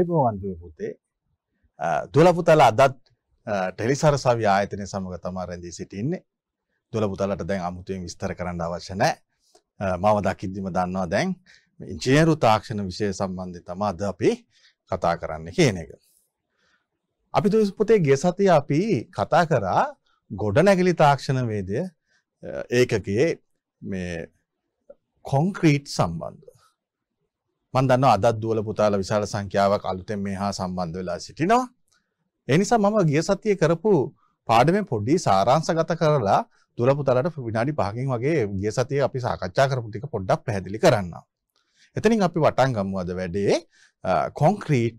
ආයිබෝවන්දුව පුතේ දොලපුතල අදත් ටෙලිසරසවි ආයතනය සමඟ තමා රැඳී සිටින්නේ දොලපුතලට දැන් අමුතුවෙන් විස්තර කරන්න අවශ්‍ය නෑ මම දකිද්දිම දන්නවා දැන් ඉංජිනේරු තාක්ෂණ විෂය සම්බන්ධය තමා අද අපි කතා කරන්න කියන එක. අපි තුස් පුතේ ගේ සතිය අපි කතා කරා ගොඩනැගිලි තාක්ෂණ වේදය ඒකකයේ මේ කොන්ක්‍රීට් සම්බන්ධ මන් දන්නවා අදත් දුවල පුතාල විශාල සංඛ්‍යාවක් අලුතෙන් මේ හා සම්බන්ධ වෙලා සිටිනවා. ඒ නිසා මම ගිය සතියේ කරපු පාඩමේ පොඩි සාරාංශගත කරලා දුවල පුතාලට විනාඩි 5කින් වගේ ගිය සතියේ අපි සාකච්ඡා කරපු ටික පොඩ්ඩක් පැහැදිලි කරන්නම්. එතනින් අපි වටන් ගමු අද වැඩේ කොන්ක්‍රීට්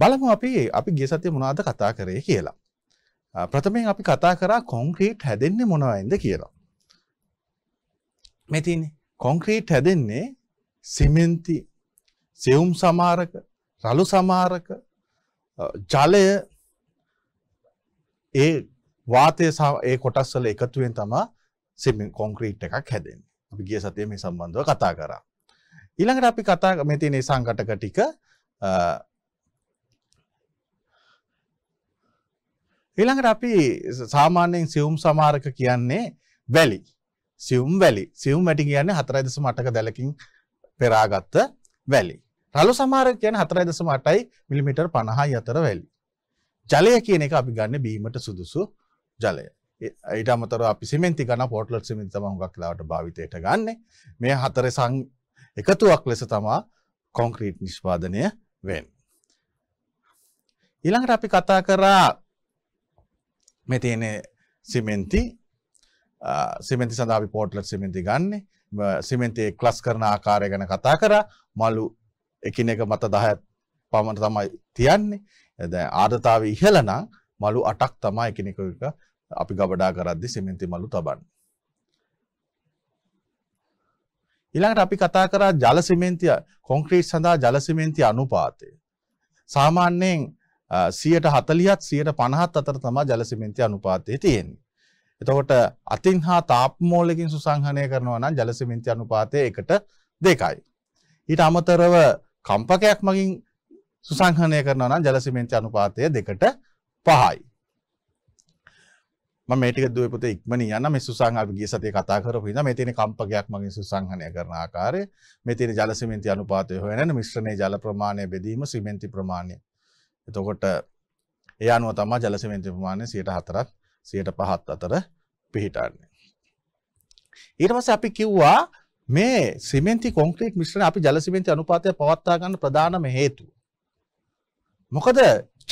බලමු අපි අපි ගිය සතියේ මොනවද කතා කරේ කියලා. ප්‍රථමයෙන් අපි කතා කරා කොන්ක්‍රීට් හැදෙන්නේ මොනවයින්ද කියලා. මේ තියෙන්නේ කොන්ක්‍රීට් හැදෙන්නේ සිමෙන්ති සෙවුම් සමාරක රළු සමාරක ජලය ඒ වාතය ඒ කොටස්වල එකතුවෙන් තමා සිමෙන් කොන්ක්‍රීට් එකක් හැදෙන්නේ. අපි ගිය සතියේ මේ සම්බන්ධව කතා කරා. ඊළඟට අපි කතා මේ තියෙන සංඝටක ටික ඊළඟට අපි සාමාන්‍යයෙන් සියුම් සමාරක කියන්නේ වැලි. සියුම් වැලි සියුම් වැටි කියන්නේ හතරයි දශම අටක දැලකින් පෙරාගත්ත වැලි. රළු සමහර කියන්නේ හතරයි දශම අටයි මිලිමීටර් 50යි අතර වැලි. ජලය කියන එක අපි ගන්න බීමට සුදුසු ජලය. ඊට අමතරව අපි සිමෙන්ති ගන්න පෝට්ලට් සිමෙන්ති තමයි හුඟක් වෙලාවට භාවිතයට ගන්නෙ. මේ හතරේ සං එකතුවක් ලෙස තමයි කොන්ක්‍රීට් නිෂ්පාදනය වෙන්නේ. ඊළඟට අපි කතා කරා මේ තියෙන සිමෙන්ති සිමෙන්ති සඳහා පෝට්ලට සිමෙන්ති ගන්න සිමෙන්තියේ ක්ලස් කරන ආකාරය ගැන කතා කර මලු එකින එක මත දහත් පමණ තමයි තියන්නේ දැ ආර්ධතාව ඉහලනං මලු අටක් තමා එකනෙක අපි ගබඩා කරද්දි සිමෙන්ති මලු තබන්න. ඉළඟට අපි කතා කරා ජලසිමෙන්තිය කොන්ක්‍රීට් සඳහා ජලසිමෙන්ති අනුපාතය. සාමාන්‍යයෙන් සියට හතලියත් සියට පණහත් අතර තමා ජලසිමෙන්ති අනුපාතය තියෙන්නේ. එතකොට අතින් හා තාප්මෝලකින් සුසංහනය කරනවා නම් ජල සිමෙන්ති අනුපාතය එකට දෙකයි. ඊට අමතරව කම්පකයක් මගින් සුසංහනය කරනවා නම් ජල සිමෙන්ති අනුපාතය දෙකට පහයි. මේටික දුවපත ඉක්මන යන මේ සුසංහල් ගිය සතිය කතා කරපු හින්දා මේ තියෙන කම්පකයක් මගින් සුසංහනය කරන ආකාරය මේ තියෙන ජල සිමෙන්ති අනුපාතය හොයන මිශ්‍රණයේ ජල ප්‍රමාණය බෙදීම සිමෙන්ති ප්‍රමාණය. එතකොට ඒ අනුව තමයි ජල සිමෙන්ති ප්‍රමාණය 104ක් සියයට පහත් අතර පිහිටන්නේ. ඊට පස්සේ අපි කිව්වා මේ සිමෙන්ති කොන්ක්‍රීට් මිශ්‍රණ අපි ජල සිමෙන්ති අනුපාතය පවත්වා ගන්න ප්‍රධානම හේතුව. මොකද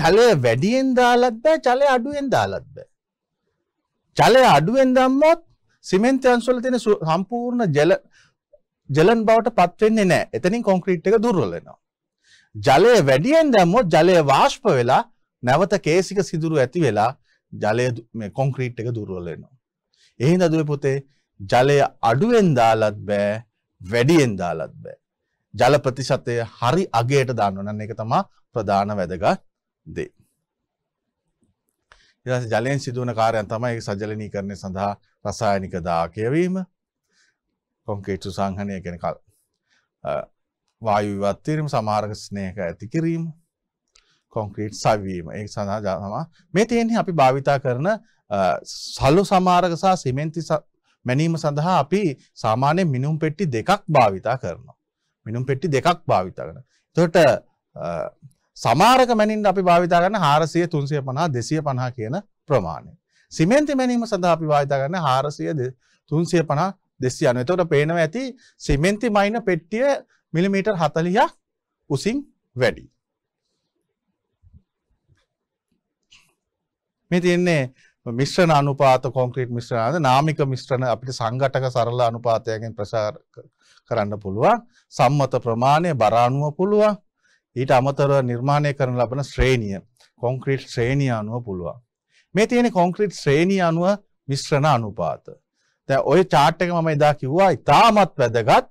ජලය වැඩියෙන් දාලත් බෑ ජලය අඩුවෙන් දාලත් බෑ. ජලය අඩුවෙන් දැම්මොත් සිමෙන්ති අංශ වල තියෙන සම්පූර්ණ ජල ජලන් බවට පත් වෙන්නේ නැහැ. එතනින් කොන්ක්‍රීට් එක දුර්වල වෙනවා. ජලය වැඩියෙන් දැම්මොත් ජලය වාෂ්ප වෙලා නැවත කේසික සිදුරු ඇති වෙලා ජලය කොන්ක්‍රීට් එක දුර්වලනවා. එහින්ද දුර පුතේ ජලය අඩුවෙන් දාලත් බෑ වැඩියෙන් දාලත් බෑ. ජල ප්‍රතිශතය හරි අගේට දන්නවන එක තමා ප්‍රධාන වැදගත් දේ. ඉරස ජලයෙන් සිදුවන කාරයන් තමයි සජලනී කරණය සඳහා රසායනික දාකයවීම කොන්කේට්සු සංහනය කෙන කල් වායු විවත්වීම සමාර්ගස්නයක ඇති කිරීම කොන්ක්‍රීට් සවීම ඒ සඳහා තමා මේ තියෙන්නේ අපි භාවිතා කරන සල්ලු සමාරක සහ සිමෙන්ති මැනීම සඳහා අපි සාමාන්‍ය මිනුම් පෙට්ටි දෙකක් භාවිතා කරනවා. මිනුම් පෙට්ටි දෙකක් භාවිතා කරන. එතකොට සමාරක මැනින් අපි භාවිතා කරන 400 350 250 කියන ප්‍රමාණය. සිමෙන්ති මැනීම සඳහා අපි භාවිතා කරන 400 350 290. එතකොට පේනවා ඇති සිමෙන්ති මයින පෙට්ටිය මිලිමීටර් 40ක් උසින් වැඩි. මේ තියෙන්නේ මිශ්‍රණ අනුපාත කොන්ක්‍රීට් මිශ්‍රණද නාමික මිශ්‍රණ අපිට සංඝටක සරල අනුපාතයෙන් ප්‍රසාර කරන්න පුළුවන් සම්මත ප්‍රමාණය බර අනුව පුළුවන් ඊට අමතරව නිර්මාණය කරන ලබන ශ්‍රේණිය කොන්ක්‍රීට් ශ්‍රේණිය අනුව පුළුවන් මේ තියෙන කොන්ක්‍රීට් ශ්‍රේණිය අනුව මිශ්‍රණ අනුපාත දැන් ওই chart එක මම එදා කිව්වා ඉතාමත් වැදගත්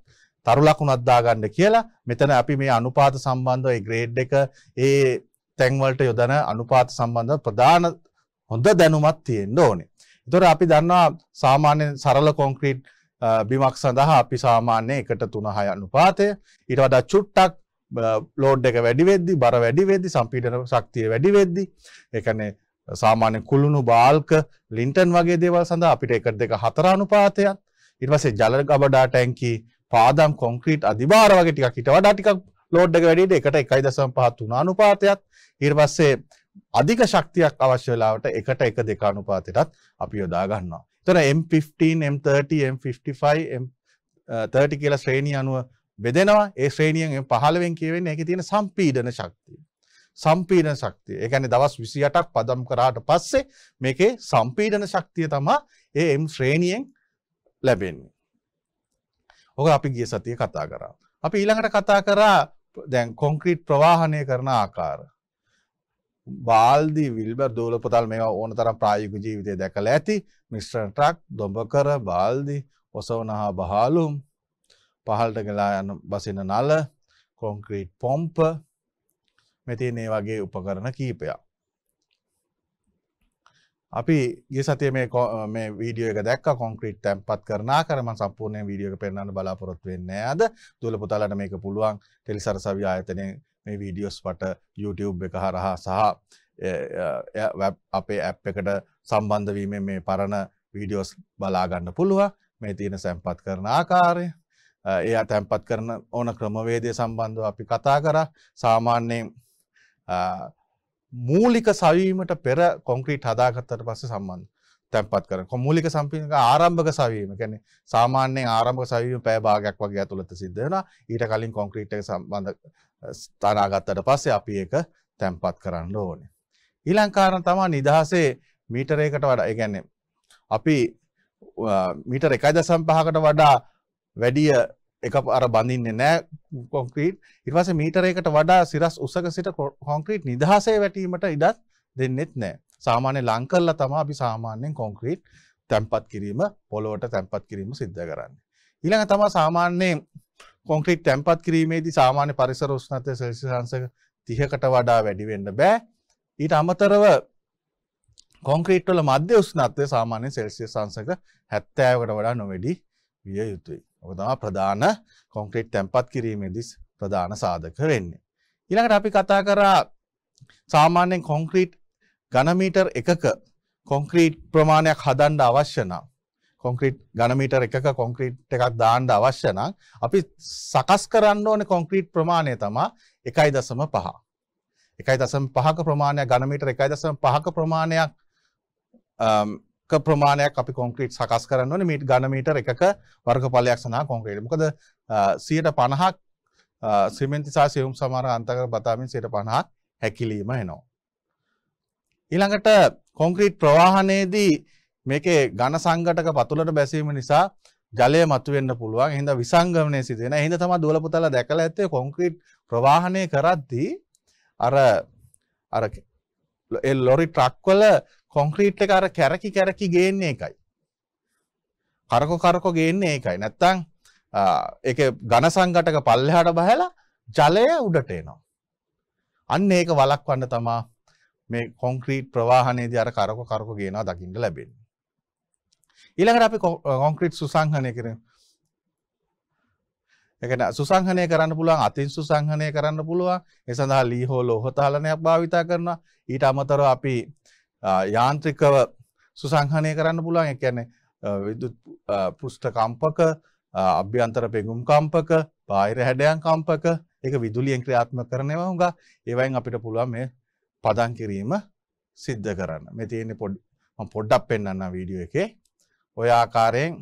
තරු ලකුණක් දාගන්න කියලා මෙතන අපි මේ අනුපාත සම්බන්ධව ඒ grade එක ඒ තැන්වලට යොදන අනුපාත සම්බන්ධ ප්‍රධාන හොඳ දැනුමත් තියෙන්න්න ඕනේ. තොර අපි දන්නවා සාමාන්‍යෙන් සරල කොන්ක්‍රීට් බිමක් සඳහා අපි සාමාන්‍ය එකට තුනහය අනුපාතය ඉට වඩා චුට්ටක් ලෝඩ් එක වැඩිවෙද්දි බර වැඩිවෙද්දි සම්පීටන ශක්තිය වැඩිවෙද්දි එකනේ සාමාන්‍ය කුළුණු බාල්ක ලින්ටන් වගේ දේවල් සඳහා අපිට එක දෙක හතර අනුපාතයක් ඉටවසේ ජල ගබඩා ටැන්කි පාදම් කොන්ක්‍රීට් අධිභාර වගේ ටිකක් ඉට වඩා ටිකක් ලෝඩ් එක වැඩිට එකට එකයි දසම් පහ තුන අනුපාතයක් ඉර්වස්සේ අධික ශක්තියක් අවශ්‍ය වෙලාවට එකට එක දෙක අනුපාතයටත් අපි යොදා ගන්නවා. එතන M15, M30, M55, M30 කියලා ශ්‍රේණිය අනුව බෙදෙනවා. ඒ ශ්‍රේණියෙන් M15න් කියවෙන්නේ ඒකේ තියෙන සම්පීඩන ශක්තිය. සම්පීඩන ශක්තිය. ඒ කියන්නේ දවස් 28ක් පදම් කරාට පස්සේ මේකේ සම්පීඩන ශක්තිය තමයි ඒ M ශ්‍රේණියෙන් ලැබෙන්නේ. ඕක අපි ගිය සතියේ කතා කරා. අපි ඊළඟට කතා කරා දැන් කොන්ක්‍රීට් ප්‍රවාහණය කරන ආකාරය බාල්දි විල්බර් දූලපතල් මේ ඕන තරම් ප්‍රායක ජීවිතය දැකළ ඇති මිස්ට්‍රන් ට්‍රක් දොඹකර බාල්දි ඔසවනහා බහාලුම් පහල්ට කලා යන බසින නල කොන්ක්‍රීට් පොම්ප මෙතිනේ වගේ උපකරන කීපයක්. අපි ගේ සතිය මේ වීඩියෝ එක දැක් කොන්ක්‍රීට් තැන්පත් කරන කරම සම්පූර්ණය වීඩියෝ පෙන්න්න බලාපොරොත් වෙන්න ඇද දුල පුතාලට මේක පුළුවන් ටෙලිසර සවි ආයතනය මේ වීඩියෝස් පට YouTube එක හරහා සහ අපේ ඇප් එකට සම්බන්ධවීම මේ පරණ වීඩියෝස් බලාගන්න පුළුව මේ තියෙන සැම්පත් කරන ආකාරය එයා තැන්පත් කරන ඕන ක්‍රමවේදය සම්බන්ධව අපි කතා කර සාමාන්‍යයෙන් මූලික සවීමට පෙර කොන්ක්‍රීට් හදාගත්තට පස්සේ සම්බන්ධ තැන්පත් කර කොමූලික සම්පික ආරම්භක සවීම කැනෙ සාමාන්‍යෙන් ආරම්භ සවීම පෑභාගයක් වගේ ඇතුළත සිද්ධ වෙන ඊට කලින් කොන්ක්‍රීට් සම්බන්ධ තනාගත්තට පස්සේ අපි ඒක තැන්පත් කරන්න ඕනේ. ඊළඟ කාරණා තමයි නිදහසේ මීටර එකකට වඩා ඒ කියන්නේ අපි මීටර 1.5කට වඩා වැඩිය එක අර බඳින්නේ නෑ කොන්ක්‍රීට් ඊට පස්සේ මීටර එකකට වඩා සිරස් උසක සිට කොන්ක්‍රීට් නිදහසේ වැටීමට ඉඩක් දෙන්නෙත් නෑ. සාමාන්‍ය ලං කරලා තමයි අපි සාමාන්‍යයෙන් කොන්ක්‍රීට් තැම්පත් කිරීම පොළොවට තැම්පත් කිරීම සිද්ධ කරන්නේ. ඊළඟ තමයි සාමාන්‍යයෙන් කොන්ක්‍රීට් තැන්පත් කිරීමේදී සාමාන්‍ය පරිසර උෂ්ණත්වය සෙල්සියස් අංශක 30කට වඩා වැඩි වෙන්න බෑ. ඊට අමතරව කොන්ක්‍රීට් වල මධ්‍ය උෂ්ණත්වය සාමාන්‍යයෙන් සෙල්සියස් අංශක 70කට වඩා නොවැඩි විය යුතුයි. ඔක තමයි ප්‍රධාන කොන්ක්‍රීට් තැන්පත් කිරීමේදී ප්‍රධාන සාධක වෙන්නේ. ඊළඟට අපි කතා කරා සාමාන්‍යයෙන් කොන්ක්‍රීට් ඝන මීටර් එකක කොන්ක්‍රීට් ප්‍රමාණයක් හදන්න අවශ්‍ය නම් කොන්ක්‍රීට් ගනමීටර් එක කොන්ක්‍රීට් එකක් දාන්න අවශ්‍ය නම් අපි සකස් කරන්න ඕන කොන්ක්‍රීට් ප්‍රමාණය තමා එකයි දසම පහ. එකයි දසම පහක ප්‍රමාණය ගනමීටර් එකයි දසම පහක ප්‍රමාණයක් um, ප්‍රමාණයක් අපි කොන්ක්‍රීට් සකස් කරන්න ඕනේ මීට ගනමීටර් එකක වර්ගඵලයක් සඳහා කොන්ක්‍රීට්. මොකද 150ක් uh, සිමෙන්ති uh, සහ සියුම් සමහර අන්තර්ගත බතාමින් 150ක් හැකිලිම එනවා. ඊළඟට කොන්ක්‍රීට් ප්‍රවාහනයේදී මේකේ ඝන සංඝටක පතුලට බැසීම නිසා ජලය මතුවෙන්න පුළුවන්. එහෙනම් විසංගමනයේ සිදෙන. එහෙනම් තමයි දුවල පුතලා දැකලා ඇත්තේ කොන්ක්‍රීට් ප්‍රවාහණය කරද්දී අර අර ඒ ලොරි ට්‍රක් වල කොන්ක්‍රීට් එක අර කැරකි කැරකි ගේන්නේ එකයි. කරකෝ කරකෝ ගේන්නේ ඒකයි. නැත්තම් ඒක ඝන සංඝටක පල්ලෙහාට බහලා ජලය උඩට එනවා. අන්න ඒක වළක්වන්න තමයි මේ කොන්ක්‍රීට් ප්‍රවාහනයේදී අර කරකෝ කරකෝ ගේනවා දකින්න ලැබෙන්නේ. ඊළඟට අපි කොන්ක්‍රීට් සුසංහනය කරමු. එකන සුසංහනය කරන්න පුළුවන් අතින් සුසංහනය කරන්න පුළුවන් ඒ සඳහා ලීහෝල ඔහොතාලනයක් භාවිතා කරනවා ඊට අමතර අපි යාන්ත්‍රිකව සුසංහනය කරන්න පුළුවන් එකැන විදු පෘෂ්ඨ කම්පක අභ්‍යන්තර පෙගුම් කම්පක බාහිර හැඩයන් කම්පක එක විදුලියෙන් ක්‍රියාත්ම කරනවා හුඟ ඒවයින් අපිට පුළුවන් මේ පදන් කිරීම සිද්ධ කරන්න මෙතියන්නේ පොඩ් පොඩ්ඩක් පෙන්න්න වීඩියෝ එකේ ඔය ආකාරයෙන්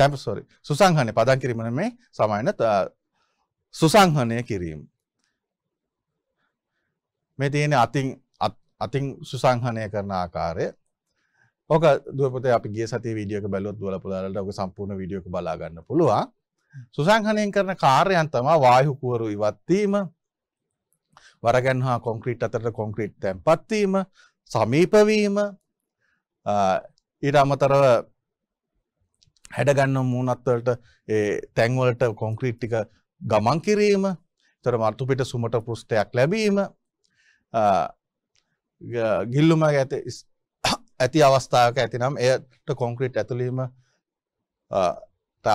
තැම්පසොරි සුසංහනය පදන් කිරීමන මේ සමයින සුසංහනය කිරීම. මේ තියෙන අතින් අතින් සුසංහනය කරන ආකාරය ඕක දුවපත අප ගේ සති විඩියක බැලොත් දුවල පුලලට ඔක සම්පූර්ණ විඩියක බලාගන්න පුළුවන් සුසංහනයෙන් කරන කාර්යයන් තමා වායුකුවරු ඉවත්වීම වරගැන් හා කොන්ක්‍රීට් අතරට කොන්ක්‍රීට් තැන්පත්වීම සමීපවීම ඊට අමතරව හැඩගන්න මූනත්වලට තැන්වලට කොංක්‍රීට්ටික ගමන් කිරීම තර මර්තුපිට සුමට පෘෂ්ටයක් ලැබීම ගිල්ලුම ඇත ඇති අවස්ථාවක ඇතිනම් එයට කොංක්‍රීට් ඇතුලීම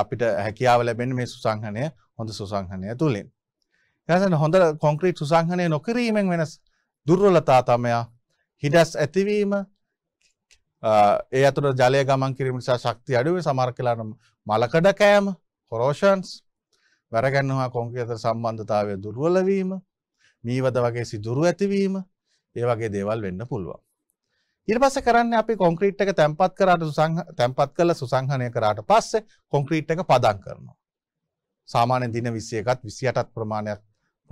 අපිට හැකියාව ලැබෙන මේ සුසංහනය හොඳ සුසංහනය තුළින්. යසන හොඳ කොංක්‍රීට් සුසංහනය නොකිරීමෙන් වෙනස් දුර්වලතා තමයා හිඩස් ඇතිවීම ඒ අතුර ජලය ගමන් කිරීම නිසා ශක්ති අඩුවේ සමර්කලාන මලකඩ කෑම කොරෝෂන්ස් වැරගැන්නවා කොංකේ අතර සම්බන්ධතාවය දුර්වලවීම මීවද වගේ සිදුරු ඇතිවීම ඒ වගේ දේවල් වෙන්න පුළුවන්. ඉර් පස කරන්න අපි කොන්ක්‍රීට් එක තැන්පත් කරට තැන්පත් කළ සුසංහනය කරාට පස්සේ කොන්ක්‍රීට් එක පදන් කරනවා. සාමාන්‍ය දින විසියකත් විසියටත් ප්‍රමාණයක්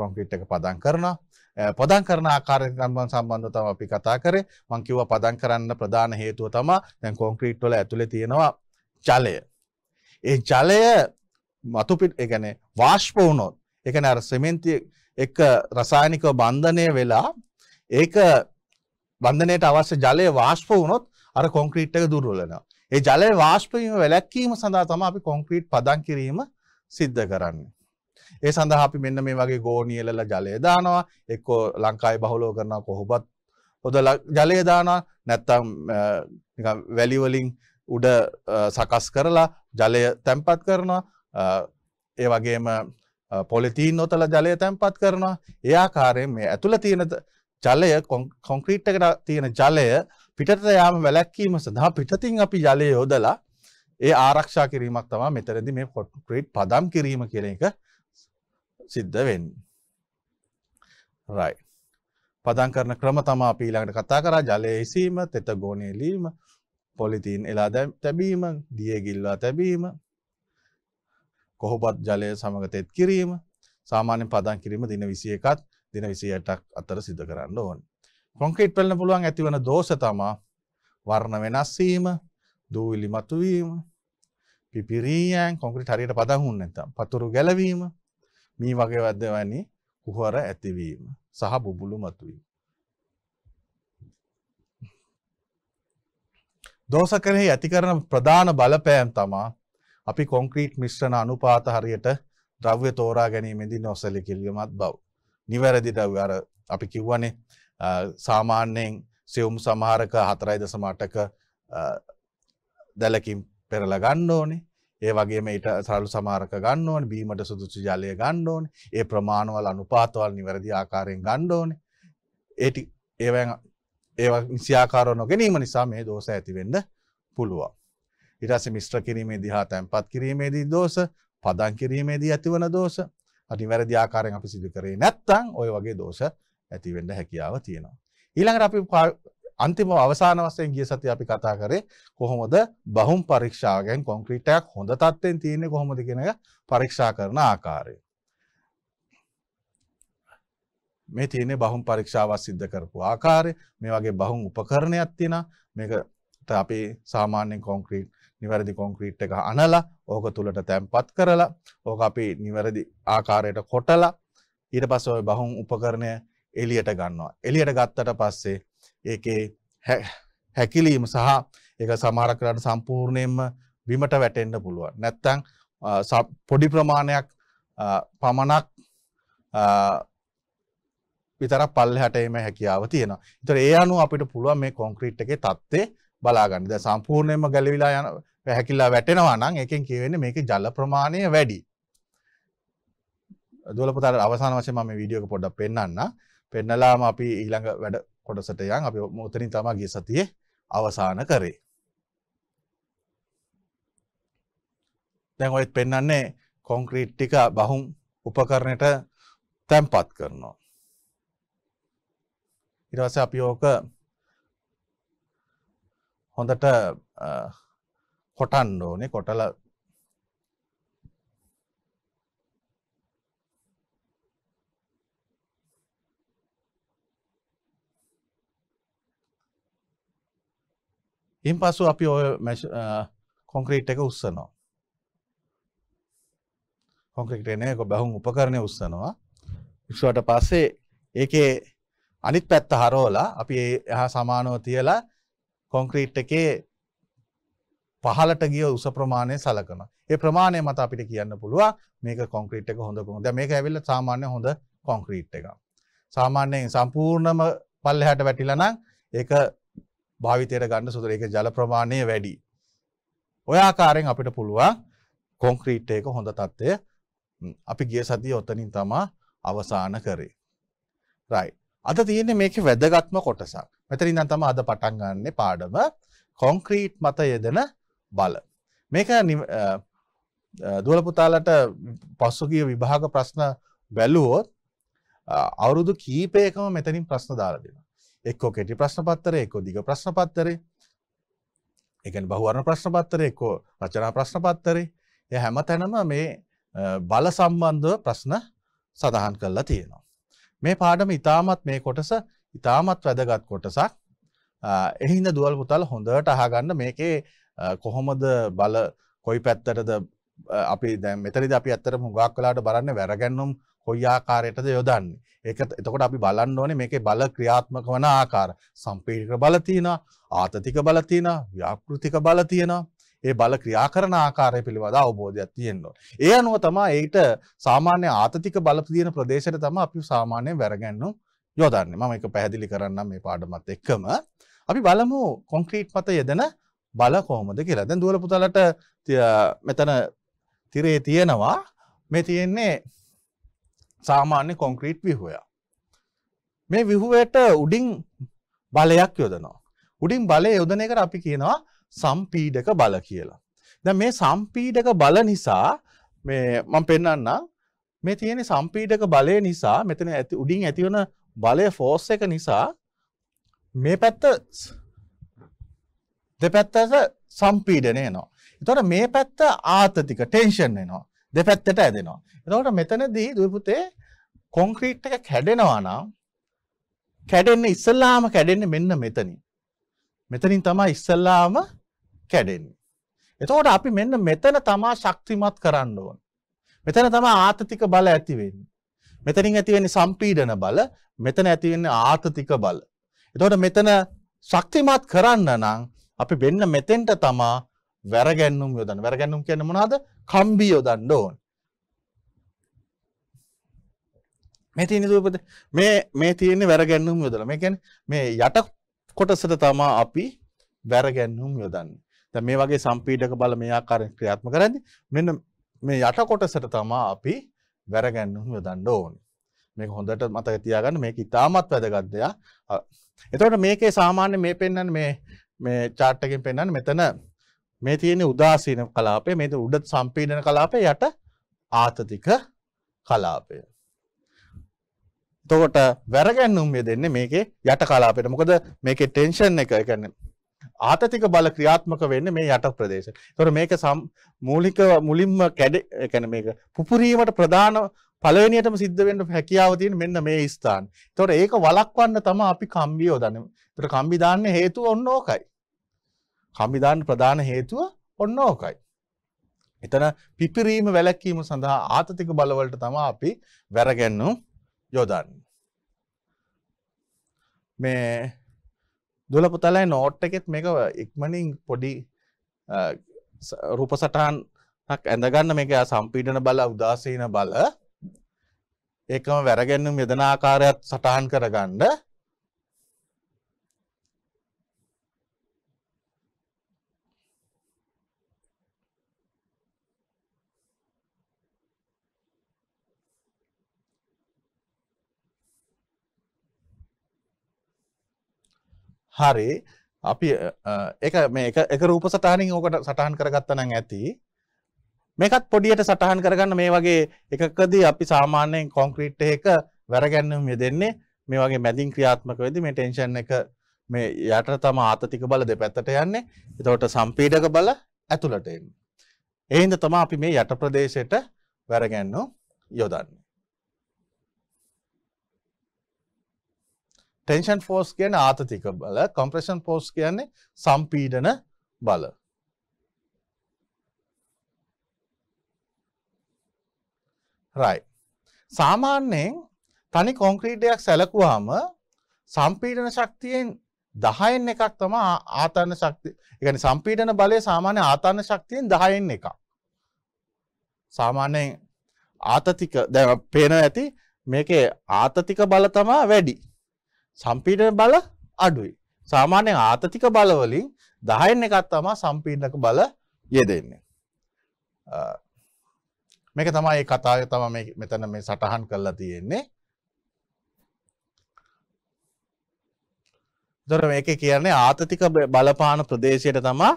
කොන්ක්‍රීට් එක පදම් කරනවා පදම් කරන ආකාරය සම්බන්ධව තමයි අපි කතා කරේ මම කිව්වා පදම් කරන්න ප්‍රධාන හේතුව තමයි දැන් කොන්ක්‍රීට් වල ඇතුලේ තියෙනවා ජලය ඒ ජලය මතු පිට ඒ කියන්නේ වාෂ්ප වුණොත් ඒ කියන්නේ අර සිමෙන්ති එක රසායනික බන්ධනය වෙලා ඒක බන්ධනයට අවශ්‍ය ජලය වාෂ්ප වුණොත් අර කොන්ක්‍රීට් එක දුර්වල වෙනවා ඒ ජලය වාෂ්ප වීම වැළැක්වීම සඳහා තමයි අපි කොන්ක්‍රීට් පදම් කිරීම සිද්ධ කරන්නේ ඒ සඳහා අපි මෙන්න මේ වගේ ගෝනියලල ජලය දානවා එක්කෝ ලංකාවේ බහුලව කරනවා කොහොමත් හොදලා ජලය දානවා නැත්තම් වැලි වලින් උඩ සකස් කරලා ජලය තැම්පත් කරනවා ඒ වගේම පොලිතීන් නොතල ජලය තැම්පත් කරනවා ඒ ආකාරයෙන් මේ ඇතුළ තියෙන ජලය කොන්ක්‍රීට් එකට තියෙන ජලය පිටට යාම වැළැක්වීම සඳහා පිටතින් අපි ජලය යොදලා ඒ ආරක්ෂා කිරීමක් තමා මෙතරදි මේ කොට්ක්‍රීට් පදම් කිරීම කියන එක සිද්ධ වෙන්. රයි. පදන් කරන ක්‍රම තමා පීළඟට කතා කරා ජලය ඉසීම තෙත ගෝනයලීම පොලිතින් එලා තැබීම දියගිල්වා තැබීම කොහොපත් ජලය සමඟ තෙත් කිරීම සාමාන්‍ය පදන් කිරීම දින විසිය එකත් දින විසියටක් අතර සිද කරන්න ඕන්. කොන්ක්‍රේට් පෙල්න පුළුවන් ඇතිවන දෝෂ තමා වර්ණ වෙනස්වීම දූවිලි මතුවීම පිපිරීයන් කොන්ක්‍රට හරියට පදහුන්න ඇත පතුරු ගැලවීම මේ වගේ වැදවැනි කුහර ඇතිවීම සහ බුබුලු මතුවීම. දෝස කරෙහි ඇති කරන ප්‍රධාන බලපෑම් තමා අපි කොන්ක්‍රීට් මිශ්‍රණ අනුපාත හරියට ද්‍රව්‍ය තෝරා ගැනීමේදී නොසලි කිල්ගමත් බව. නිවැරදි ද්‍රව්‍ය අර අපි කිව්වනේ සාමාන්‍යයෙන් සෙවුම් සමහරක හතරයි දසම අටක දැලකින් පෙරලා ගන්න ඕනේ. ඒ වගේම ඊට සරලු සමාරක ගන්න ඕනේ බීමට සුදුසු ජලය ගන්න ඕනේ ඒ ප්‍රමාණවල අනුපාතවල නිවැරදි ආකාරයෙන් ගන්න ඕනේ ඒ ටික ඒවෙන් ඒවා නිසියාකාරව නොගැනීම නිසා මේ දෝෂ ඇති වෙන්න පුළුවන් ඊට පස්සේ මිශ්‍ර කිරීමේදී හා තැම්පත් කිරීමේදී දෝෂ පදම් කිරීමේදී ඇතිවන දෝෂ අනිවැරදි ආකාරයෙන් අපි සිදු කරේ නැත්නම් ওই වගේ දෝෂ ඇති වෙන්න හැකියාව තියෙනවා ඊළඟට අපි අන්තිම අවසාන වශයෙන් ගිය සතිය අපි කතා කරේ කොහොමද බහුම් පරීක්ෂාවෙන් කොන්ක්‍රීට් එකක් හොඳ තත්ත්වෙන් තියෙන්නේ කොහොමද කියන එක පරීක්ෂා කරන ආකාරය. මේ තියෙන්නේ බහුම් පරීක්ෂාවක් සිද්ධ කරපු ආකාරය. මේ වගේ බහුම් උපකරණයක් තියෙනවා. මේකට අපි සාමාන්‍යයෙන් කොන්ක්‍රීට් නිවැරදි කොන්ක්‍රීට් එක අනලා ඕක තුලට තැම්පත් කරලා ඕක අපි නිවැරදි ආකාරයට කොටලා ඊට පස්සේ ওই බහුම් උපකරණය එළියට ගන්නවා. එළියට ගත්තට පස්සේ ඒකේ හැකිලීම සහ එක සමාරකරට සම්පූර්ණයෙන්ම විමට වැටෙන්න්න පුළුවන් නැත්තං පොඩි ප්‍රමාණයක් පමණක් විතර පල්ල හටේම හැකියාව තියෙන තර ඒ අනු අපිට පුළුවන් මේ කොන්ක්‍රීට් එක තත්වේ බලාගන්නද සම්පූර්ණයම ගැලවිලා යන හැකිල්ලා වැටෙනවා නම් එකෙන් කියවෙන මේක ජල ප්‍රමාණය වැඩි දොලපතර අවසාන වශය ම විඩියෝක පොඩ්ඩ පෙන්න්න පෙන්නලාම අපි ඊළඟ වැඩ කොටසට යන් අප මොතරින් තමාගේ සතියේ අවසාන කරේ. දැන් ඔයත් පෙන්නන්නේ කොංක්‍රීට් ටික බහුම් උපකරණයට තැන්පත් කරනවා. ඊට පස්සේ අපි ඕක හොඳට කොටන්න ඕනේ කොටලා ඉන් පසු අපි ඔය කොන්ක්‍රීට් එක උස්සනවා කොන්ක්‍රීට් එන එක බැහුම් උපකරණය උස්සනවා ඉක්ෂුවට පස්සේ ඒකේ අනිත් පැත්ත හරෝලා අපි එහා සමානව තියලා කොන්ක්‍රීට් එකේ පහලට ගිය උස ප්‍රමාණය සලකන ඒ ප්‍රමාණය මත අපිට කියන්න පුළුව මේක කොන්ක්‍රීට් එක හොඳ කොහොමද මේක ඇවිල්ලා සාමාන්‍ය හොඳ කොන්ක්‍රීට් එකක් සාමාන්‍යයෙන් සම්පූර්ණම පල්ලෙහාට වැටිලා නම් ඒක භාවිතයට ගන්න සුදර එක ජල ප්‍රමාණය වැඩි. ඔයාකාරෙන් අපිට පුළුවන් කොංක්‍රීට් එක හොඳ තත්ත්වය අපි ගිය සතිය ඔත්තනින් තමා අවසාන කරේ. රයි. අද තියෙන මේක වැදගත්ම කොටසක්. මෙතරින් නම් තම අද පටන් ගන්න පාඩම කොංක්‍රීට් මත යෙදෙන බල. මේක දුවල පුතාලට පස්සුගිය විභාග ප්‍රශ්න බැලුවොත් අවුරුදු කීපයකම මෙතනින් ප්‍රශ්න දාලා දෙනවා. එක්කෝ කෙටි ප්‍රශ්නපත්තරය එක්කෝ දිග ප්‍රශ්නපත්තරේ එකන් බහුවරණ ප්‍රශ්නපත්තරය එක්කෝ රචනා ප්‍රශ්නපත්තරේ ය හැම තැනම මේ බල සම්බන්ධව ප්‍රශ්න සඳහන් කරලා තියෙනවා. මේ පාඩම ඉතාමත් මේ කොටස ඉතාමත් වැදගත් කොටසක් එහින්ද දුවල් පුතල් හොඳට අහගන්න මේකේ කොහොමද බල කොයි පැත්තටද අපි දැ මෙතරි අපි ඇත්තර මුගක් කලාට බරන්න වැරගැන්නුම් කොයි ආකාරයටද යොදන්නේ. ඒක එතකොට අපි බලන්න ඕනේ මේකේ බල ක්‍රියාත්මක වන ආකාර. සම්පීඩක බල තියෙනවා, ආතතික බල තියෙනවා, ව්‍යාපෘතික බල තියෙනවා. ඒ බල ක්‍රියා කරන ආකාරය පිළිබඳ අවබෝධයක් තියෙන්න ඕනේ. ඒ අනුව තමයි ඒට සාමාන්‍ය ආතතික බල තියෙන ප්‍රදේශයට තමයි අපි සාමාන්‍යයෙන් වැරගන්නු යොදන්නේ. මම ඒක පැහැදිලි කරන්නම් මේ පාඩමත් එක්කම. අපි බලමු කොන්ක්‍රීට් මත යෙදෙන බල කොහොමද කියලා. දැන් දුවල පුතලට මෙතන තිරේ තියෙනවා. මේ තියෙන්නේ සාමාන්‍ය කොන්ක්‍රීට් විහෝයා. මේ විහුවයට උඩින් බලයක් යොදනවා. උඩින් බලය යොදන එකට අපි කියනවා සම්පීඩක බල කියලා. දැ මේ සම්පීඩක බල නිසා මම පෙන්න්න මේ තියෙන සම්පීඩක බලය නිසා මෙතන ඇති උඩින් ඇතිවන බලය ෆෝස් එක නිසා මේ පැත්ත දෙපැත්තට සම්පීඩනය නවා. එතොට මේ පැත්ත ආතතික ටේන්ෂන් එනවා දෙපැත්තට ඇදෙනවා. එතවට මෙතනදී දපුතේ කොන්ක්‍රීට් එක කැඩෙනවා නම් කැඩෙන්නේ ඉස්සල්ලාම කැඩෙන්නේ මෙන්න මෙතනින්. මෙතනින් තමයි ඉස්සල්ලාම කැඩෙන්නේ. එතකොට අපි මෙන්න මෙතන තමා ශක්තිමත් කරන්න ඕන. මෙතන තමා ආතතික බල ඇති වෙන්නේ. මෙතනින් ඇති වෙන්නේ සම්පීඩන බල, මෙතන ඇති වෙන්නේ ආතතික බල. එතකොට මෙතන ශක්තිමත් කරන්න නම් අපි වෙන්න මෙතෙන්ට තමා වැරගැන්නුම් යොදන්න. වැරගැන්නුම් කියන්නේ මොනවද? කම්බි යොදන්න ඕන. මේ තියෙන දුවපත මේ මේ තියෙන්නේ වැරගැන්නුම් යොදලා. මේ කියන්නේ මේ යට කොටසට තමයි අපි වැරගැන්නුම් යොදන්නේ. දැන් මේ වගේ සම්පීඩක බල මේ ආකාරයෙන් ක්‍රියාත්මක කරද්දී මෙන්න මේ යට කොටසට තමයි අපි වැරගැන්නුම් යොදන්න ඕනේ. මේක හොඳට මතක තියාගන්න මේක ඉතාමත් වැදගත් දෙයක්. එතකොට මේකේ සාමාන්‍ය මේ පෙන්වන්නේ මේ මේ chart එකෙන් පෙන්වන්නේ මෙතන මේ තියෙන උදාසීන කලාපය, මේ උඩ සම්පීඩන කලාපය යට ආතතික කලාපය. තකොට වැරගැන්නුම් යෙදෙන්නේ මේකේ යට කලාපයට. මොකද මේකේ ටෙන්ෂන් එක කියන්නේ ආතතික බල ක්‍රියාත්මක වෙන්නේ මේ යට ප්‍රදේශ. ඒතකොට මේක මූලික මුලින්ම කැඩ කියන්නේ මේක පුපුරීමට ප්‍රධාන පළවෙනියටම සිද්ධ වෙන්න හැකියාව තියෙන මෙන්න මේ ස්ථාන. ඒතකොට ඒක වළක්වන්න තමයි අපි කම්බි යොදන්නේ. ඒතකොට කම්බි දාන්න හේතුව ඔන්න ඕකයි. කම්බි දාන්න ප්‍රධාන හේතුව ඔන්න ඕකයි. එතන පිපිරීම වැළැක්වීම සඳහා ආතතික බලවලට තමයි අපි වැරගැන්නුම් යොදන් මේ දුල පුතලයි නෝට් එකෙත් මේක ඉක්මනින් පොඩි රූප සටහන් ඇඳගන්න මේක සම්පීඩන බල උදාසීන බල ඒකම වැරගැන්නුම් යදනාකාරයක් සටහන් කරගණ්ඩ හරි අපි එක මේ එක රූප සටහනින් ඕකට සටහන් කරගත්තන ඇති මේකත් පොඩියට සටහන් කරගන්න මේ වගේ එකකදී අපි සාමාන්‍යයෙන් කොන්ක්‍රීට් එක වැරගැන්නුම් යෙදෙන්නේ මේ වගේ මැදින් ක්‍රියාත්මක වෙදි මේ ටෙන්ෂන් එක මේ යට තම ආතතික බල දෙපැත්තට යන්නේ එතකොට සම්පීඩක බල ඇතුළට එන්නේ. එහෙනම් තමයි අපි මේ යට ප්‍රදේශයට වැරගැන්නෝ යොදන්නේ. ටෙන්ෂන් ෆෝස් කියන ආතතික බල කොම්ප්‍රේෂන් ෆෝස් කියන්නේ සම්පීඩන බල. රයි. සාමාන්‍යයෙන් තනි කොංක්‍රීටයක් සැලකුවාම සම්පීඩන ශක්තියෙන් දහයෙන් එකක් තම ආතන්න ශක්ති එකනි සම්පීඩන බලය සාමාන්‍ය ආතන්න ශක්තියෙන් දහයෙන් එකක්. සාමාන්‍යයෙන් ආතතික දැ පේන ඇති මේකේ ආතතික බල තමා වැඩි සම්පීඩන බල අඩුයි. සාමාන්‍ය ආතතික බලවලින් දහයෙන් එකත් තමා සම්පීඩක බල යෙදෙන්නේ. මේක තමයි ඒ කතාව තම මෙතන මේ සටහන් කරලා තියෙන්නේ. දොර මේක කියන්නේ ආතතික බලපාන ප්‍රදේශයට තමා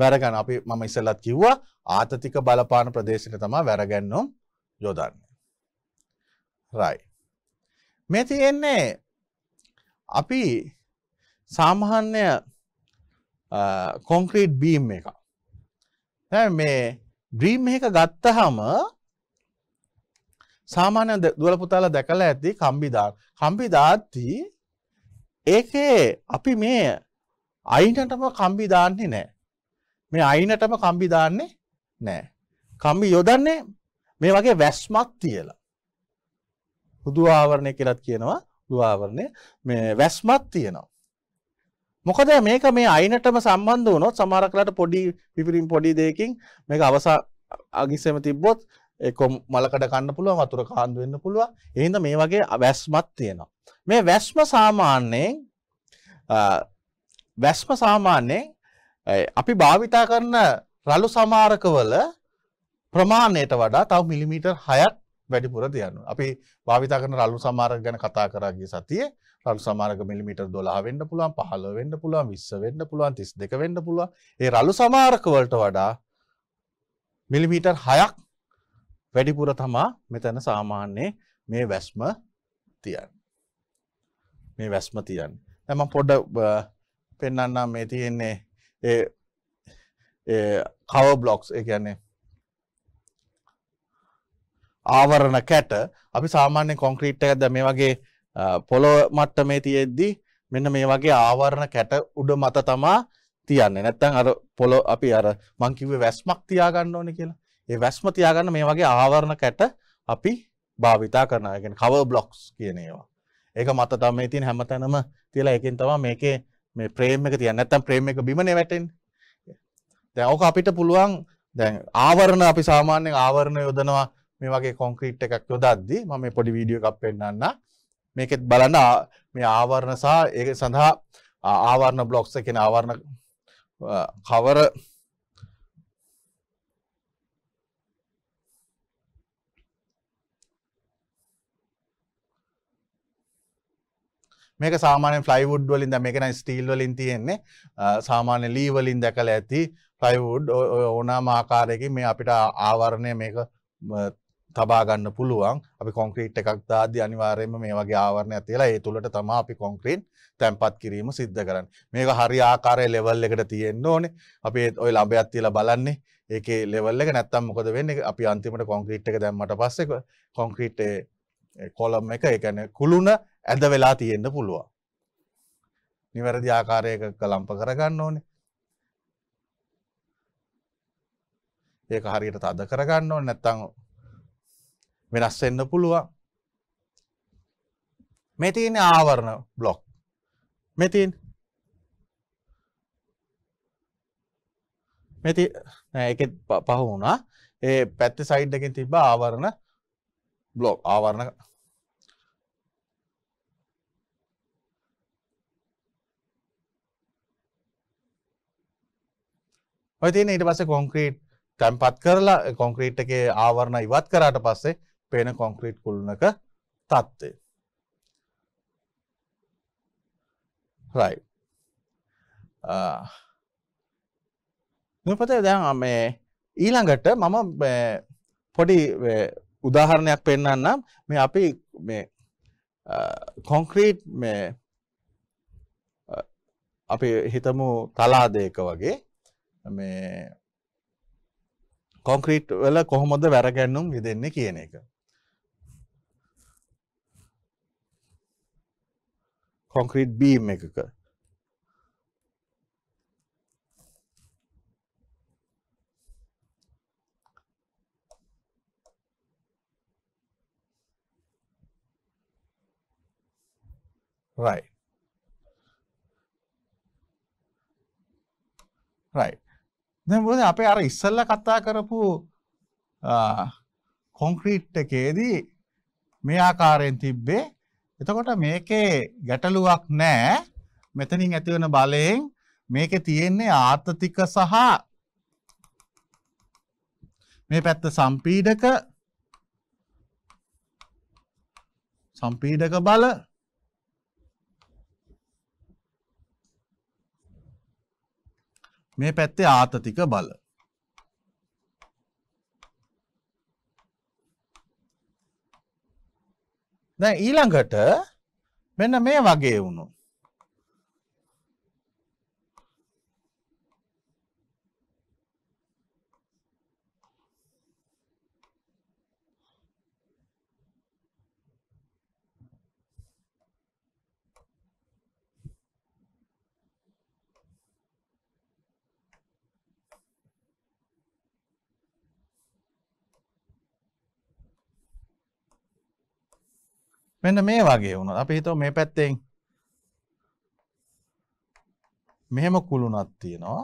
වැරගන්න අපි මම ඉස්සලත් කිව්වා ආතතික බලපාන ප්‍රදේශයට තමා වැරගැන්නුම් යොදන්නේ. රයි. මේ තියෙන්නේ අපි සාමාන්‍ය කොන්ක්‍රීට් බීම් එක මේ බ්‍රීම් එක ගත්තහම සාමාන්‍ය දුවල පුතාලා දැකලා ඇති කම්බිදා කම්බිදාත්ති ඒකේ අපි මේ අයිනටම කම්බිදාන්නේ නෑ මේ අයිනටම කම්බිදාන්නේ නෑ කම්බි යොදන්නේ මේ වගේ වැස්මක් තියලා හුදු ආවරණය කියලත් කියනවා දුආවරණය මේ වැස්මත් තියෙනවා. මොකද මේක මේ අයිනටම සම්බන්ධ වුණොත් සමහර කලට පොඩි පිපිරින් පොඩි දෙයකින් මේක අවස අගිස්සෙම තිබ්බොත් ඒක මලකඩ කන්න පුළුවන් වතුර කාන්දු වෙන්න පුළුවන්. ඒ හින්දා මේ වගේ වැස්මක් තියෙනවා. මේ වැස්ම සාමාන්‍යයෙන් වැස්ම සාමාන්‍යයෙන් අපි භාවිතා කරන රළු සමාරකවල ප්‍රමාණයට වඩා තව මිලිමීටර් 6ක් වැඩිපුර තියන්න. අපි භාවිතා කරන රලු සමාරක ගැන කතා කරගේ සතිය රලු සමාරක මිලිමිට දොලා වෙන්න පුළුවන් පහල වෙන්න පුළුවන් විස්ස වෙන්න පුළුවන් තිස් දෙක වෙන්න පුළුවන් ඒ රලු සමාරකවලට වඩා මිලිමීටර් හයක් වැඩිපුර තමා මෙතැන සාමාන්‍යයේ මේ වැස්ම තියන්. මේ වැස්ම තියන්. ඇම පොඩ්ඩ පෙන්න්නම් මේ තියෙන්නේ කව බ්ලොක්ස් එකන්නේ ආවරණ කැට අපි සාමාන්‍ය කොන්ක්‍රීට් එකද මේ වගේ පොලෝ මට්ටමේ තියෙද්දි මෙන්න මේ වගේ ආවරණ කැට උඩ මත තමා තියන්නේ නැත්තම් අර පොලෝ අපි අර මං කිව්වේ වැස්මක් තියාගන්න ඕනේ කියලා. ඒ වැස්ම තියාගන්න මේ වගේ ආවරණ කැට අපි භාවිතා කරනවා. ඒ කියන්නේ cover blocks කියන ඒවා. ඒක මත තමයි මේ තියෙන හැමතැනම තියලා ඒකෙන් තමයි මේකේ මේ ෆ්‍රේම් එක තියන්නේ. නැත්තම් ෆ්‍රේම් එක බිමනේ වැටෙන්නේ. දැන් ඕක අපිට පුළුවන් දැන් ආවරණ අපි සාමාන්‍යයෙන් ආවරණ යොදනවා මේ වගේ කොන්ක්‍රීට් එකක් යොදද්දී මම මේ පොඩි වීඩියෝ එකක් පෙන්නන්න. මේකෙත් බලන්න මේ ආවරණ සහ ඒක සඳහා ආවරණ බ්ලොක්ස් කියන ආවරණ කවර මේක සාමානෙන් ෆ්ලයිවුඩ් වලින් ද මේකන ස්ටීල් වලින් තියෙන්නේ සාමාන්‍ය ලී වලින් දැකල ඇති ෆ්ලයිවුඩ් ඕනාම ආකාරයකින් මේ අපිට ආවරණය මේක තබාගන්න පුළුවන් අපි කොන්ක්‍රීට් එකක් දාදි අනිවාර්යයෙන්ම මේ වගේ ආවරණයක් තියලා ඒ තුලට තමයි අපි කොන්ක්‍රීට් තැම්පත් කිරීම සිද්ධ කරන්නේ. මේක හරි ආකාරයේ level එකට තියෙන්න ඕනේ. අපි ওই ලඹයක් තියලා බලන්නේ. ඒකේ level එක නැත්තම් මොකද වෙන්නේ? අපි අන්තිමට කොන්ක්‍රීට් එක දැම්මට පස්සේ කොන්ක්‍රීට් කොලම් එක ඒ කියන්නේ කුළුණ ඇද වෙලා තියෙන්න පුළුවන්. නිවැරදි ආකාරයක ලම්ප කරගන්න ඕනේ. ඒක හරියට තද කරගන්න ඕනේ නැත්තම් වෙනස් වෙන්න පුළුවන් මේ තියෙන ආවරණ බ්ලොක් මේ තියෙන මේ නෑ ඒකෙත් පහ වුණා ඒ පැත්තේ සයිඩ් එකෙන් තිබ්බ ආවරණ බ්ලොක් ආවරණ ඔය තියෙන ඊට පස්සේ කොන්ක්‍රීට් තැම්පත් කරලා කොන්ක්‍රීට් එකේ ආවරණ ඉවත් කරාට පස්සේ පේන කොන්ක්‍රීට් කුල්නක තත්ත්වය. රයි. නපතේ දැන් මේ ඊළඟට මම පොඩි උදාහරණයක් පෙන්න්නම් මේ අපි මේ කොන්ක්‍රීට් මේ අපි හිතමු තලාදයක වගේ මේ කොන්ක්‍රීට් වල කොහොමද වැරගැන්නුම් විදෙන්නේ කියන එක. කොන්ක්‍රීට් බීම් එකක right right දැන් මොකද අපේ අර ඉස්සෙල්ලා කතා කරපු කොන්ක්‍රීට් එකේදී මේ ආකාරයෙන් තිබ්බේ එතකොට මේකේ ගැටලුවක් නෑ. මෙතනින් ඇතිවන බලයෙන් මේකේ තියෙන්නේ ආර්ථික සහ මේ පැත්ත සම්පීඩක සම්පීඩක බල මේ පැත්තේ ආතතික බල දැන් ඊළඟට මෙන්න මේ වගේ වුණු මෙන්න මේ වගේ වුණා. අපි හිතමු මේ පැත්තෙන් මෙහෙම කුළුණක් තියෙනවා.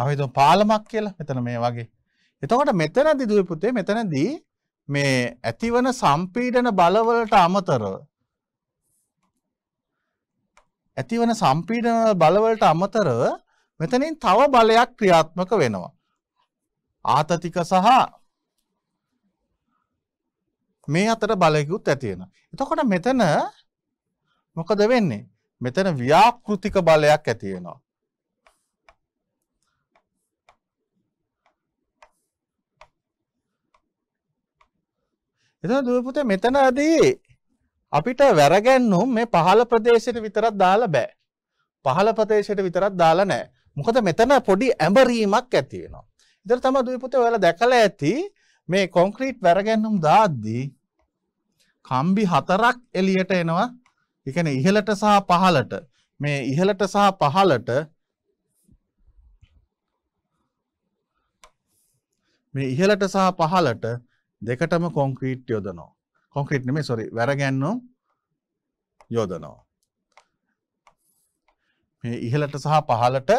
අපි හිතමු පාලමක් කියලා. මෙතන මේ වගේ. එතකොට මෙතනදී දුවේ පුතේ මෙතනදී මේ ඇතිවන සම්පීඩන බලවලට අමතරව ඇතිවන සම්පීඩන බලවලට අමතරව මෙතනින් තව බලයක් ක්‍රියාත්මක වෙනවා. ආතතික සහ මේ අතර බලයකුත් ඇතියෙන. එතකොට මෙතන මොකද වෙන්නේ. මෙතන ව්‍යාකෘතික බලයක් ඇතියෙනවා. එතන දුවපුතේ මෙතනදී අපිට වැරගැන්නුම් මේ පහළ ප්‍රදේශයට විතරක් දාලා බෑ. පහළ ප්‍රදේශයට විතරක් දාලා නෑ. මොකද මෙතන පොඩි ඇඹරීමක් ඇති වෙනවා. ඉතින් තමයි දුවපුතේ ඔයාලා දැකලා ඇති මේ කොන්ක්‍රීට් වැරගැන්නුම් දාද්දී කම්බි හතරක් එලියට එනවා. ඒ කියන්නේ ඉහළට සහ පහළට. මේ ඉහළට සහ පහළට මේ ඉහළට සහ පහළට දෙකටම කොන්ක්‍රීට් යොදනවා. කොන්ක්‍රීට් නෙමෙයි සෝරි වැරගැන්නුම් යොදනවා. මේ ඉහළට සහ පහළට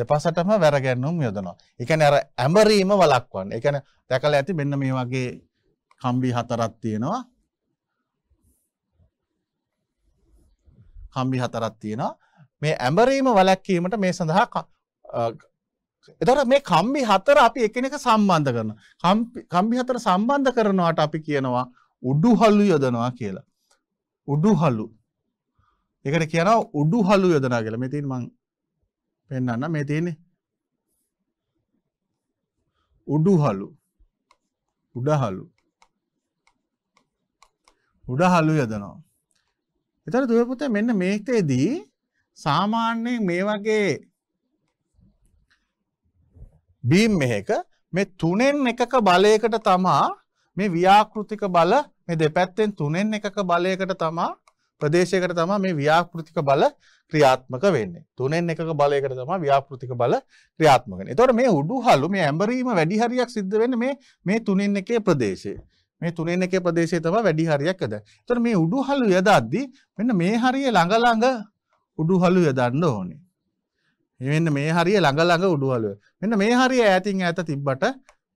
දෙපසටම වැරගැන්නුම් යොදනවා. එකන අර ඇඹරීම වලක්වන් එකන දැකල ඇති මෙන්න මේ වගේ කම්බි හතරත් තියෙනවා කම්බි හතරත් තියෙනවා මේ ඇඹරීම වලැක්කීමට මේ සඳහා එතට මේ කම්බි හතර අපි එකනෙක සම්බන්ධ කරන කම්බි හතර සම්බන්ධ කරනවාට අපි කියනවා උඩු හල්ලු යොදනවා කියලා උඩු හලු එකට කියනවා උඩු හලු යොදනා කියලා මෙතින් මං පෙන්න්න මේ තියෙනෙ උඩුහලු උඩහලු උඩහලු යදනවා එතර දුවපුත මෙන්න මේකතේදී සාමාන්‍යයෙන් මේ වගේ බීම් මෙහක මේ තුනෙන් එකක බලයකට තමා මේ ව්‍යාකෘතික බල මේ දෙපැත්තෙන් තුනෙන් එකක බලයකට තමා ප්‍රදේශයකට තම මේ ව්‍යාපෘතික බල ක්‍රියාත්මක වෙන්නේ තුනෙන් එක බලයකට තම ව්‍යාපෘතික බල ක්‍රියාත්මකෙන තොට මේ උඩු හලු මේ ඇඹරීම වැඩිහරියක් සිද්ධ වෙන මේ මේ තුනින් එකේ ප්‍රදේශය මේ තුනෙන් එකේ ප්‍රදේශය තම වැඩිහරියක් ඇද තොට මේ උඩු හලු යදද්දී මෙන්න මේ හරිය ළඟළඟ උඩු හලු යදන්න ඕනේ මෙන්න මේ හරිය ළඟළඟ උඩු හලුව මෙන්න මේ හරිය ඈතින් ඈත තිබ්බට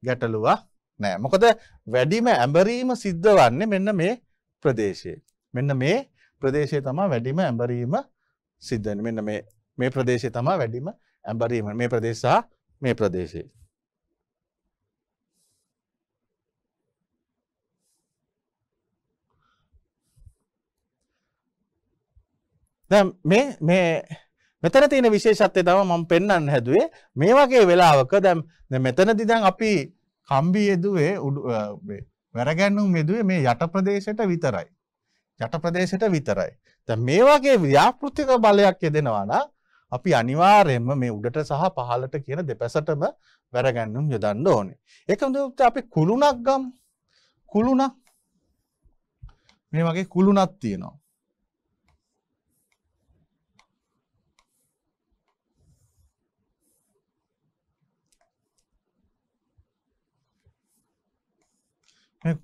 ගැටලුවා නෑ මොකද වැඩිම ඇඹරීම සිද්ධ වන්නේ මෙන්න මේ ප්‍රදේශයේ මෙන්න මේ ප්‍රදේශය තමා වැඩිම ඇඹරීම සිද්ධන මෙන්න මේ ප්‍රදේශය තමා වැඩිම ඇඹරීම මේ ප්‍රදේශා මේ ප්‍රදේශයේ. මේ මේ මෙතන තියෙන විශේෂත්වය තම මම පෙන්වන්න හැදුවේ මේ වගේ වෙලාවක දැන් මෙතනදී දැන් අපි කම්බි යෙදුවේ වැරගැන්නුම් යෙදුවේ මේ යට ප්‍රදේශයට විතරයි. යට ප්‍රදේශයට විතරයි. දැන් මේ වගේ ව්‍යාපෘතික බලයක් යෙදෙනවා නම් අපි අනිවාර්යයෙන්ම මේ උඩට සහ පහළට කියන දෙපැසටම වැරගැන්නුම් යොදන්න ඕනේ. ඒක උදේ අපි කුළුණක් ගමු. කුළුණක් මේ වගේ කුළුණක් තියෙනවා.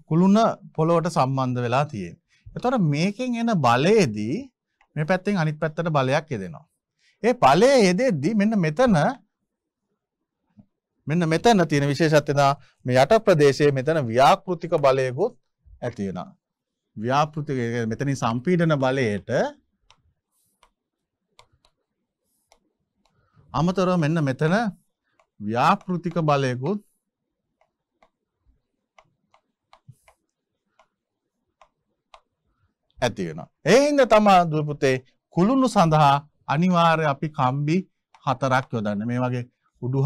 කුළුණ පොළොවට සම්බන්ධ වෙලා තියෙන. එතොට මේකෙන් එන බලයේදී මේ පැත්තෙන් අනිත් පැත්තට බලයක් යෙදෙනවා. ඒ පලේ යෙදෙද්දී මෙන්න මෙතන මෙන්න මෙතන තියෙන විශේෂත්වනා මේ යට ප්‍රදේශයේ මෙතන ව්‍යාපෘතික බලයකුත් ඇති වෙනවා. ව්‍යාපෘතික මෙතනින් සම්පීඩන බලයට අමතරව මෙන්න මෙතන ව්‍යාපෘතික බලයකුත් ඇති වෙනවා. ඒ හින්දා තමයි දුපුතේ කුළුණු සඳහා අනිවාර්ය අපි කම්බි හතරක් යොදන්න. මේ වගේ උඩු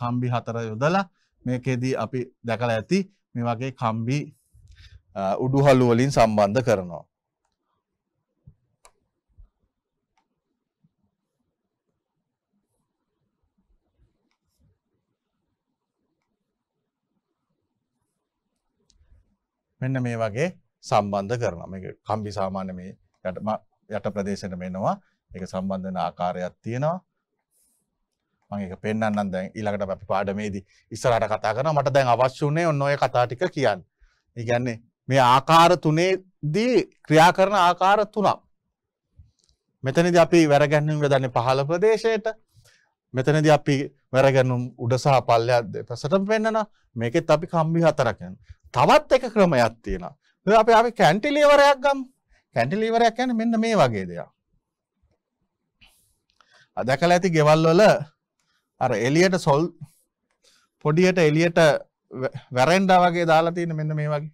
කම්බි හතර යොදලා මේකෙදී අපි දැකලා ඇති මේ වගේ කම්බි උඩුහලු වලින් සම්බන්ධ කරනවා. මෙන්න මේ වගේ සම්බන්ධ කරන මේ කම්බි සාමාන්‍ය මේ යටම යට ප්‍රදේශයට මෙනවා එක සම්බන්ධන ආකාරයක් තියෙනවා මගේ පෙන්න්නන් දැන් ඉලකට අපි පාඩමේදී ඉස්සරට කතා කරන මට දැන් අවශ්‍ය වනේ ඔන්නඔය කතාටික කියන්න ඉගැන්නේ මේ ආකාර තුනේදී ක්‍රියා කරන ආකාර තුනක් මෙතනද අපි වැරගැන්නුම් දන්න පහළ ප්‍රදේශයට මෙතනද අපි වැරගැනුම් උඩසාහ පල්ලයක් දෙ පැසට පෙන්න්නන මේකෙත් අපි කම්බි හතරකෙන් තවත් එක ක්‍රමයක් තියෙනවා අප අපි කැන්ටිලීවරයක් ගම් කැන්ටිලීවරයක් ැන මෙන්න මේ වගේ දෙයක් අදැකල ඇති ගෙවල්වල අර එලියට සොල් පොඩියට එලියට වැරෙන්ඩා වගේ දාලා තියෙන මෙන්න මේ වගේ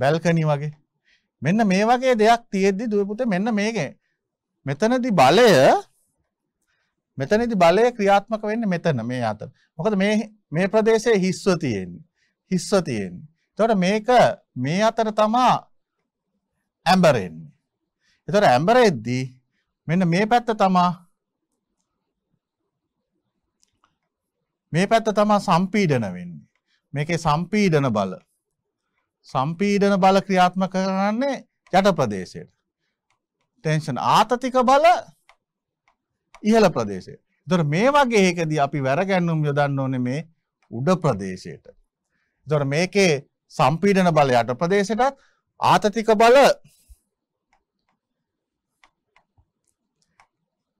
බැල්කනි වගේ මෙන්න මේ වගේ දෙයක් තියෙද්දි දුවපුත මෙන්න මේක මෙතනදි බලය මෙතනදි බලය ක්‍රියාත්මක වෙන්නේ මෙතන මේ අතර. මොකද මේ මේ ප්‍රදේශයේ හිස්ව තියෙන්නේ. හිස්ව තියෙන්නේ. එතකොට මේක මේ අතර තමා ඇඹර එන්නේ. එතකොට ඇඹර එද්දී මෙන්න මේ පැත්ත තමා මේ පැත්ත තමා සම්පීඩන වෙන්නේ. මේකේ සම්පීඩන බල සම්පීඩන බල ක්‍රියාත්මක කරන්නේ යට ප්‍රදේශයට. ටෙන්ෂන් ආතතික බල ඉහළ ප්‍රදේශය. දොර මේ වගේ ඒකදී අපි වැරගැන්නුම් යොදන්න ඕනේ මේ උඩ ප්‍රදේශයට. දොර මේකේ සම්පීඩන බල යට ප්‍රදේශයටත් ආතතික බල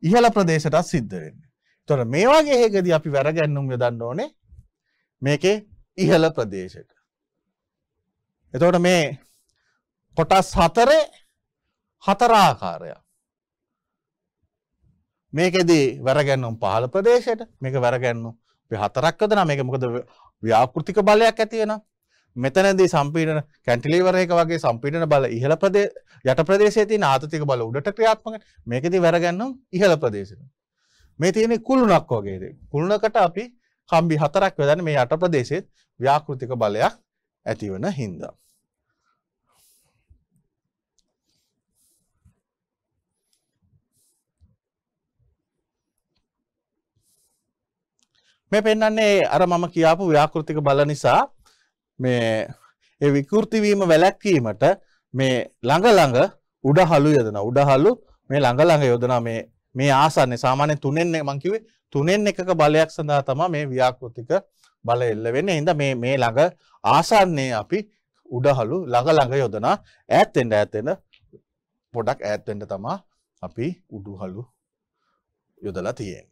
ඉහළ ප්‍රදේශටත් සිද්ධ වෙන්නේ. තොර මේ වගේ හේකදී අපි වැරගැන්නුම් යොදන්න ඕනේ මේකේ ඉහළ ප්‍රදේශයට. එතකොට මේ කොටස් හතරේ හතරාකාරයක්. මේකෙදී වැරගැන්නුම් පහළ ප්‍රදේශයට මේක වැරගැන්නු හතරක්වදන මේක මොකද ව්‍යාකෘතික බලයක් ඇතියෙන මෙතනදී සම්පීන කැටිලිවරයක වගේ සම්පීටන බල ඉහළ ප්‍රදේ යට ප්‍රදේශේ තින ආතතික බල උඩට ක්‍රියාත්මක මේකෙදී වැරගැන්නම් ඉහළ ප්‍රදේශන මේ තියෙන කුළුණක් වගේද කුළුණකට අපි කම්බි හතරක් වෙදන මේ යට ප්‍රදේශෙත් ව්‍යාකෘතික බලයක් ඇතිවන හින්දා. මේ පෙන්න්නේ අර මම කියාපු ව්‍යාකෘතික බල නිසා මේ ඒ විකෘතිවීම වැලැක්වීමට මේ ළඟ ළඟ උඩහලු යදන උඩහලු මේ ළඟ ළඟ යොදනා මේ මේ ආසන්නේ සාමාන්‍ය තුනෙන් මං කිව්වේ තුනෙන් එකක බලයක් සඳහා තමයි මේ ව්‍යාකෘතික බල එල්ල වෙන්නේ. එහෙනම් මේ මේ ළඟ ආසන්නේ අපි උඩහලු ළඟ ළඟ යොදනා ඈත් වෙන්න ඈත් වෙන්න පොඩක් ඈත් වෙන්න තමයි අපි උඩුහලු යොදලා තියෙන්නේ.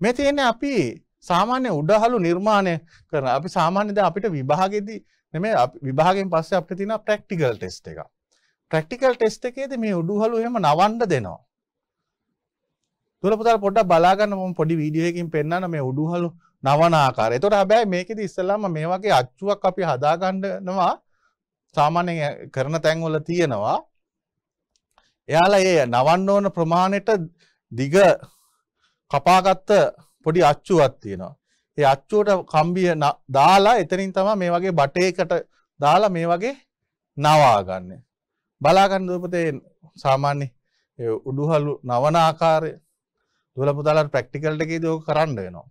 මේ තියෙන්නේ අපි සාමාන්‍ය උඩහළු නිර්මාණය කරන අපි සාමාන්‍යද අපිට විභාගෙදී නෙමෙයි විභාගයෙන් පස්සේ අපිට තියෙන ප්‍රැක්ටිකල් ටෙස්ට් එක. ප්‍රැක්ටිකල් ටෙස්ට් එකේදී මේ උඩුහළු එහෙම නවන්න දෙනවා. දුර පුතාලා පොඩ්ඩක් බලා ගන්න මම පොඩි වීඩියෝ එකකින් පෙන්නන්න මේ උඩුහළු නවන ආකාරය. ඒතකොට හැබැයි මේකෙදි ඉස්සෙල්ලාම මේ වගේ අච්චුවක් අපි හදා ගන්නවා සාමාන්‍යයෙන් කරන තැන්වල තියෙනවා. එයාලා ඒ නවන්න ඕන ප්‍රමාණයට දිග කපාගත්ත පොඩි අච්චුවක් තියෙනවා. ඒ අච්චුවට කම්බිය දාලා එතනින් තමයි මේ වගේ බටේකට දාලා මේ වගේ නවා ගන්න. බලා ගන්න දුපතේ සාමාන්‍ය උඩුහලු නවන ආකාරය දුවල පුතාලට ප්‍රැක්ටිකල් එකේදී ඕක කරන්න වෙනවා.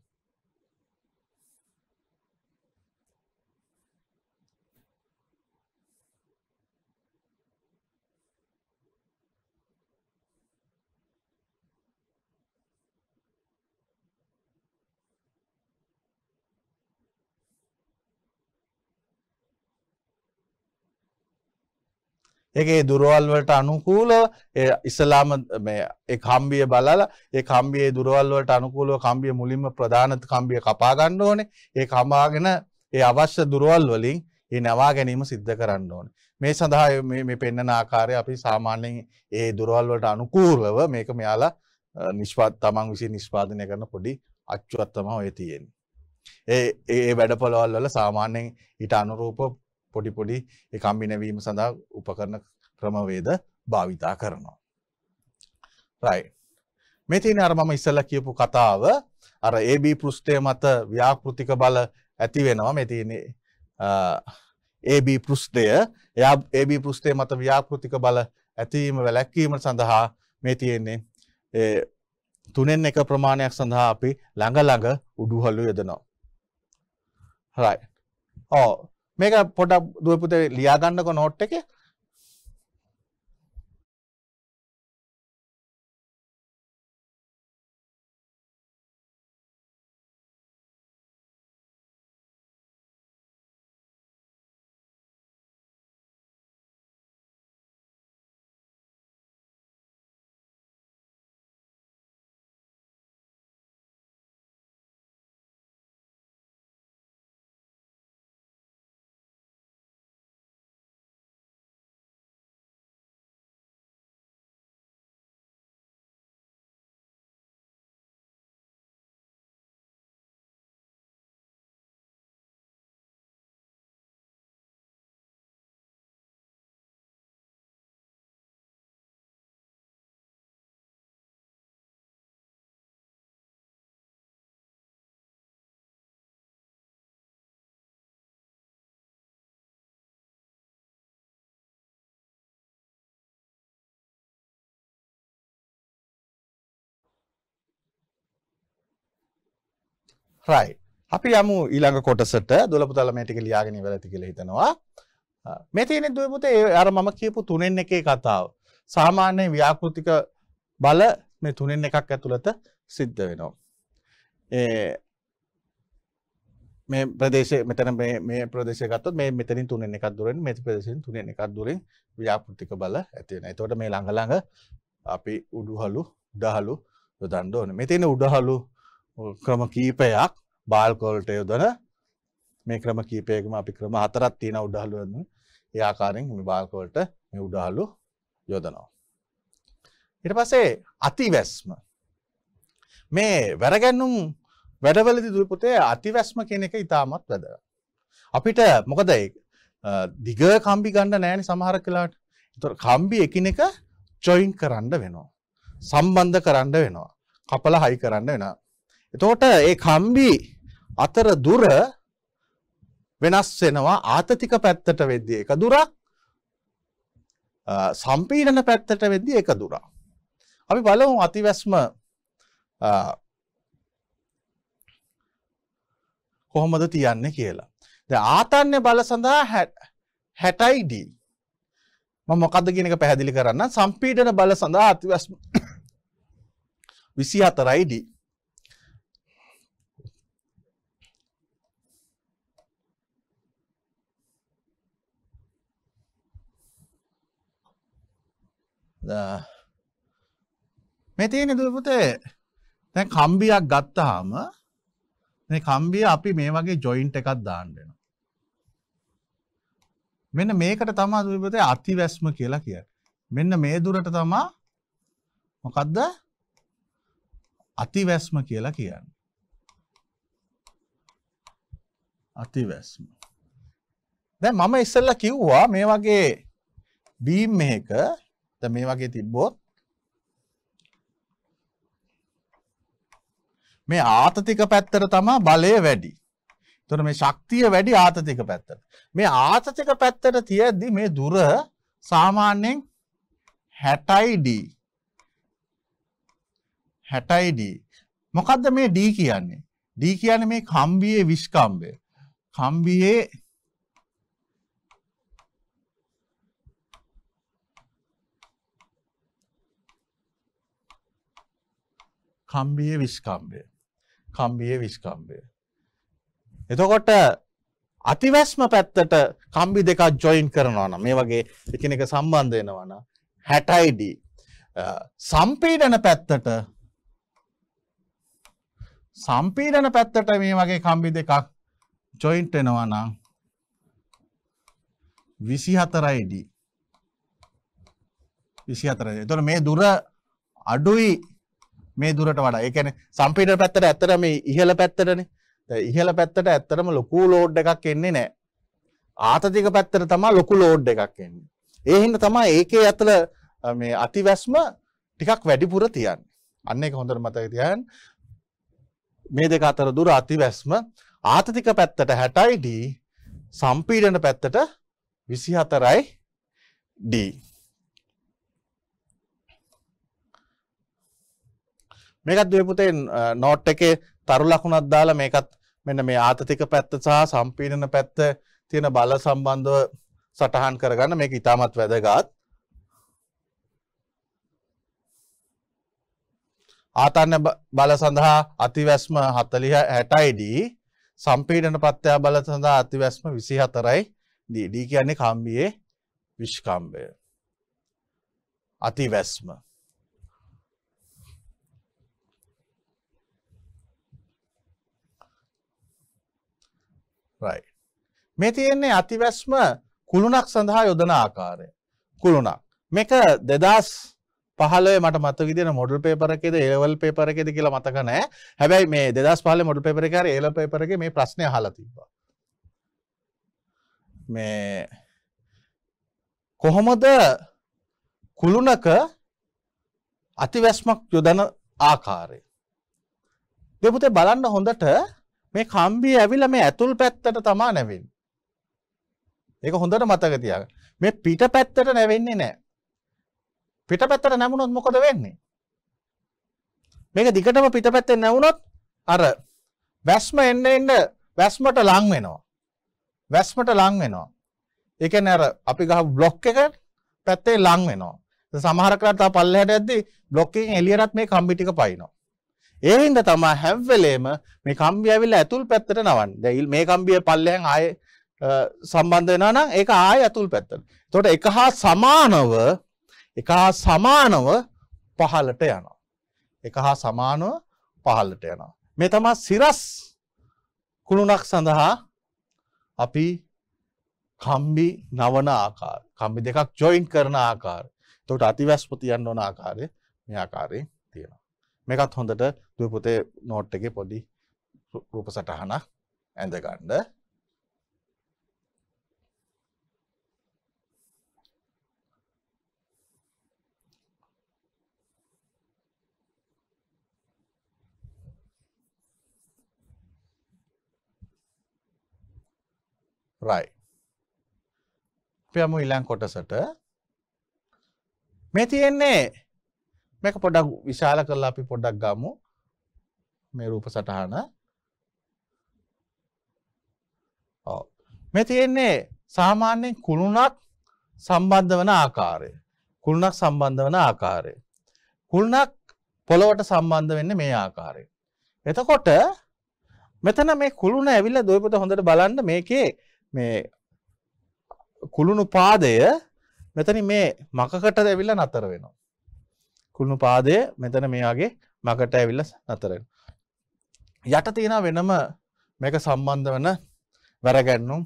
ඒකේ දුරවල් වලට අනුකූලව ඒ ඉස්ලාම මේ ඒ කම්බිය බලලා ඒ කම්බියේ දුරවල් වලට අනුකූලව කම්බිය මුලින්ම ප්‍රධාන කම්බිය කපා ගන්න ඕනේ. ඒ කමාගෙන ඒ අවශ්‍ය දුරවල් වලින් ඒ නවා ගැනීම සිද්ධ කරන්න ඕනේ. මේ සඳහා මේ මේ පෙන්වන ආකාරය අපි සාමාන්‍යයෙන් ඒ දුරවල් වලට අනුකූලව මේක මෙයාලා නිෂ්පාද තමන් විසින් නිෂ්පාදනය කරන පොඩි අච්චුවක් තමයි ඔය තියෙන්නේ. ඒ ඒ වැඩපොළවල් වල සාමාන්‍යයෙන් ඊට අනුරූප පොඩිපොඩි කම්බිනැවීම සඳහා උපකරන ක්‍රමවේද භාවිතා කරනවා. රයි. මෙතින අර මම ඉස්සල්ල කියපු කතාව අර AB පෘෂ්ටය මත ව්‍යාපෘතික බල ඇති වෙනවා මෙතිනේ AB පෘෂ්ටය එයා AB පෘෂ්ටය මත ව්‍යාපෘතික බල ඇතිවීම වැලැක්වීම සඳහා මේ තියෙන්නේ තුනෙන් එක ප්‍රමාණයක් සඳහා අපි ළඟ ළඟ උඩුහලු යදනවා. හරයි. ඕ oh, මේක පොඩ දුවපුතේ ලියාගන්නක නෝට් එක right අපි යමු ඊළඟ කොටසට දොළපුතල මේ ටික ලියාගෙන ඉවරති කියලා හිතනවා මේ තියෙන දුවේ පුතේ අර මම කියපු තුනෙන් එකේ කතාව සාමාන්‍ය ව්‍යාකෘතික බල මේ තුනෙන් එකක් ඇතුළත සිද්ධ වෙනවා ඒ මේ ප්‍රදේශයේ මෙතන මේ මේ ප්‍රදේශය ගත්තොත් මේ මෙතනින් තුනෙන් එකක් දුරෙන් මේ ප්‍රදේශයෙන් තුනෙන් එකක් දුරෙන් ව්‍යාපෘතික බල ඇති වෙනවා. එතකොට මේ ළඟ ළඟ අපි උඩුහලු උඩහලු යොදන්න ඕනේ. මේ තියෙන උඩහලු ක්‍රම කීපයක් බාල්කොල්ට යොදන මේ ක්‍රම කීපයකම අපි ක්‍රම හතරත් තියෙන උඩහළුවන්න ඒ ආකාරයෙන් මේ බාල්කොල්ට මේ උඩහලු යොදනවා. ඉට පසේ අතිවැස්ම මේ වැරගැන්නුම් වැඩවලදි දුපුතේ අතිවැස්ම කෙනෙක ඉතාමත් වැදග. අපිට මොකද දිග කම්බි ගණ්ඩ නෑනි සමහර කලාට තුර කම්බි එකිනෙක චොයින් කරන්න වෙනවා. සම්බන්ධ කරන්න වෙනවා. කපල හයි කරන්න වෙනවා. එතකොට ඒ කම්බි අතර දුර වෙනස් වෙනවා ආතතික පැත්තට වෙද්දී එක දුරක් සම්පීඩන පැත්තට වෙද්දී එක දුරක්. අපි බලමු අතිවැස්ම කොහොමද තියන්නේ කියලා. දැන් ආතන්‍ය බල සඳහා 60යිඩ මම මොකද්ද කියන එක පැහැදිලි කරන්න. සම්පීඩන බල සඳහා අතිවැස්ම 24යිඩ මේ තියෙන දුරපුතේ දැන් කම්බියක් ගත්තාම මේ කම්බිය අපි මේ වගේ ජොයින්ට් එකක් දාන්න වෙනවා. මෙන්න මේකට තමයි දුරපුතේ අතිවැස්ම කියලා කියන්නේ. මෙන්න මේ දුරට තමයි මොකද්ද? අතිවැස්ම කියලා කියන්නේ. අතිවැස්ම. දැන් මම ඉස්සෙල්ලා කිව්වා මේ වගේ බීම් එකක මේ වගේ තිබ්බොත් මේ ආතතික පැත්තර තමා බලය වැඩි. තොර මේ ශක්තිය වැඩි ආතතික පැත්තට. මේ ආතතික පැත්තට තියද්දි මේ දුර සාමාන්‍යයෙන් හැටයිඩ හැටයිඩ මොකක්ද මේ ඩී කියන්නේ ඩී කියන මේ කම්බියේ විශ්කම්බය කම්බියේ කම්බිය විස්කම්බය කම්බිය විස්කම්බය. එතකොට අතිවැස්ම පැත්තට කම්බි දෙකක් ජොයින් කරනවා නම් මේ වගේ එකන එක සම්බන්ධ වෙනවන හැටයිඩ සම්පීඩන පැත්තට සම්පීඩන පැත්තට මේ වගේ කම්බි දෙකක් ජොයින්ට් වෙනවා නම් විසි හතරයිඩ විසි හතරයි තොට මේ දුර අඩුයි මේ දුරට වඩා. ඒ කියන්නේ සම්පීඩන පැත්තට ඇත්තට මේ ඉහළ පැත්තටනේ. දැන් ඉහළ පැත්තට ඇත්තටම ලොකු ලෝඩ් එකක් එන්නේ නැහැ. ආතතික පැත්තට තමයි ලොකු ලෝඩ් එකක් එන්නේ. ඒ හින්දා තමයි ඒකේ ඇතුළ මේ අතිවැස්ම ටිකක් වැඩිපුර තියන්නේ. අන්න ඒක හොඳට මතක තියාගන්න. මේ දෙක අතර දුර අතිවැස්ම ආතතික පැත්තට 60යි D සම්පීඩන පැත්තට 24යි D මේකත් දවපුතේ නෝට් එකේ තරු ලකුණක් දාලා මේකත් මෙන්න මේ ආතතික පැත්ත සහ සම්පීඩන පැත්ත තියෙන බල සම්බන්ධව සටහන් කරගන්න මේක ඉතාමත් වැදගත්. ආතන්න බල සඳහා අතිවැස්ම හතලිහ හැටයිඩී සම්පීඩන පත්යා බල සඳහා අතිවැස්ම විසි හතරයි ඩඩී කියන්නේ කම්බියේ විශ්කම්බය. අතිවැස්ම. රයි. මේ තියෙන්නේ අතිවැස්ම කුළුණක් සඳහා යොදන ආකාරය කුළුණක් මේක දෙදස් පහලේ මට මත විදින මොඩල් පේපරකෙද ඒවල් පේපරකෙද කියලා මතක නෑ හැබැයි මේ දෙදස් පහල මොඩල් පේපරකාර ඒල පේපරක මේ ප්‍රශ්නය හල තිබ්බා මේ කොහොමද කුළුණක අතිවැස්මක් යොදන ආකාරය දෙපුතේ බලන්න හොඳට මේ කම්බිය ඇවිල මේ ඇතුල් පැත්තට තමා නැවෙන් ඒක හොඳට මතක තියාග මේ පිට පැත්තට නැවෙන්නේ නෑ පිට පැත්තට නැමුණොත් මොකද වෙන්නේ මේක දිගටම පිට පැත්තෙන් නැවුණොත් අර වැස්ම එන්න එන්න වැස්මට ලං වෙනවා වැස්මට ලං වෙනවා ඒ කියන්නේ අර අපි ගහ බ්ලොක් එක පැත්තේ ලං වෙනවා සමහර කරලා තා පල්ලෙහාට ඇද්දි බ්ලොක් එකෙන් එළියටත් මේ කම්බි ටික පයින්නවා ඒ හින්දා තමයි හැම වෙලේම මේ කම්බිය ඇවිල්ලා ඇතුල් පැත්තට නවන්නේ. දැන් මේ කම්බිය පල්ලෙහාන් ආයේ සම්බන්ධ වෙනවා නම් ඒක ආයේ ඇතුල් පැත්තට. එතකොට එක හා සමානව එක හා සමානව පහළට යනවා. එක හා සමානව පහළට යනවා. මේ තමයි සිරස් කුණුණක් සඳහා අපි කම්බි නවන ආකාර කම්බි දෙකක් ජොයින් කරන ආකාර. එතකොට අතිවැස්ප තියන්න ඕන ආකාරය මේ ආකාරයෙන් මේකත් හොඳට දුව පුතේ නෝට් එකේ පොඩි රූප සටහනක් ඇඳ ගන්න. right අපි යමු ඊළඟ කොටසට මේ තියෙන්නේ මේක පොඩක් විශාල කරලා අපි පොඩක් ගමු මේ රූප සටහන. ඔව්. මේ තියෙන්නේ සාමාන්‍යයෙන් කුළුණක් සම්බන්ධ වන ආකාරය. කුළුණක් සම්බන්ධ වන ආකාරය. කුළුණක් පොළොවට සම්බන්ධ වෙන්නේ මේ ආකාරයෙන්. එතකොට මෙතන මේ කුළුණ ඇවිල්ලා දොයිපොත හොඳට බලන්න මේකේ මේ කුළුණු පාදය මෙතන මේ මකකට ඇවිල්ලා නතර වෙනවා. කුණු පාදය මෙතන මෙයාගේ මකට ඇවිල්ල නතරෙන්. යට තියෙන වෙනම මේක සම්බන්ධ වන වැරගැන්නුම්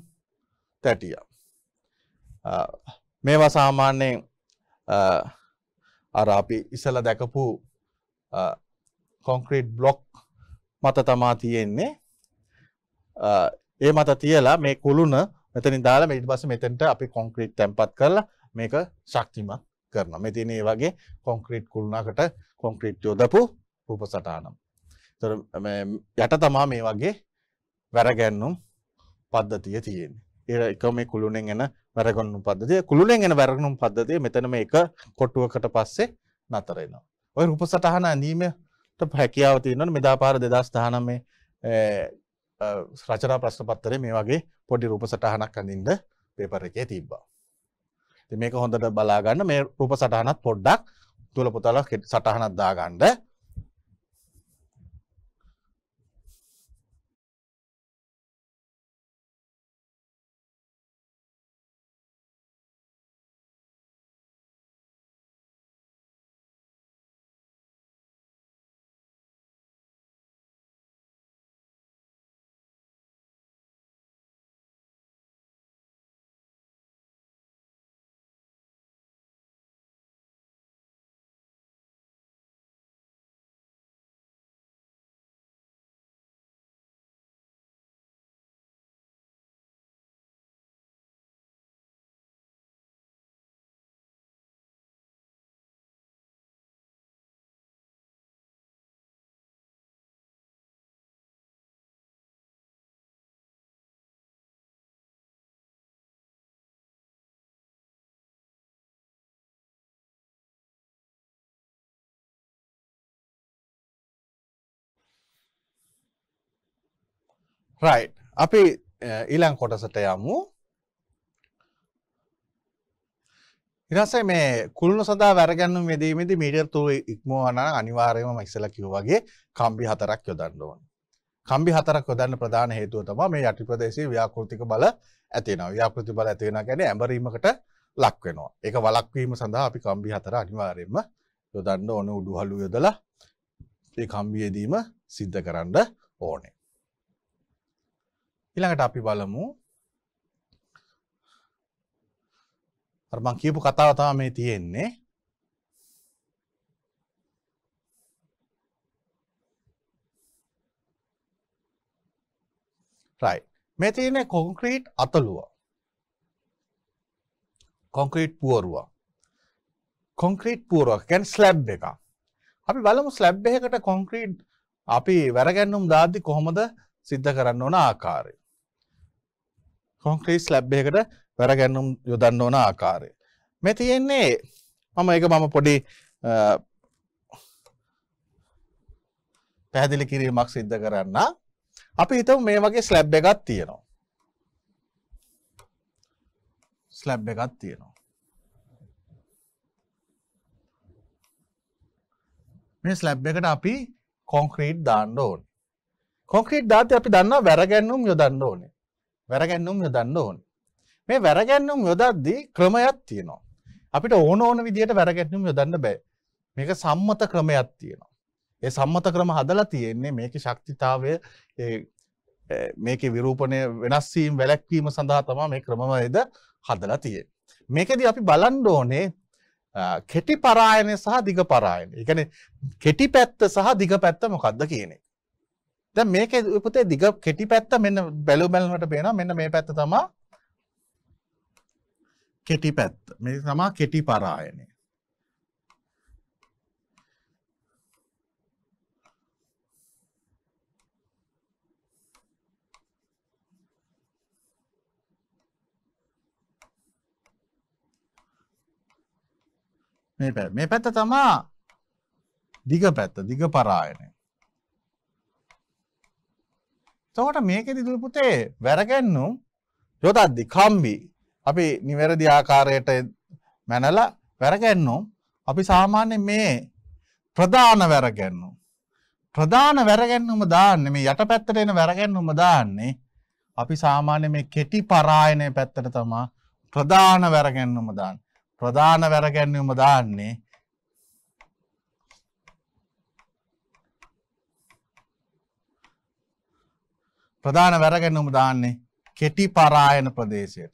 තැටිය. මේවා සාමාන්‍යයෙන් අර අපි ඉසල දැකපු කොන්ක්‍රීට් බ්ලොක් මත තමා තියෙන්නේ ඒ මත තියලා මේ කුළුණ මෙතනි දාලා මට බස මෙතැන්ට අපි කොන්ක්‍රීට් තැන්පත් කරලා මේක ශක්තිමත් කරන මෙතින ඒ වගේ කොන්ක්‍රීට් කුල්නාකට කොන්ක්‍රීට් යොදපු රූප සටානම්. තොර යට තමා මේ වගේ වැරගැන්නුම් පද්ධතිය තියෙන ඒ එක මේ කුළුණෙන් එන වැරගන්නු පද්ධතිය කුළුණෙන් එන වැරගනුම් පද්ධතිය මෙතනම එක කොටුවකට පස්සේ නතරෙනවා. ඔය රූප සටහන ඇඳීමට හැකියාව තියෙනවන මෙදාපාර දෙදස් දානමේ රචනා ප්‍රශ්න පත්තරේ මේ වගේ පොඩි රූප සටහනක් අඳින්ද පේපර එකේ තිබ්බා. මේක හොඳට බලාගන්න මේ රූප සටහනත් පොඩ්ඩක් තුල පුතාලා සටහනක් දාගන්න රයි අපි eh, ඊළං කොටසට යමු ඉරසේ මේ කුල්ුණු සදා වැරගැන්නුම් වෙදීමද මීඩර් තුර ඉක්මවන අනිවාරයම මයිසල කිව වගේ කම්බි හතරක් යොදන්නුවන් කම්බි හතරක් යොදන්න ප්‍රධාන හේතුව තම මේ යටි ප්‍රදේශේ ව්‍යාකෘතික බල ඇතින ව්‍යාපෘති බල ඇතිවෙන ගැන ඇඹරීමකට ලක්වෙනවා එක වලක්වීම සඳහා අපි කම්බි හතර අනිවාරයෙන්ම යොදන්න ඕන උඩුහලු යොදලා ඒ කම්බියදීම සිද්ධ කරන්න ඕනේ ඊළඟට අපි බලමු අර මං කියපු කතාව තමයි මේ තියෙන්නේ right මේ තියෙන්නේ කොන්ක්‍රීට් අතලුව කොන්ක්‍රීට් පුවරුව කොන්ක්‍රීට් පුවරුව කියන්නේ ස්ලැබ් එක අපි බලමු ස්ලැබ් එකකට කොන්ක්‍රීට් අපි වැරගැන්නුම් දාද්දි කොහොමද සිද්ධ කරන්න ඕන ආකාරය කොන්ක්‍රීස් ලැබ්බයකට වැරගැන්නුම් යොදන්න ඕන ආකාරය. මෙ තියෙන්නේ මම එක මම පොඩි පැහැදිලි කිරීමක් සිද්ධ කරන්න අපි හිතම මේ වගේ ස්ලැබ් එකත් තියෙනවා. ස්ලැබ් එකත් තියෙනවා. මේ ස්ලැබ් එකට අපි කොන්ක්‍රීට් දාන්න ඕන කොන්ක්‍රීට් ධාතය අපි දන්න වැරගැන්නුම් යොදන්න ඕනේ වැරගැන්නුම් යොදන්න ඕන මේ වැරගැන්නුම් යොදද්දී ක්‍රමයක් තියෙනවා අපිට ඕන ඕන විදියට වැරගැන්නුම් යොදන්න බෑ මේක සම්මත ක්‍රමයක් තියෙනවා ඒ සම්මත ක්‍රම හදලා තියෙන්නේ මේක ශක්තිතාවය මේක විරූපණය වෙනස්වීම් වැලැක්වීම සඳහා තමා මේ ක්‍රමවයද හදලා තිය මේකද අපි බලන්ඩ ඕනේ කෙටි පරායනය සහ දිග පරායන එකන කෙටි පැත්ත සහ දිග පැත්ත මොකක්ද කියනෙ දැන් මේකේ පුතේ දිග කෙටි පැත්ත මෙන්න බැලු බැලනකොට පේනවා මෙන්න මේ පැත්ත තමයි කෙටි පැත්ත. මේ තමයි කෙටි පරායනය. මේ පැත්ත මේ පැත්ත තමා දිග පැත්ත දිග පරායනය තෝට මේකෙදි දුපුතේ වැරගැන්නු යොතද්දි කම්බි අපි නිවැරදි ආකාරයට මැනල වැරගැන්නුම් අපි සාමාන්‍ය මේ ප්‍රධාන වැරගැන්නුම්. ප්‍රධාන වැරගැන්නුම දාන්න මේ යට පැත්තට එන වැරගැන්නුම දාන්නේ අපි සාමාන්‍ය මේ කෙටි පරායනය පැත්තට තමා ප්‍රධාන වැරගැන්නුම දාන්න. ප්‍රධාන වැරගැන්නුම දාන්නේ ප්‍රධාන වැරගෙනුම දාන්නේ කෙටි පරායන ප්‍රදේශයට.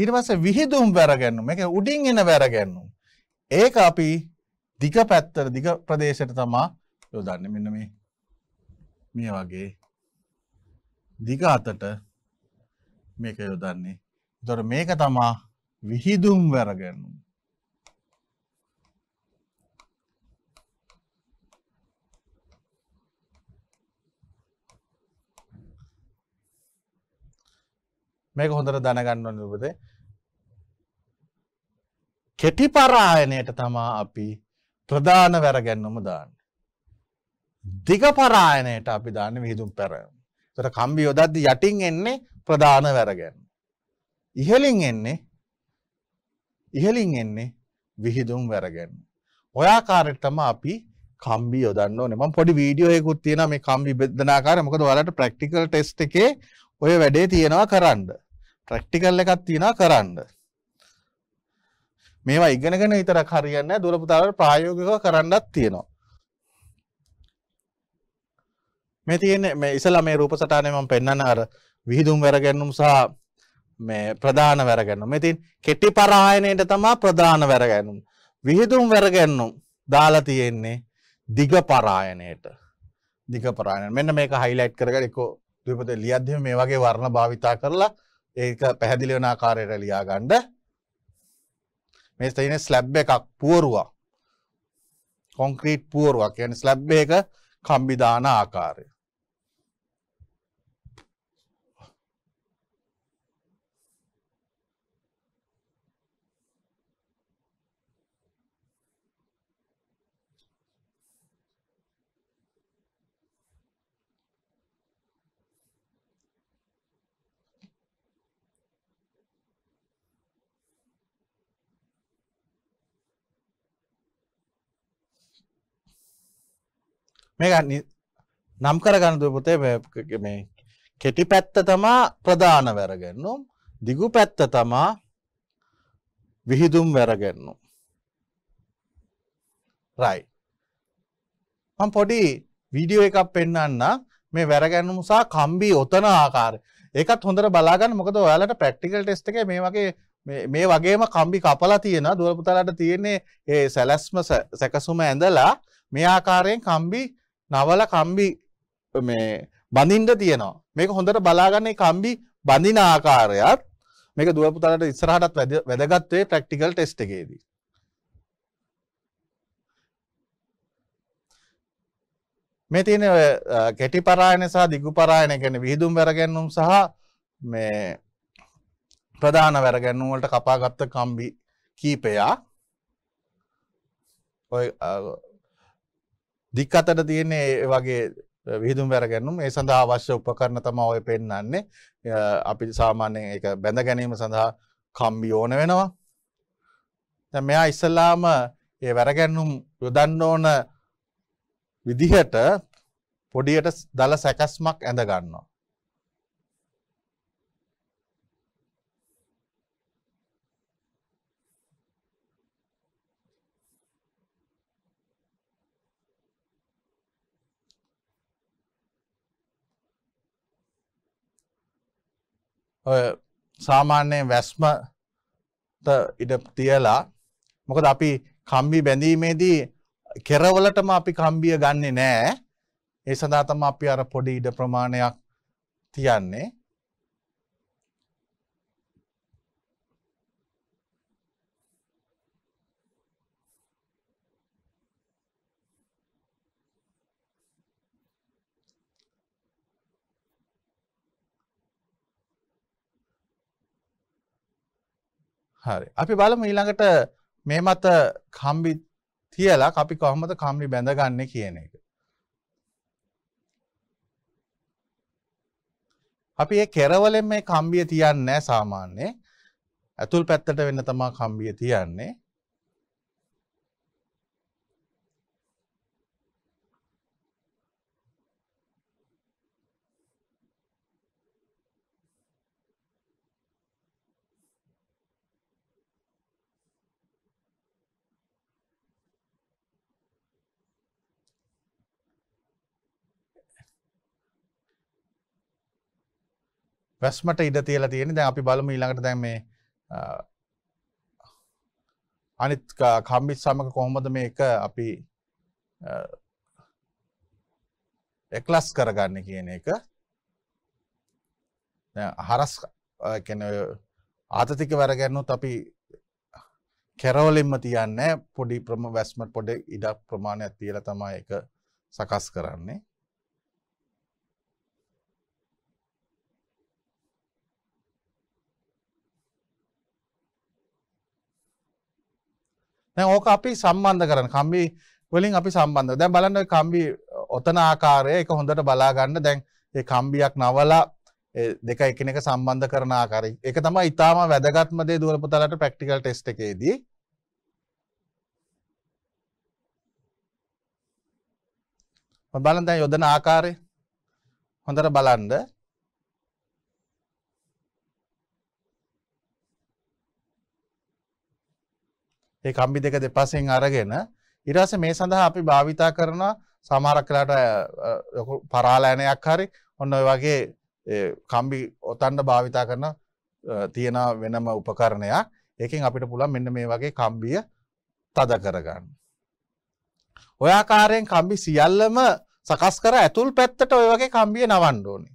ඊට පස්සේ විහිදුම් වැරගැන්නුම. ඒ කියන්නේ උඩින් එන වැරගැන්නුම. ඒක අපි දිග පැත්තට දිග ප්‍රදේශයට තමා යොදන්නේ. මෙන්න මේ මේ වගේ දිග අතට මේක යොදන්නේ. ඒතකොට මේක තමා විහිදුම් වැරගැන්නුම. මේක හොඳට දැනගන්න ඕනේ ඔබතේ. කෙටි පරායනයට තමා අපි ප්‍රධාන වැරගැන්නුම දාන්නේ. දිග පරායනයට අපි දාන්නේ විහිදුම් පැරයුම්. ඒතර කම්බි යොදද්දි යටින් එන්නේ ප්‍රධාන වැරගැන්ම. ඉහලින් එන්නේ ඉහලින් එන්නේ විහිදුම් වැරගැන්ම. ඔය ආකාරයට තමයි අපි කම්බි යොදන්න ඕනේ. මම පොඩි වීඩියෝ එකකුත් තියෙනවා මේ කම්බි බෙදන ආකාරය. මොකද ඔයාලට ප්‍රැක්ටිකල් ටෙස්ට් එකේ ඔය වැඩේ තියෙනවා කරන්න. ප්‍රැක්ටිකල් එකක් තියෙනවා කරන්න. මේවා ඉගෙනගෙන විතරක් හරියන්නේ නැහැ දුර පුතාලට ප්‍රායෝගිකව කරන්නත් තියෙනවා. මේ තියෙන මේ ඉසලා මේ රූප සටහනේ මම පෙන්වන අර විහිදුම් වැරගැන්නුම් සහ මේ ප්‍රධාන වැරගැන්නුම්. මේ තියෙන කෙටි පරායනයේට තමයි ප්‍රධාන වැරගැන්නුම්. විහිදුම් වැරගැන්නුම් දාලා තියෙන්නේ දිග පරායනයේට. දිග පරායනය. මෙන්න මේක හයිලයිට් කරගෙන එක්ක ද්විපදේ ලියද්දී මේ වගේ වර්ණ භාවිතා කරලා ඒක පැහැදිලි වන ආකාරයට ලියා ගන්න මේ තියෙන ස්ලැබ් එකක් පුවරුවක් කොන්ක්‍රීට් පුවරුවක් කියන්නේ ස්ලැබ් එක කම්බි දාන ආකාරය මේක නම් කරගන්න දුපතේ මේ කෙටි පැත්ත තමා ප්‍රධාන වැරගෙන්නුම් දිගු පැත්ත තමා විහිදුම් වැරගෙන්නු. රයි. මම පොඩි වීඩියෝ එකක් පෙන්වන්න මේ වැරගැන්නුම සහ කම්බි ඔතන ආකාරය. ඒකත් හොඳට බලාගන්න මොකද ඔයාලට ප්‍රැක්ටිකල් ටෙස්ට් එකේ මේ වගේ මේ වගේම කම්බි කපලා තියෙන දුවපුතලට තියෙන්නේ ඒ සැලැස්ම සැකසුම ඇඳලා මේ ආකාරයෙන් කම්බි නවල කම්බි මේ බඳින්ට තියෙනවා මේක හොඳට බලාගන්නේ කම්බි බඳින ආකාරයත් මේක දුවපුතාලට ඉස්සරහටත් වැදගත්වේ ප්‍රක්ටිකල් ටෙස්ට එකේදී. මේ තියෙන කෙටි පරායන සහ දිගු පරායන ගැන විහිදුම් වැරගැන්නුම් සහ මේ ප්‍රධාන වැරගැන්නුම් වලට කපාගත්ත කම්බි කීපයක් ඔය දික් අතට තියෙන්නේ වගේ විහිදුම් වැරගැනුම් ඒ සඳහා අවශ්‍ය උපකරණ තමයි ඔය පෙන්වන්නේ. අපි සාමාන්‍යයෙන් ඒක බැඳ ගැනීම සඳහා කම්බි ඕන වෙනවා. දැන් මෙයා ඉස්සලාම ඒ වැරගැනුම් යොදන්න ඕන විදිහට පොඩියට දල සැකස්මක් ඇඳ ගන්නවා. ඔය සාමාන්‍යයෙන් වැස්මට ඉඩ තියලා මොකද අපි කම්බි බැඳීමේදී කෙරවලටම අපි කම්බිය ගන්නේ නෑ ඒ සඳහා තම අපි අර පොඩි ඉඩ ප්‍රමාණයක් තියන්නේ හරි අපි බලමු ඊළඟට මේ මත කම්බි තියලා අපි කොහොමද කම්බි බැඳගන්න කියන එක. අපි ඒ කෙරවලෙන් මේ කම්බිය තියන්නේ නැහැ සාමාන්‍යයෙන්. ඇතුල් පැත්තට වෙන්න තමා කම්බිය තියන්නේ. වැස්මට ඉඩ තියලා තියෙන දැන් අපි බලමු ඊළඟට දැන් මේ අනිත් කම්බිත් සමග කොහොමද මේක අපි එක්ලස් කරගන්න කියන එක හරස් ආතතික වැරගැන්නුත් අපි කෙරවලින්ම තියන්න පොඩි ප්‍රම වැස්මට පොඩ ඉඩක් ප්‍රමාණයක් තියල තමයි එක සකස් කරන්නේ දැන් ඕක අපි සම්බන්ධ කරන කම්බි වලින් අපි සම්බන්ධ දැන් බලන්න කම්බි ඔතන ආකාරය එක හොඳට බලා ගන්න දැන් ඒ කම්බියක් නවලා දෙක එකිනෙක සම්බන්ධ කරන ආකාරය ඒක තමයි ඊටාම වැදගත්ම දේ දුවල පුතාලට ප්‍රැක්ටිකල් ටෙස්ට් එකේදී බලන්න දැන් යොදන ආකාරය හොඳට බලන්න ඒ කම්බි දෙක දෙපසෙන් අරගෙන ඉරස මේ සඳහා අපි භාවිතා කරන සමාරක්ලාට පරාලෑනයක් හරි ඔන්න වගේ කම්බි ඔතන්ඩ භාවිතා කරන තියෙන වෙනම උපකරණයක් ඒකින් අපිට පුළන් මෙන්න මේ වගේ කම්බිය තද කරගන්න. ඔයාකාරයෙන් කම්බි සියල්ලම සකස් කර ඇතුල් පැත්තට ඔය වගේ කම්බිය නවන්ඩෝනි.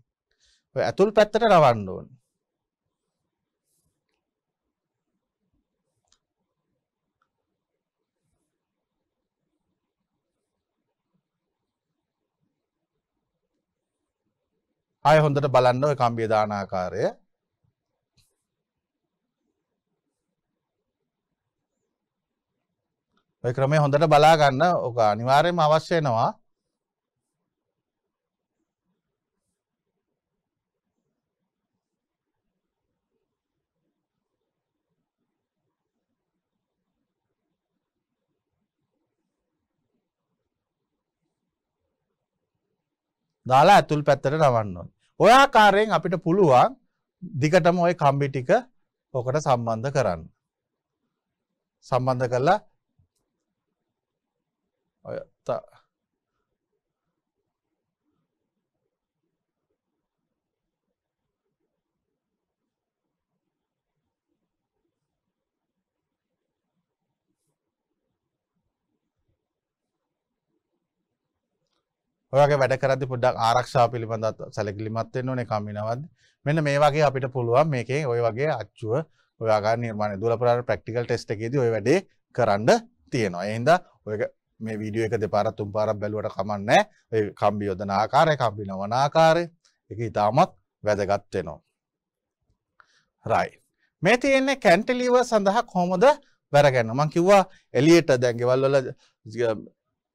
ඇතුල් පැත්තට නවන්ඩෝනි. ආය හොඳට බලන්න ඔය කම්බිය දාන ආකාරය. ඔය ක්‍රමය හොඳට බලා ගන්න. ඔක අනිවාර්යයෙන්ම අවශ්‍ය වෙනවා. දාලා ඇතුල් පැත්තට නවන්න ඕන. ඔයාකාරයෙන් අපිට පුළුවන් දිගටම ඔය කම්බි ටික ඕකට සම්බන්ධ කරන්න. සම්බන්ධ කරලා ඔය ඔයගේ වැඩ කරදි පොඩ්ඩක් ආරක්ෂා පිළිබඳත් සැලකිලිමත්වෙන් ඕනේ කමිනවද මෙන්න මේ වගේ අපිට පුළුවන් මේකේ ඔය වගේ අච්චුව ඔයාගා නිර්මාණ දුලපරාට ප්‍රක්ටිකල් ටෙස්ට එකේදී ඔය වැඩේ කරන්න තියෙනවා එහින්දා ඔය මේ වීඩියෝ එක දෙපාරක් තුන් පාරක් බැලුවට කමන්නේ ඔය කම්බි යොදන ආකාරය කම්බි නවන ආකාරය ඒක ඊටමත් වැදගත් වෙනවා right මේ තියෙන්නේ කැන්ටිලිවර් සඳහා කොහොමද වැරගන්න මං කිව්වා එලියට දැන් ගෙවල් වල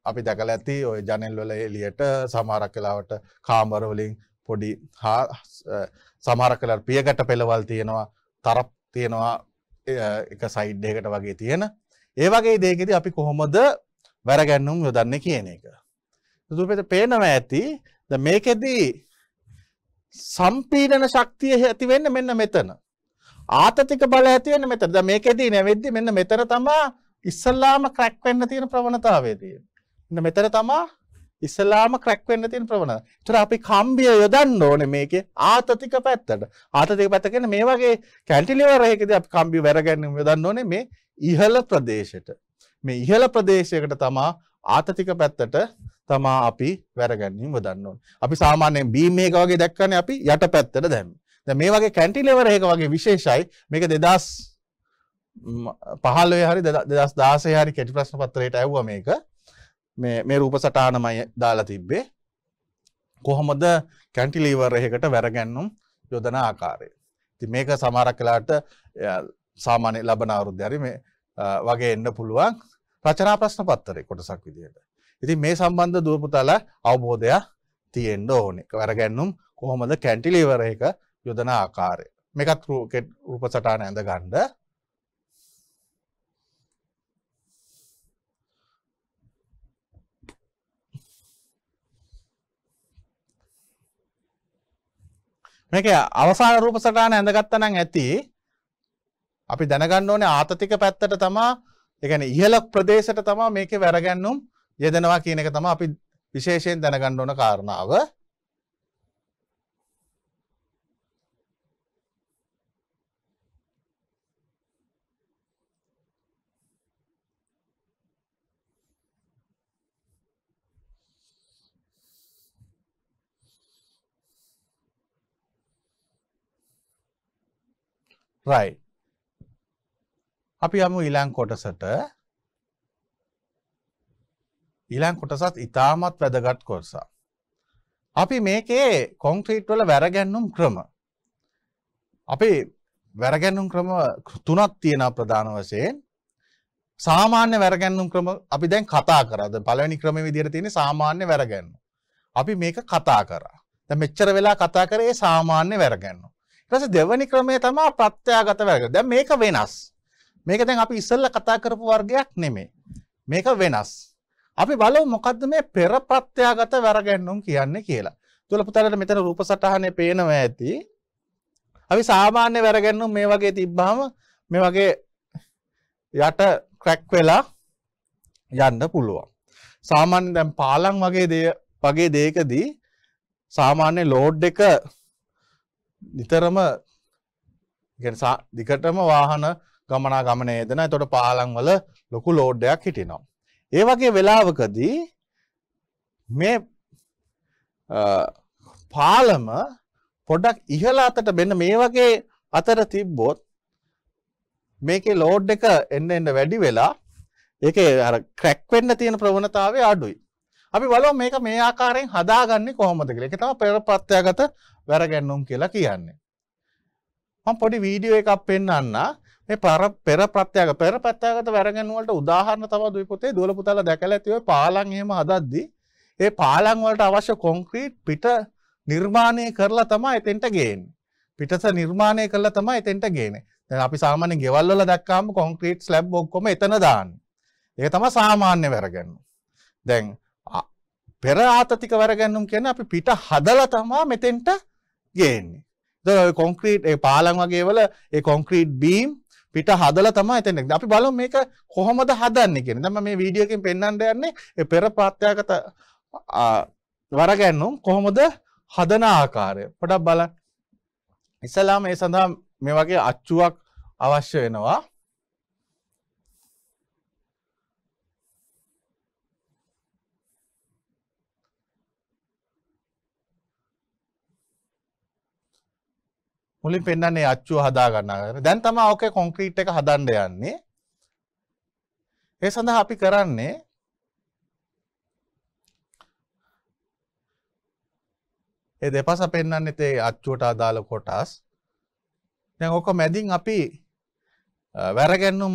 අපි දැකල ඇති ඔය ජනෙල්වල එලියට සමාරක් කලාවට කාම්බරවලින් පොඩි හා සමහර කලට පියගට පෙළවල් තියෙනවා තරප් තියෙනවා එක සයිඩ් එකට වගේ තියෙන ඒ වගේ දේකෙද අපි කොහොමද වැරගැන්නුම් යොදන්න කියන එක. දුපෙත පේනව ඇති ද මේකෙදී සම්පීඩන ශක්තිය ඇති වෙන්න මෙන්න මෙතන. ආතතික බල ඇතිවෙන මෙතර මේකෙදී නැවෙද්දි මෙන්න මෙතර තමා ඉස්සල්ලාම ක්‍රැක්වෙන්න තියෙන ප්‍රවණතාවේ තියෙන. මෙතන තමා ඉස්සලාම ක්‍රැක්වෙන්න තින් ප්‍රවණ තුර අපි කම්බිය යොදන්න ඕන මේක ආතතික පැත්තට ආතතික පැත්තකෙන මේ වගේ කැටිලිවරයකද අප කම්බි වැරගැන්නම යොදන්න ඕනේ මේ ඉහල ප්‍රදේශයට මේ ඉහල ප්‍රදේශයකට තමා ආතතික පැත්තට තමා අපි වැරගැන්නීම දන්න ඕන අපි සාමාන්‍යයෙන් බීම එක වගේ දැක්කන අපි යට පැත්තට දැම් ද මේ වගේ කැන්ටිලෙවර එක වගේ විශේෂයි මේක දෙදස් පහලොය හරි දෙදස් දාසය හරි කෙටි ප්‍රශ්න පත්‍රයට ඇව්ව මේක මේ රූප සටානමය දාලා තිබ්බේ කොහොමද කැන්ටිලීවර් එහෙකට වැරගැන්නුම් යොදන ආකාරය. ති මේක සමහරක් කලාට සාමානය ලබන අවුරුද්ධරි මේ වගේ එන්න පුළුවන් රචනා ප්‍රශ්න පත්තරය කොටසක් විදියට. ඉති මේ සම්බන්ධ දුවපුතල අවබෝධයක් තියෙන්ඩ ඕනෙ වැරගැන්නුම් කොහොමද කැන්ටිලීවර එක යොදන ආකාරය. මේකත් රූප සටාන ඇඳ ගණ්ඩ මේක අවසාන රූප සටහන ඇඳගත්ත නම් ඇති අපි දැනගන්න ඕනේ ආතතික පැත්තට තමා ඒ කියන්නේ ඉහළ ප්‍රදේශයට තමා මේකේ වැරගැන්නුම් යෙදෙනවා කියන එක තමයි අපි විශේෂයෙන් දැනගන්න ඕන කාරණාව. right අපි යමු ඊළං කොටසට ඊළං කොටසත් ඉතාමත් වැදගත් කොටසා. අපි මේකේ කොන්ක්‍රීට් වල වැරගැන්නුම් ක්‍රම. අපි වැරගැන්නුම් ක්‍රම තුනක් තියෙන ප්‍රධාන වශයෙන් සාමාන්‍ය වැරගැන්නුම් ක්‍රම අපි දැන් කතා කරා. දැන් පළවෙනි ක්‍රමෙ විදිහට තියෙන්නේ සාමාන්‍ය වැරගැන්නුම්. අපි මේක කතා කරා. දැන් මෙච්චර වෙලා කතා කරේ සාමාන්‍ය වැරගැන්නුම්. ඊට දෙවැනි ක්‍රමය තමයි ප්‍රත්‍යාගත වැඩ. දැන් මේක වෙනස්. මේක දැන් අපි ඉස්සෙල්ලා කතා කරපු වර්ගයක් නෙමෙයි. මේක වෙනස්. අපි බලමු මොකද්ද මේ පෙර ප්‍රත්‍යාගත වැරගැන්නුම් කියන්නේ කියලා. තුල පුතාලට මෙතන රූප සටහනේ පේනවා ඇති. අපි සාමාන්‍ය වැරගැන්නුම් මේ වගේ තිබ්බහම මේ වගේ යට ක්‍රැක් වෙලා යන්න පුළුවන්. සාමාන්‍ය දැන් පාලම් වගේ දේ වගේ දෙයකදී සාමාන්‍ය ලෝඩ් එක නිතරම දිකටම වාහන ගමනා ගමනය දෙන තොට පාලංවල ලොකු ලෝඩ්ඩයක් හිටිනවා. ඒ වගේ වෙලාවකදී මේ පාලම පොඩක් ඉහල අතට බෙන්න මේ වගේ අතර තිබ්බොත් මේක ලෝඩ් එක එන්න එන්න වැඩි වෙලා ඒක ක්‍රැක්වෙන්න තියෙන ප්‍රවණතාවේ අඩුයි. අපි බලව මේක මේ ආකාරයෙන් හදාගන්නේ කොහොමද කියලා. ඒක තමයි පෙර ප්‍රත්‍යගත වැරගැන්නුම් කියලා කියන්නේ. මම පොඩි වීඩියෝ එකක් පෙන්වන්න මේ පර පෙර ප්‍රත්‍යයක පෙර ප්‍රත්‍යයකට වැරගැන්ම වලට උදාහරණ තමයි දුයි පොතේ දුවල පුතාලා දැකලා ඇති ඔය පාලම් එහෙම හදද්දි ඒ පාලම් වලට අවශ්‍ය කොන්ක්‍රීට් පිට නිර්මාණය කරලා තමයි එතෙන්ට ගේන්නේ. පිටස නිර්මාණය කරලා තමයි එතෙන්ට ගේන්නේ. දැන් අපි සාමාන්‍යයෙන් ගෙවල් වල දැක්කාම කොන්ක්‍රීට් ස්ලැබ් ඔක්කොම එතන දාන්නේ. ඒක තමයි සාමාන්‍ය වැරගැන්ම. දැන් පෙර ආතතික වැරගැන්නුම් කියන්නේ අපි පිට හදලා තමා මෙතෙන්ට ගේන්නේ. එතකොට කොන්ක්‍රීට් ඒ පාලම් වගේ වල ඒ කොන්ක්‍රීට් බීම් පිට හදලා තමයි එතන. අපි බලමු මේක කොහොමද හදන්නේ කියන. දැන් මේ වීඩියෝ එකෙන් පෙන්වන්න යන්නේ ඒ පෙර ප්‍රත්‍යාගත වරගැන්නුම් කොහොමද හදන ආකාරය. පොඩක් බලන්න. ඉස්සලාම ඒ සඳහා මේ වගේ අච්චුවක් අවශ්‍ය වෙනවා. මුලින් පෙන්න්නේ අච්චුව හදා ගන්නාගෙන දැන් තම ඕක කොන්ක්‍රීට් එක හදන්ඩ යන්නේ ඒ සඳහා අපි කරන්නේ ඒ දෙපස පෙන්න්න තේ අච්චුවට අදාළ කොටස් දැ ඕක මැදින් අපි වැරගැන්නුම්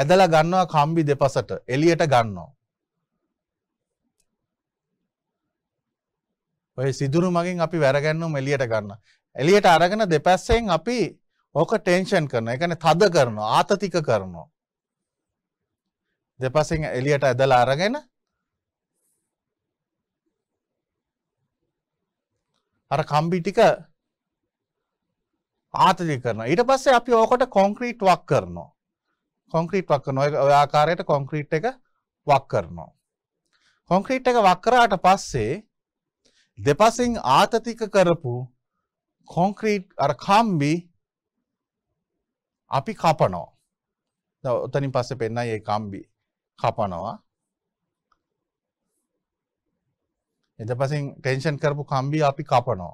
ඇදල ගන්නවා කම්බි දෙපසට එලියට ගන්නවා ඔය සිදුරු මගින් අපි වැරගැන්නුම් එලියට ගන්න. එලියට අරගෙන දෙපැස්සෙන් අපි ඕක ටෙන්ෂන් කරන එකන තද කරනවා ආතතික කරනවා. දෙපසින් එලියට ඇදල අරගෙන අර කම්බිටික ආතති කරන ඊට පස්සේ අපි ඕකට කොන්ක්‍රීට් වක් කරනවා කොන්ක්‍රීට් වක් නොය ඔයාකාරයට කොන්ක්‍රීට් එක වක් කරනවා. කොන්ක්‍රීට් එක වක්කරාට පස්සේ දෙපසින් ආතතික කරපු කොන්ක්‍රීට් අර කම්බි අපි කපනෝ ඔතනින් පස්ස පෙන්නයි ඒ කම්බි කපනවා එද පසින් ටෙන්ෂන් කරපු කම්බි අපි කපනෝ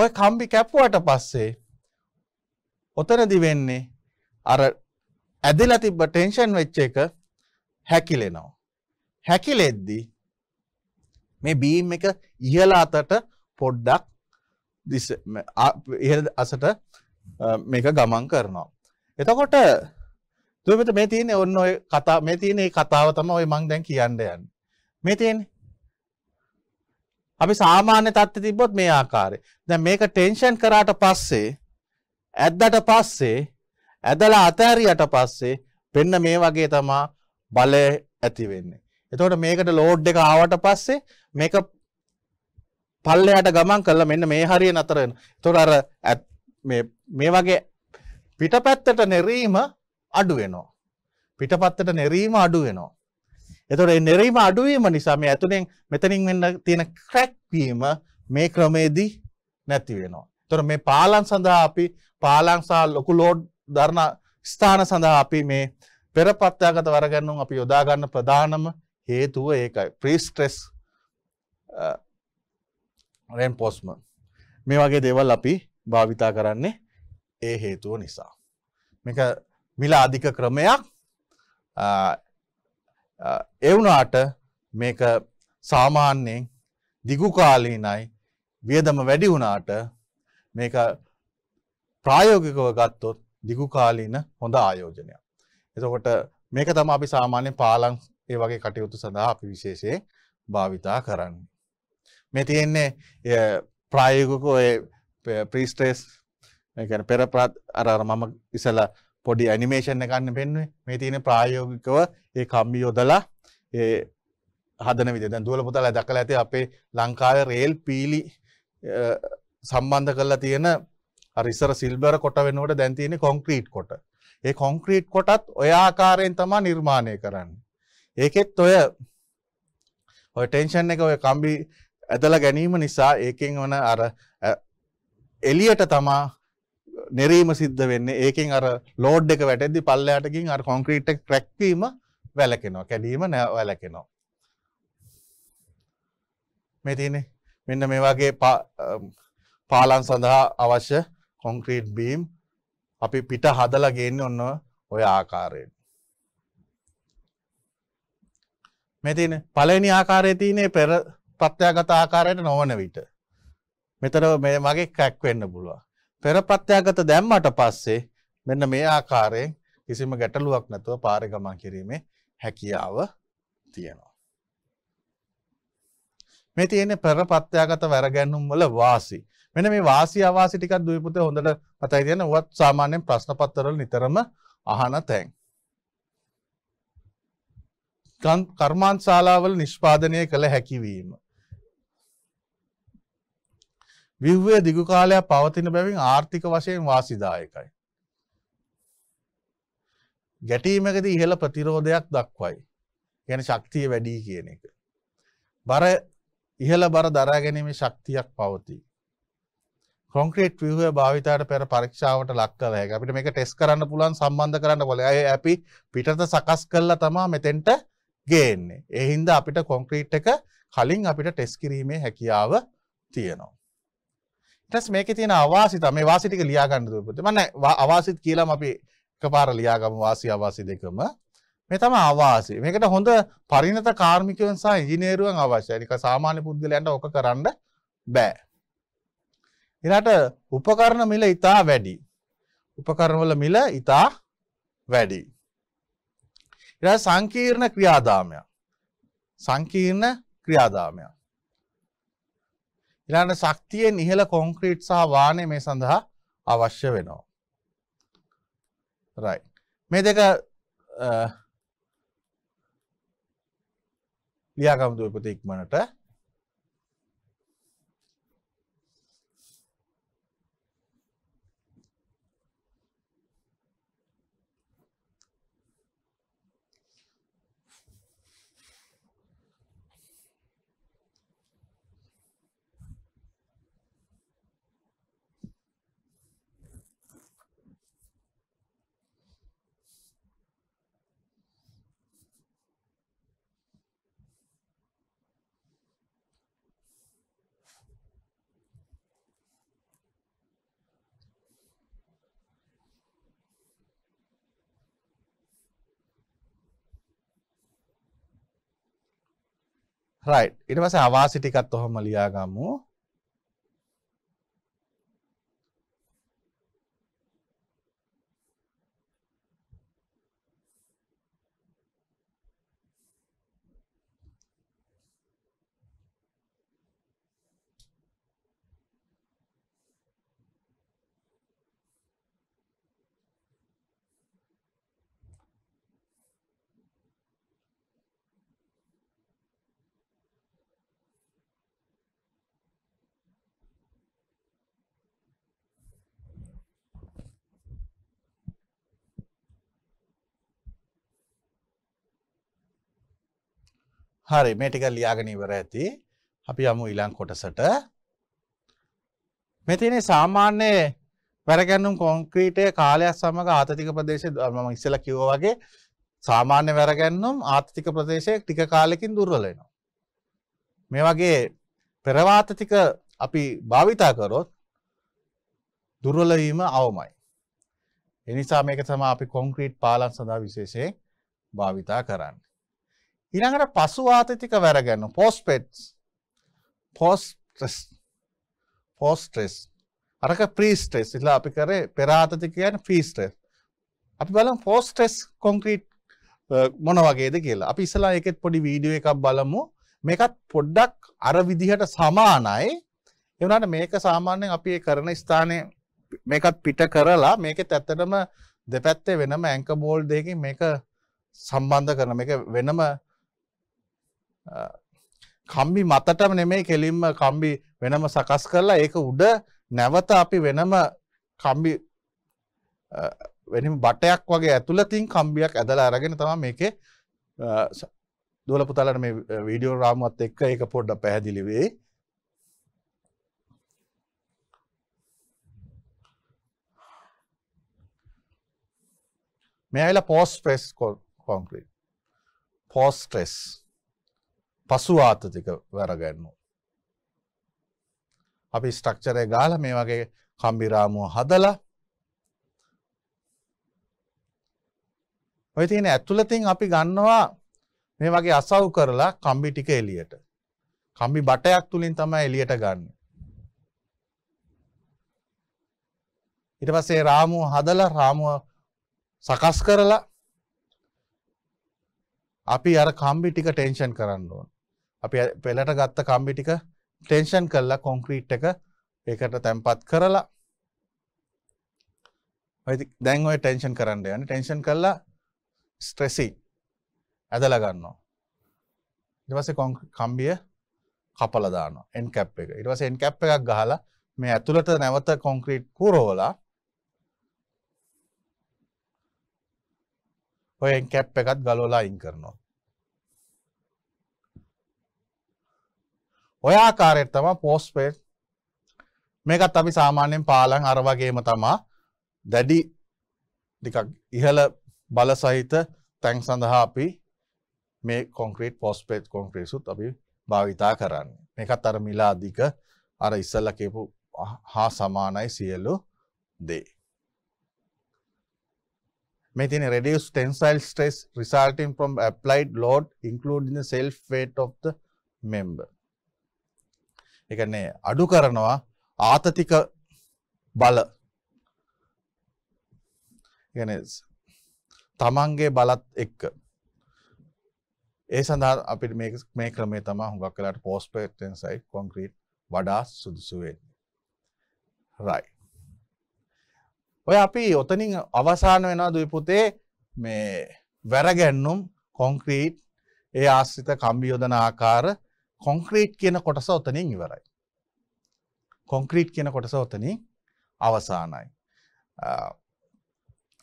ඔය කම්බි කැප්පුවට පස්සේ ඔතනදි වෙන්නේ අර ඇදිලා තිබ්බ ටෙන්ෂන් වෙච්ච එක හැකිලෙනවා. හැකිලෙද්දි මේ බීම් එක ඉහළ අතට පොඩ්ඩක් ඉහළ අසට මේක ගමන් කරනවා. එතකොට දුවමෙත මේ තියෙන්නේ ඔන්න ඔය කතා මේ තියෙන මේ කතාව තමයි ඔය මං දැන් කියන්න යන්නේ. මේ තියෙන්නේ අපි සාමාන්‍ය තත්ත්ව තිබොත් මේ ආකාරය දැ මේක ටෙන්ෂන් කරාට පස්සේ ඇද්දට පස්සේ ඇදලා අතෑරියට පස්සේ පෙන්න මේ වගේ තමා බලය ඇතිවෙන්නේ. එතවට මේකට ලෝඩ් එක ආවට පස්සේ මේක පල්ලයට ගමන් කල්ල මෙන්න මේ හරිය නතරෙන තොර අර මේ වගේ පිටපැත්තට නෙරීම අඩුවෙනෝ. පිටපත්තට නෙරීම අඩුවෙනෝ. එතොට නෙරීම අඩුවීම නිසා මේ ඇතුළෙන් මෙතනින් වෙන්න තියෙන ක්‍රැක්වීම මේ ක්‍රමේදී නැති වෙනවා. තොර මේ පාලන් සඳහා අපි පාලංසා ලොකු ලෝඩ් දරණ ස්ථාන සඳහා අපි මේ පෙරපත්තාගත වරගන්නුම් අපි යොදාගන්න ප්‍රධානම හේතුව ඒකයි ප්‍රීස්ට්‍රෙස් රෙන්පෝස්ම uh, මේ වගේ දේවල් අපි භාවිතා කරන්නේ ඒ හේතුව නිසා. මේක මිල අධික ක්‍රමයක් uh, එවුනාට මේක සාමාන්‍යයෙන් දිගුකාලීනයි වියදම වැඩි වුණාට මේක ප්‍රායෝගිකව ගත්තොත් දිගුකාලීන හොඳ ආයෝජනයක්. එතකොට මේක තම අපි සාමාන්‍ය පාලං ඒ වගේ කටයුතු සඳහා අපි විශේෂයෙන් භාවිතා කරන්න. මේ තියෙන්නේ ප්‍රායෝගිකව ඒ ප්‍රීස්ට්‍රේස් ඒ කියන්නේ පෙර අර මම ඉසලා පොඩි ඇනිමේෂන් එකන්න පෙන්වේ මේ තියෙන ප්‍රායෝගිකව ඒ කම්බි යොදලා ඒ හදන විද දැන් දුවල පුතල දකල ඇති අපේ ලංකාව රේල් පීලි සම්බන්ධ කරලා තියෙන රිසර සිල්බර කොට වෙනට දැන්තියෙන කොන්ක්‍රීට් කොට ඒ කොන්ක්‍රීට් කොටත් ඔය ආකාරයෙන් තමා නිර්මාණය කරන්න ඒකෙත් ඔය ඔය ටෙන්ෂන් එක ඔය කම්බි ඇදල ගැනීම නිසා ඒකෙන් වන අර එලියට තමා නෙරීම සිද්ධ වෙන්නේ ඒකෙන් අර ලෝඩ් එක වැටෙද්දි පල්ලයටකින් අර කොන්ක්‍රීට් එක ක්‍රැක් වීම වැළකෙනවා කැඩීම වැළකෙනවා මේ තියෙන්නේ මෙන්න මේ වගේ පාලන් සඳහා අවශ්‍ය කොන්ක්‍රීට් බීම් අපි පිට හදලා ගේන්නේ ඔන්න ඔය ආකාරයෙන් මේ තියෙන පළවෙනි ආකාරයේ තියෙන පෙර ප්‍රත්‍යාගත ආකාරයට නොවන විට මෙතන මේ මගේ ක්‍රැක් වෙන්න පුළුවන් පෙර ප්‍රත්‍යාගත දැම්මට පස්සේ මෙන්න මේ ආකාරයෙන් කිසිම ගැටලුවක් නැතුව පාරේ ගමන් කිරීමේ හැකියාව තියෙනවා. මේ තියෙන පෙර ප්‍රත්‍යාගත වැරගැන්නුම් වල වාසි. මෙන්න මේ වාසි අවාසි ටිකක් දුවේ පුතේ හොඳට මතයි තියෙන. ඔවත් සාමාන්‍යයෙන් ප්‍රශ්න පත්‍රවල නිතරම අහන තැන්. කර්මාන්තශාලාවල නිෂ්පාදනය කළ හැකිවීම ව්‍යව්‍ය දිගු කාලයක් පවතින බැවින් ආර්ථික වශයෙන් වාසිදායකයි. ගැටීමකදී ඉහළ ප්‍රතිරෝධයක් දක්වයි. ගැන ශක්තිය වැඩී කියන එක. බර ඉහළ බර දරාගැනීමේ ශක්තියක් පවතිී. කොන්ක්‍රේට් වහ භාවිතයට පෙර පරක්ෂාවට ලක්කල හැක අපිට මේක ටෙස් කරන්න පුලන් සම්බන්ධ කරන්න පොල ඇය අපි පිටත සකස් කල්ල තමා මෙතෙන්ට ගේන්නේ. එහින්ද අපිට කොන්ක්‍රීට් එක කලින් අපිට ටෙස් කිරීමේ හැකියාව තියෙනවා. ඊටස් මේකේ තියෙන අවාසිතා මේ වාසි ටික ලියා ගන්න දුපොතේ මම අවාසිත කියලාම අපි එකපාර ලියාගමු වාසි අවාසි දෙකම මේ තමයි අවාසි මේකට හොඳ පරිණත කාර්මිකයන් සහ ඉංජිනේරුවන් අවශ්‍යයි නික සාමාන්‍ය පුද්ගලයන්ට ඕක කරන්න බෑ ඊළාට උපකරණ මිල ඉතා වැඩි උපකරණ වල මිල ඉතා වැඩි ඊළාට සංකීර්ණ ක්‍රියාදාමයක් සංකීර්ණ ක්‍රියාදාමයක් ඊළඟට ශක්තියෙන් ඉහළ කොන්ක්‍රීට් සහ වාහන මේ සඳහා අවශ්‍ය වෙනවා. right මේ දෙක ලියාගමුදු උපත ඉක්මනට රයිට් ඊට පස්සේ අවාසි ටිකත් ඔහම ලියාගමු හරි මේ ටික ලියාගෙන ඉවර ඇති. අපි යමු ඊළඟ කොටසට. මේ තියෙන සාමාන්‍ය වැරගැන්නුම් කොන්ක්‍රීටයේ කාලයක් සමග ආතතික ප්‍රදේශයේ මම ඉස්සෙල්ලා කිව්වා වගේ සාමාන්‍ය වැරගැන්නුම් ආතතික ප්‍රදේශයේ ටික කාලෙකින් දුර්වල වෙනවා. මේ වගේ පෙරවාතතික අපි භාවිතා කරොත් දුර්වල වීම අවමයි. ඒ නිසා මේක තමයි අපි කොන්ක්‍රීට් පාලම් සඳහා විශේෂයෙන් භාවිතා කරන්නේ. ඊළඟට පසු ආතතික වැරගන්න පොස්පෙට්ස් පොස්ටස් පොස්ටස් අරක ප්‍රීස්ටෙස් ඉලා අපි කරේ පෙරාතති කියන ෆීස්ටස් අපි බලම් පෝස්ටෙස් කොන්ක්‍රීට් මොන වගේද කියලා අපි ඉසලා එකෙත් පොඩි වීඩියෝ එකක් බලමු මේකත් පොඩ්ඩක් අර විදිහට සමානයි එවනාට මේක සාමාන්‍යයෙන් අපි කරන ස්ථානය මේකත් පිට කරලා මේකෙත් ඇත්තටම දෙපැත්තේ වෙනම ඇංක බෝල් දෙකින් මේක සම්බන්ධ කරන එක වෙනම කම්බි මතටම නෙමේ කෙලින්ම කම්බි වෙනම සකස් කරලා ඒක උඩ නැවත අපි වෙනම කම්බි වෙනම බටයක් වගේ ඇතුළතින් කම්බියක් ඇදලා අරගෙන තම මේකේ දොල පුතාලට මේ වීඩියෝ රාමුවත් එක්ක ඒක පොඩ්ඩක් පැහැදිලි වෙයි. මේ ඇවිල්ලා post stress concrete post stress පසු ආතතික වැරගන්නවා. අපි ස්ට්‍රක්චරය ගාල මේ වගේ කම්බිරාමුව හදලා ඔය තියෙන ඇතුළතින් අපි ගන්නවා මේ වගේ අසව් කරලා කම්බි ටික එලියට කම්බි බටයක් තුළින් තමයි එලියට ගන්න ඊට පස්සේ රාමුව හදලා රාමුව සකස් කරලා අපි අර කම්බි ටික ටෙන්ෂන් කරන්න ඕන අපි පෙළට ගත්ත කම්බි ටික ටෙන්ෂන් කල්ලා කොන්ක්‍රීට් එක ඒකට තැන්පත් කරලා දැන් ඔය ටෙන්ෂන් කරන්න යන ටෙන්ෂන් කල්ලා ස්ට්‍රෙසි ඇදල ගන්නවා ඉටවස කම්බිය කපලදාන එන්කැප් එක ඉටවස එන්කැප් එකක් ගහලා මේ ඇතුළට නැවත කොන්ක්‍රීට් කුරෝලා ඔය එන්කැප් එකත් ගලෝලා ඉන් කරනවා ඔයාකාරයට තම පෝස්පේට් මේකත් අපි සාමාන්‍යයෙන් පාලන් අර වගේම තමා දැඩි ටිකක් ඉහළ බල සහිත තැන් සඳහා අපි මේ කොන්ක්‍රීට් පෝස්පේට් කොන්ක්‍රීසුත් අපි භාවිතා කරන්න මේකත් අර මිලා අධික අර ඉස්සල්ල කියපු හා සමානයි සියලු දේ මෙතින reduce tensile stress resulting from applied load including the self weight of the member එකන්නේ අඩු කරනවා ආතතික බල තමන්ගේ බලත් එක්ක ඒ සඳහා අපි මේ ක්‍රමේ තම හුඟක් කලාට පෝස්පේටෙන් සයි කොන්ක්‍රීට් වඩා සුදුසුවෙන්නේ රයි ඔය අපි ඔතනින් අවසාන වෙනවා දුයිපුතේ මේ වැරගැන්නුම් කොන්ක්‍රීට් ඒ ආශ්‍රිත කම්බියෝදන ආකාර කොන්ක්‍රීට් කියන කොටස ඔතනින් ඉවරයි. කොන්ක්‍රීට් කියන කොටස ඔතනින් අවසානයි.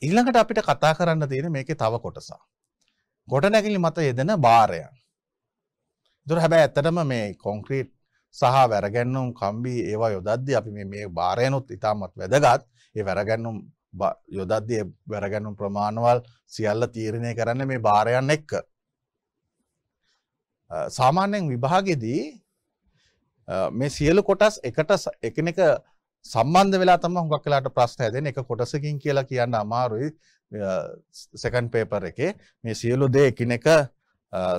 ඉල්ලඟට අපිට කතා කරන්න තියෙන මේක තව කොටසා. ගොඩ නැගිලි මත යෙදෙන භාරයන්. දුර හැබැ ඇත්තටම මේ කොන්ක්‍රීට් සහ වැරගැන්නුම් කම්බි ඒවා යොදද්දි අපි මේ භාරයනුත් ඉතාමත් වැදගත් ඒ වැරගැන්නුම් යොදද්දී වැරගැන්නුම් ප්‍රමාණවල් සියල්ල තීරණය කරන්න මේ භාරයන් එක්ක. සාමාන්‍යයෙන් විභාගෙදී මේ සියලු කොටස් එකට එකනෙක සම්බන්ධ වෙලා තම හුඟක් වෙලාට ප්‍රශ්න හැදෙන එක කොටසකින් කියලා කියන්න අමාරුයි සෙකන්ඩ් පේපර් එකේ මේ සියලු දේ එකිනෙක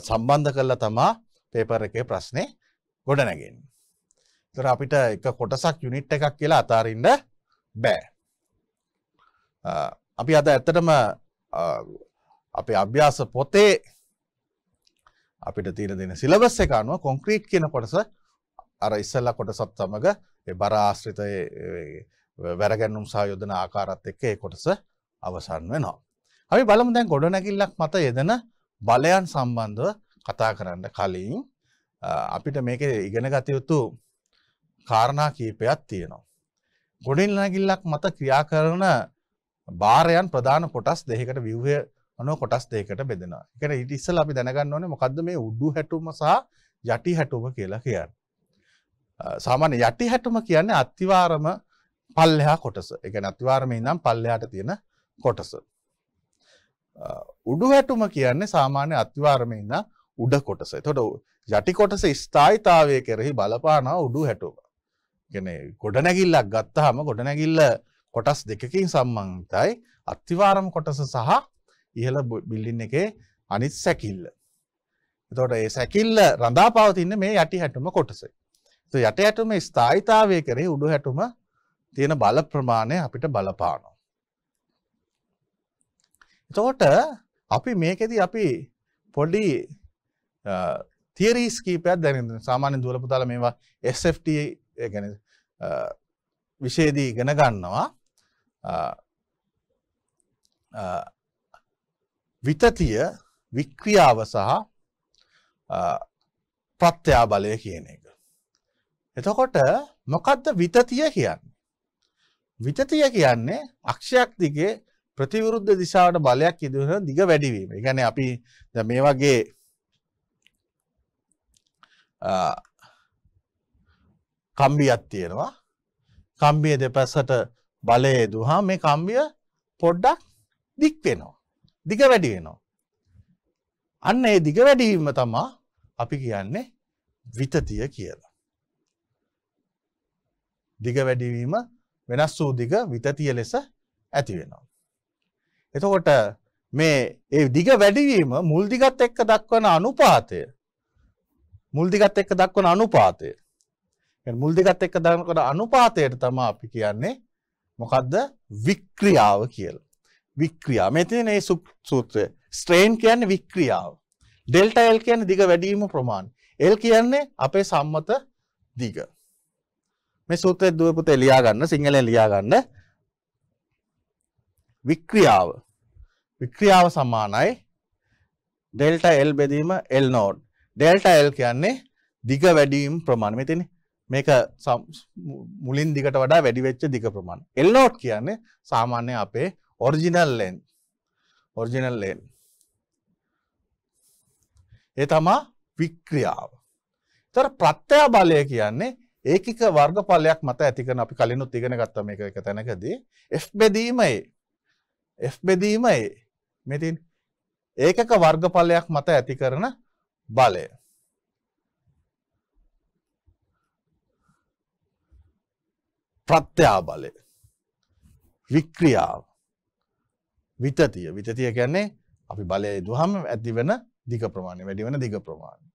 සම්බන්ධ කරලා තමා පේපර් එකේ ප්‍රශ්නේ ගොඩනැගෙන්නේ. ඒතර අපිට එක කොටසක් යුනිට් එකක් කියලා අතාරින්න බෑ. අපි අද ඇත්තටම අපේ අභ්‍යාස පොතේ අපිට තියෙන දෙන සිලබස් එක අනුව කොන්ක්‍රීට් කියන කොටස අර ඉස්සල්ලා කොටසත් සමග බර ආශ්‍රිත වැරගැන්නුම් සහයෝධන ආකාරත් එක්ක ඒ කොටස අවසන් වෙනවා. අපි බලමු දැන් ගොඩනැගිල්ලක් මත යෙදෙන බලයන් සම්බන්ධව කතා කරන්න කලින් අපිට මේක ඉගෙන ගතයුතු කාරණා කීපයක් තියෙනවා. ගොඩින් නැගිල්ලක් මත ක්‍රියා කරන භාරයන් ප්‍රධාන කොටස් දෙහිකට විව්හය ඔන කොටස් දෙකට බෙදෙනවා එකන ඉට ඉස්සල අපි දැනගන්න ඕන මොකක්ද මේ උඩ්ඩු හැටුම සහ යටි හැටුම කියලා කියන්න. සාමාන්‍ය යටි හැටුම කියන්න අත්තිවාරම පල්ලෙහා කොටස එක අත්තිවාරම ඉනම් පල්ලයාට තියෙන කොටස. උඩු හැටුම කියන්නේ සාමාන්‍ය අත්තිවාරම ඉන්න උඩ කොටස තොට යටි කොටස ස්ථායිතාවය කෙරෙහි බලපානා උඩු හැටුම. ගෙන ගොඩනැගිල්ලක් ගත්තහම ගොඩනැගිල්ල කොටස් දෙකකින් සම්බන්තයි අත්තිවාරම කොටස සහ ඉහළ බිල්ඩින් එකේ අනිත් සැකිල්ල. එතකොට ඒ සැකිල්ල රඳා පවතින්න මේ යටි හැටුම කොටස. යට හැටුම ස්ථායිතාවය කරේ උඩු හැටුම තියෙන බල ප්‍රමාණය අපිට බලපානවා. එතකොට අපි මේකෙදී අපි පොඩි තියරීස් කීපයක් දැන සාමාන්‍ය දුවලපුතාල මේවා SFT ගැන විශේදී ගෙන ගන්නවා විතතිය වික්‍රියාව සහ ප්‍රත්‍යා බලය කියන එක. එතකොට මොකක්ද විතතිය කියන්නේ. විතතිය කියන්නේ අක්ෂයක් දිගේ ප්‍රතිවරුද්ධ දිසාවට බලයක් ඉදෙන දිග වැඩිවීම. ගැන අපි මේ වගේ කම්බියක් තියෙනවා කම්බිය දෙපැසට බලය දුහා මේ කම්බිය පොඩ්ඩක් දික් වෙනවා. දිග වැඩි වෙනවා. අන්න ඒ දිග වැඩීම තමා අපි කියන්නේ විතතිය කියලා. දිග වැඩිවීම වෙනස් වූ දිග විතතිය ලෙස ඇති වෙනවා. එතකොට මේ ඒ දිග වැඩිවීම මුල් දිගත් එක්ක දක්වන අනුපාතය මුල් දිගත් එක්ක දක්වන අනුපාතය මුල් දිගත් එක්ක දක්වන අනුපාතයට තමයි අපි කියන්නේ මොකද්ද වික්‍රියාව කියලා. වික්‍රියා මෙතින ඒ සූත්‍රය ස්ට්‍රේන් කියන්නේ වික්‍රියාව ඩෙල්ට එල් කියන්නේ දිග වැඩීම ප්‍රමාණ එල් කියන්නේ අපේ සම්මත දිග මේ සූත්‍රය දුව පුතේ ලියා ගන්න සිංහලෙන් ලියා ගන්න වික්‍රියාව වික්‍රියාව සමානයි ඩෙල්ට එල් බෙදීම එල් නෝඩ් ඩෙල්ට එල් කියන්නේ දිග වැඩීම් ප්‍රමාණ මෙතිනේ මේක මුලින් දිගට වඩා වැඩි වෙච්ච දිග ප්‍රමාණය. එල් නෝට් කියන්නේ සාමාන්‍ය අපේ ඔරිජිනල් ලෙන් ඔරිජිනල් ලෙන් ඒ තමා වික්‍රියාව තර ප්‍රත්‍යය බලය කියන්නේ ඒකික වර්ග පලයක් මත ඇතිකන අපි කලිනුත් ඉගෙන ගත්තම එක එක තැනකදී F බෙදීමයි F බෙදීමයි මෙතින් ඒකක වර්ග පලයක් මත ඇති කරන බලය ප්‍රත්‍යා බලය වික්‍රියාව විතතිය විතතිය කියන්නේ අපි බලය දුහම ඇති වෙන දිග ප්‍රමාණය වැඩි වෙන දිග ප්‍රමාණය.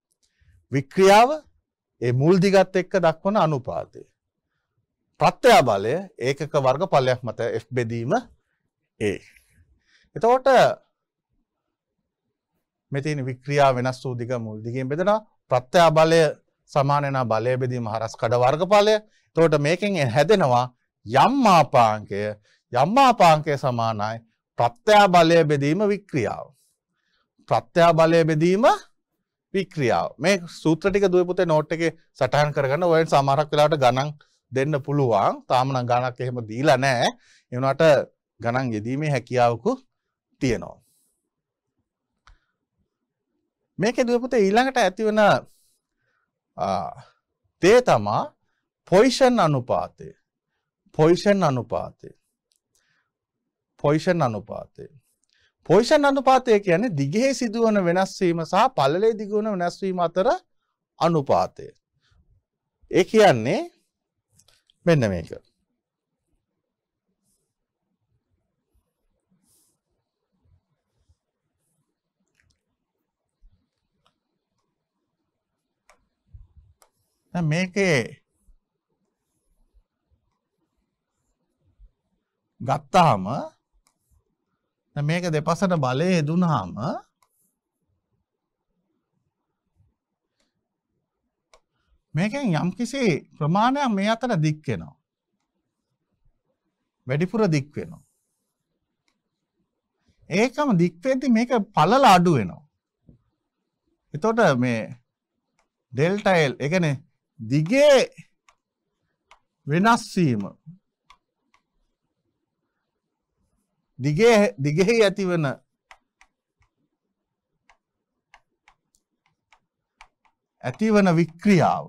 වික්‍රියාව ඒ මුල් දිගත් එක්ක දක්වන අනුපාතය. ප්‍රත්‍යයා බලය ඒකක වර්ග පලයක් මත F බෙදීම ඒ. එතවට මෙතින් වික්‍රියා වෙනස් වූ දිග මුල් දිගින් බෙදෙන ප්‍රත්‍යයා බලය සමානන බලය බෙදීම හරස් කඩ වර්ගඵලය තෝට මේකෙන් හැදෙනවා යම් ආපාංකය යම් ආපාංකය සමානයි ප්‍රත්‍යා බලය බෙදීම වික්‍රියාව. ප්‍රත්‍යා බලය බෙදීම වික්‍රියාව මේ සූත්‍රටික දුවපුතේ නෝට් එකේ සටහන් කරගන්න ඔයෙන් සමහරක් වෙලාවට ගණන් දෙන්න පුළුවන් තාම නම් ගණක් එහෙම දීලා නැහැ ඒ වුණාට ගණන් යෙදීමේ හැකියාවකු තියෙනවා මේකේ දුවපුතේ ඊළඟට ඇතිවන තේ තමා පොයිෂන් අනුපාතය පොයිෂන් අනුපාතය පොයිෂන් අනුපාතය. පොයිෂන් අනුපාතය කියන්නේ දිගේ සිදුවන වෙනස්වීම සහ පලලේ දිගුණ වෙනස්වීම අතර අනුපාතය. ඒ කියන්නේ මෙන්න මේක. මේකේ ගත්තාම මේක දෙපසට බලය හෙදුනහම මේකෙන් යම් කිසි ප්‍රමාණයක් මේ අතර දික්වෙනවා. වැඩිපුර දික්වෙනවා. ඒකම දික්වෙද්දි මේක පලල අඩු වෙනවා. එතකොට මේ ඩෙල්ටා L ඒ කියන්නේ දිගේ වෙනස් වීම දිගෙහි ඇතිවන ඇතිවන වික්‍රියාව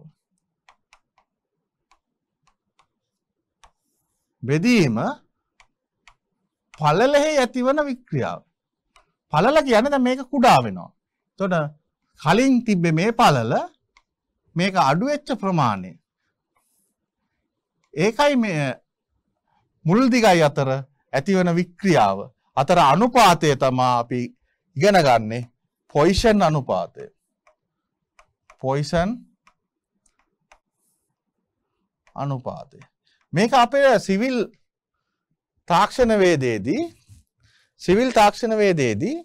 බෙදීම පලලෙහි ඇතිවන වික්‍රියාව පලල කියනද මේක කුඩා වෙනවා තොට කලින් තිබ්බ මේ පලල මේක අඩුවෙච්ච ප්‍රමාණය ඒකයි මුල් දිගයි අතර ඇතිවන වික්‍රියාව අතර අනුපාතය තමා අපි ඉගෙන ගන්නේ පොයිෂන් අනුපාතය පොයිසන් අනුපාතය මේක අපේ සිවිල් තාක්ෂණවේදේදී සිවිල් තාක්ෂණවේදේදී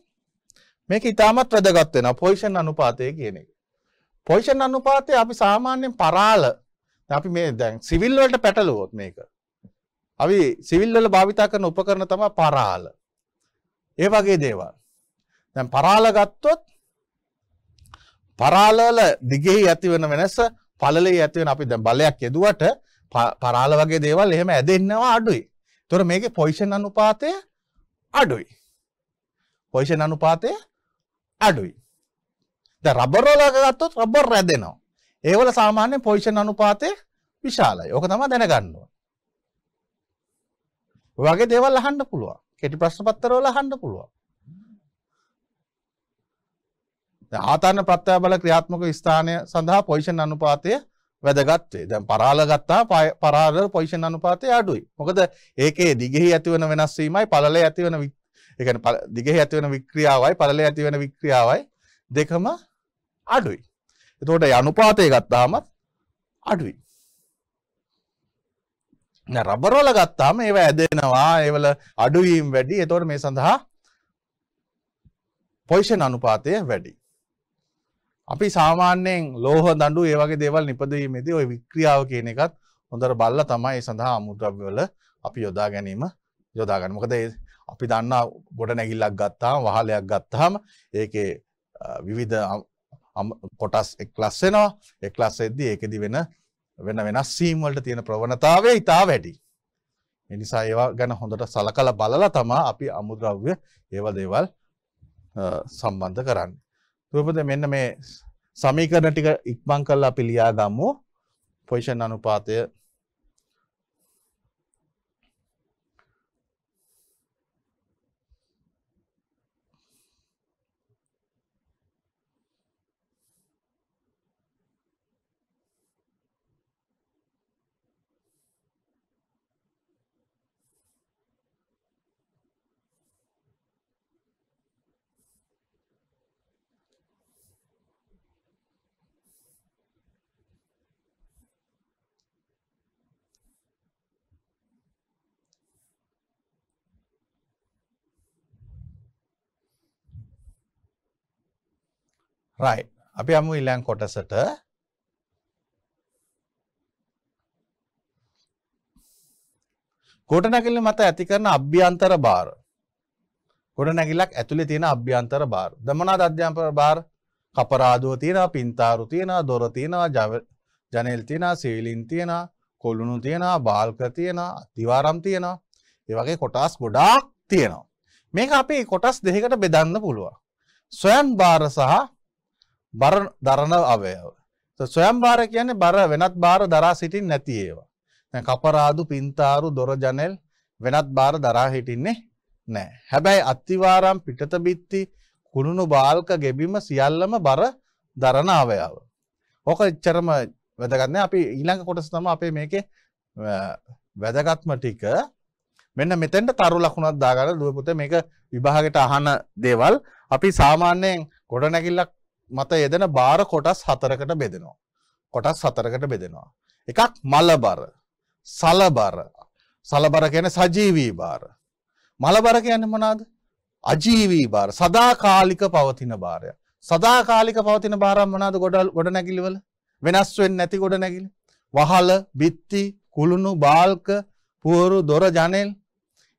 මේක ඉතාමත් වැදගත් වෙන පොයිෂන් අනුපාතය කියන එක පොයිෂන් අනුපාතය අපි සාමාන්‍යයෙන් පරාල අපි මේ දැන් සිවිල් වලට පැටලුවොත් මේක අපි සිවිල් වල භාවිතා කරන උපකරණ තමයි පරාල. ඒ වගේ දේවල්. දැන් පරාල ගත්තොත් පරාල වල දිගෙහි ඇතිවන වෙනස පළලෙහි ඇතිවන අපි දැන් බලයක් යදුවට පරාල වගේ දේවල් එහෙම ඇදෙන්නවා අඩුයි. ඒතොර මේකේ පොයිසන් අනුපාතය අඩුයි. පොයිසන් අනුපාතය අඩුයි. දැන් රබර් වල ගත්තොත් රබර් රැදෙනවා. ඒවල සාමාන්‍යයෙන් පොයිසන් අනුපාතය විශාලයි. ඕක තමයි දැනගන්න ඕනේ. වගේ දේවල් අහන්න පුළුවන් කෙටි ප්‍රශ්න පත්තරවල අහන්න පුළුවන් ආතන්න ප්‍රත්‍යය බල ක්‍රියාත්මක ස්ථානය සඳහා පොයිෂන් අනුපාතය වැදගත්වේ දැන් පරාල ගත්තා පරාල පොයිෂන් අනුපාතය අඩුයි මොකද ඒකේ දිගෙහි ඇතිවන වෙනස්වීමයි පලල ඇතිවන එකන දිගෙහි ඇතිවන වික්‍රියාවයි පලල ඇතිවෙන වික්‍රියාවයි දෙකම අඩුයි එතෝට අනුපාතය ගත්තාමත් අඩුයි රබරෝල ගත්තාම ඒව ඇදෙනවා ඒවල අඩුවීම් වැඩි එතවට මේ සඳහා පොයිෂන් අනුපාතය වැඩි. අපි සාමාන්‍යයෙන් ලෝහ දඩු ඒවගේ දේවල් නිපදීමේදී ඔය වික්‍රියාව කියන එකත් හොඳර බල්ල තමයි සඳහා අමුද්‍රව්‍යවල අපි යොදා ගැනීම යොදාගන්න මොකද අපි දන්න ගොඩ නැගිල්ලක් ගත්තාම වහලයක් ගත්තාම ඒකේ විවිධ කොටස් එක්ලස් වෙනවා එක්ලස් එද්දි ඒකෙදි වෙන වෙන වෙනස්වීම්වලට තියෙන ප්‍රවණතාවේ ඉතා වැඩි. එනිසා ඒවා ගැන හොඳට සලකල බලලා තමා අපි අමුද්‍රව්‍ය ඒව දේවල් සම්බන්ධ කරන්න. තුපද මෙන්න මේ සමීකරණ ටික ඉක්මං කරලා පිළියා ගම්මු පොයිෂන් අනුපාතය රයිට්. අපි යමු ඊළඟ කොටසට. ගොඩනැගිල්ල මත ඇති කරන අභ්‍යන්තර බාර. ගොඩනැගිල්ලක් ඇතුලේ තියෙන අභ්‍යන්තර බාර. දමනාද අධ්‍යන්තර බාර? කපරාදුව තියෙනවා, පින්තාරු තියෙනවා, දොර තියෙනවා, ජනෙල් තියෙනවා, සීලින් තියෙනවා, කොළුණු තියෙනවා, බාල්ක තියෙනවා, දිවාරම් තියෙනවා. ඒ වගේ කොටස් ගොඩාක් තියෙනවා. මේක අපි කොටස් දෙකකට බෙදන්න පුළුවන්. සොයන් බාර සහ බර දරන අවයව. සොයම් භාර කියන්නේ බර වෙනත් භාර දරා සිටින් නැති ඒවා. කපරාදු පින්තාරු දොරජනෙල් වෙනත් භාර දරා හිටින්නේ නෑ. හැබැයි අත්තිවාරම් පිටත බිත්ති කුණුණු බාල්ක ගෙබිම සියල්ලම බර දරන අවයාව. ඕක එච්චරම වැදගත්න අපි ඊළඟ කොටස තම අපේ මේකේ වැදගත්ම ටික මෙන්න මෙතැන්ට තරු ලකුණක් දාගල දුවපුත මේක විභාගට අහන දේවල් අපි සාමාන්‍යයෙන් ගොඩනැකිල්ලක් මත යෙදෙන බාර කොටස් හතරකට බෙදෙනවා. කොටස් හතරකට බෙදෙනවා. එකක් මලබර සලබර සලබර කියන සජීවී බාර. මලබර කියන්නේ මොනවාද? අජීවී බාර සදාකාලික පවතින බාරය. සදාකාලික පවතින බාරම් මොනවාද ගොඩ ගොඩ නැගිලිවල? වෙනස් වෙන්නේ නැති ගොඩ නැගිලි. වහල, බිත්ති, කුළුණු, බාල්ක, පුවරු, දොර, ජනෙල්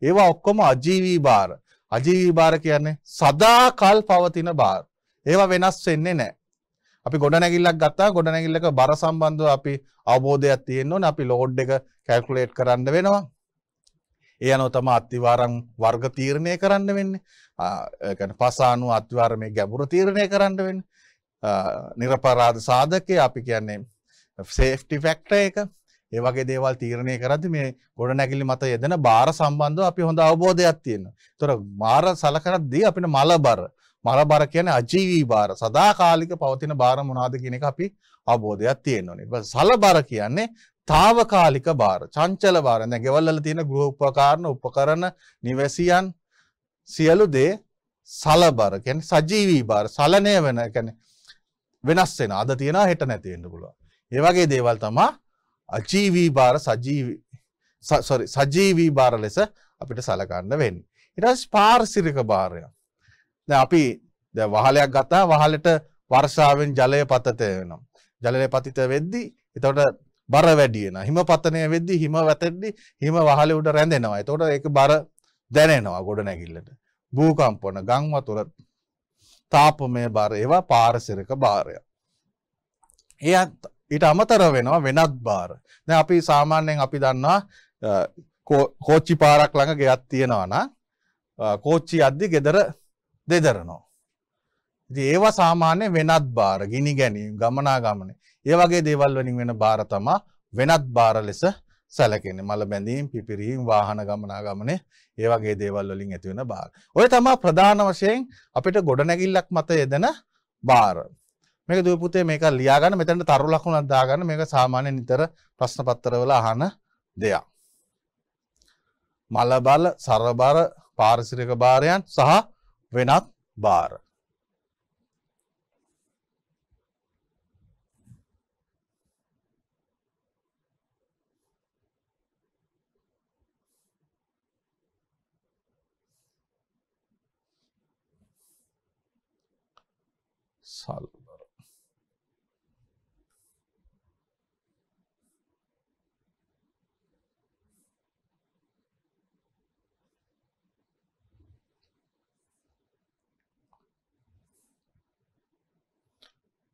ඒවා ඔක්කොම අජීවී බාර. අජීවී බාර කියන්නේ සදාකල් පවතින බාර. ඒවා වෙනස් වෙන්නේ නැහැ. අපි ගොඩනැගිල්ලක් ගත්තා ගොඩනැගිල්ලක බර සම්බන්ධව අපි අවබෝධයක් තියෙන්න ඕනේ. අපි ලෝඩ් එක කැල්කියුලේට් කරන්න වෙනවා. ඒ අනුව තමයි අත්විවරම් වර්ග තීරණය කරන්න වෙන්නේ. ඒ කියන්නේ පස අනුව අත්විවරමේ ගැඹුර තීරණය කරන්න වෙන්නේ. නිර්පරාධ සාධකයේ අපි කියන්නේ සේෆ්ටි ෆැක්ටර් එක. ඒ වගේ දේවල් තීරණය කරද්දී මේ ගොඩනැගිලි මත යෙදෙන බාර සම්බන්ධව අපි හොඳ අවබෝධයක් තියෙනවා. ඒතර මාර සලකනදී අපිට මලබර මර බර කියන්නේ අජීවී බාර සදාකාලික පවතින බාර මොනවාද කියන එක අපි අවබෝධයක් තියෙන්න ඕනේ. සල බාර කියන්නේ తాවකාලික බාර, චංචල බාර. දැන් ගෙවල් වල තියෙන ගෘහ උපකරණ, උපකරණ, නිවැසියන් සියලු දේ සල බාර කියන්නේ සජීවී බාර. සලණය වෙන කියන්නේ වෙනස් වෙන. අද තියෙනවා හෙට නැති වෙන්න පුළුවන්. ඒ වගේ දේවල් තමයි අජීවී බාර සජීවී සොරි සජීවී බාර ලෙස අපිට සලකන්න වෙන්නේ. ඊට පස්සේ පාරිසරික බාරයක්. අපි වහලයක් ගත්තා වහලට වර්ෂාවෙන් ජලය පතතය වෙනම්. ජලය පතිත වෙද්දි එතවට බර වැඩියෙන හිම පතනය වෙද්දි හිම වැතෙද්දි හිම වහල උඩ රැඳෙනවා එතොට ඒක බර දැනෙනවා ගොඩ නැගිල්ලට. භූකම්පොන ගංවතුර තාපමය බර ඒවා පාරසිරක භාරය. එයත් ඊට අමතර වෙනවා වෙනත් බාර. දැන් අපි සාමාන්‍යයෙන් අපි දන්නවා කෝච්චි පාරක් ළඟ ගෙයක් තියෙනවා නම් කෝච්චි යද්දි ගෙදර දෙදරනවා. ඒව සාමාන්‍ය වෙනත් බාර ගිනි ගැනීම් ගමනා ගමන ඒවගේ දේවල් වලින් වෙන භාරතමා වෙනත් බාර ලෙස සැලකෙන මල බැඳීම් පිපිරීම් වාහන ගමනා ගමනේ ඒවගේ දේවල් වලින් ඇතිවෙන බාර. ඔය තමා ප්‍රධාන වශයෙන් අපිට ගොඩනැගිල්ලක් මත යෙදෙන බාර. මේක දපුතේ මේක ලියාගන්න මෙතැට තරු ලකුණ අදාගන්න මේක සාමාන්‍ය නිතර ප්‍රශ්න පත්තරවල අහන දෙයක්. මලබල සරබර පාරිසිරික භාරයන් සහ Vinath Bar. Solve.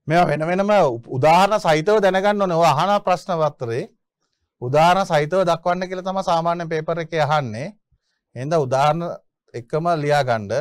මෙ වෙන වෙනම උදාහරණ සහිතව දැනගන්න නොව අහන ප්‍රශ්නවත්තරේ උදාහරණ සහිතව දක්වන්න කියල තම සාමාන්‍ය පේපර එක අහන්නේ එද උදාහරණ එකම ලියාගණ්ඩ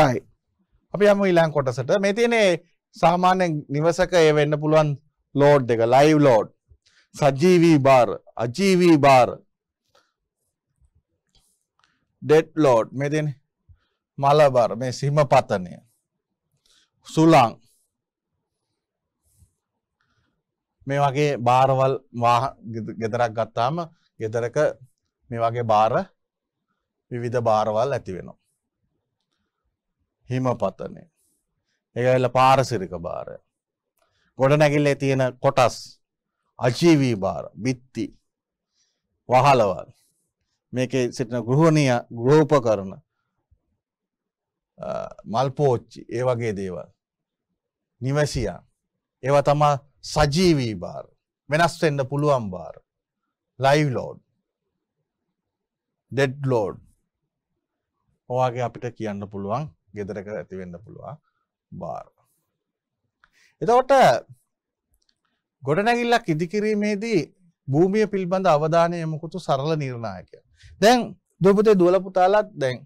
right අපි යමු ඊළඟ කොටසට මේ තියෙන්නේ සාමාන්‍ය නිවසක ඒ වෙන්න පුළුවන් ලෝඩ් එක live load සජීවී බාර් අජීවී බාර් dead load මේ තියෙන්නේ මල බාර් මේ සීම පතනය සුලං මේ වගේ බාරවල් ගෙදරක් ගත්තාම ගෙදරක මේ වගේ බාර විවිධ බාරවල් ඇති වෙනවා හිමපතනය. එකවෙල පාරසිරික බාර. ගොඩ නැගිල්ලේ තියෙන කොටස් අජීවී බාර බිත්ති වහලවල් මේක සිටින ගෘහණය ග්‍රෝප කරන මල්පෝච්චි ඒ වගේ දේවල්. නිවැසියන් ඒව තමා සජීවී බාර වෙනස්වෙන්න පුළුවන් බාර ලයිව් ලෝඩ් ඩෙඩ් ලෝඩ් ඕවාගේ අපිට කියන්න පුළුවන් ගෙදරක ඇතිවෙන්න පුළුවන් බාර. එතකොට ගොඩනැගිල්ලක් ඉදිකිරීමේදී භූමිය පිල්බඳ අවධානය යමකුතු සරල නිර්ණයකය. දැන් දොපතේ දුවල පුතාලත් දැන්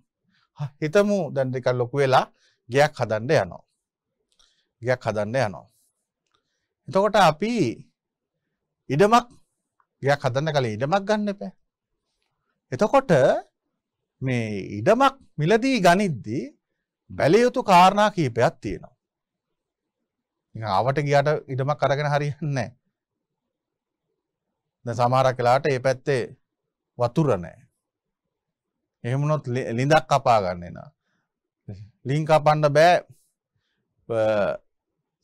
හිතමු දැන් දෙකක් ලොකු වෙලා ගයක් හදන්න යනවා. ගයක් හදන්න යනවා. එතකොට අපි ඉඩමක් ගයක් හදන්න කලින් ඉඩමක් ගන්න එපා. එතකොට මේ ඉඩමක් මිලදී ගනිද්දී බැලියයුතු කාරණා කීපයක් තියෙනවා. අවට ගියට ඉඩමක් කරගෙන හරියන්නේ. ද සමාරක් කලාට ඒ පැත්තේ වතුර නෑ. එහෙමනොත් ලිඳක් කපා ගන්නෙන. ලිං කපන්ඩ බෑ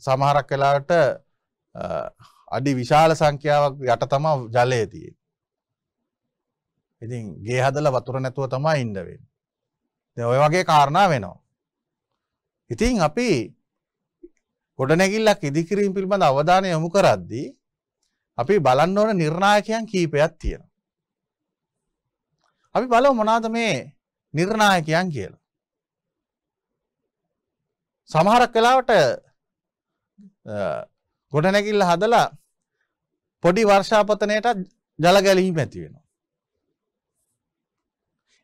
සමහරක් කලාට අඩි විශාල සංඛ්‍යාවක් යට තමා ජලය තියෙන්. ඉතින් ගේ හදල වතුර නැතුව තමා ඉන්ඩවෙන්. ඔය වගේ කාරණා වෙනවා. ඉතින් අපි ගොඩනැගිල්ලක් ඉදිකිරීම පිළිබඳ අවධානය යොමු කරද්දී අපි බලන්න ඕන නිර්ණායකයන් කීපයක් තියෙනවා. අපි බලමු මොනවාද මේ නිර්ණායකයන් කියලා. සමහරක් වෙලාවට ගොඩනැගිල්ල හදලා පොඩි වර්ෂාපතනයට ජල ගැලීම ඇති වෙනවා.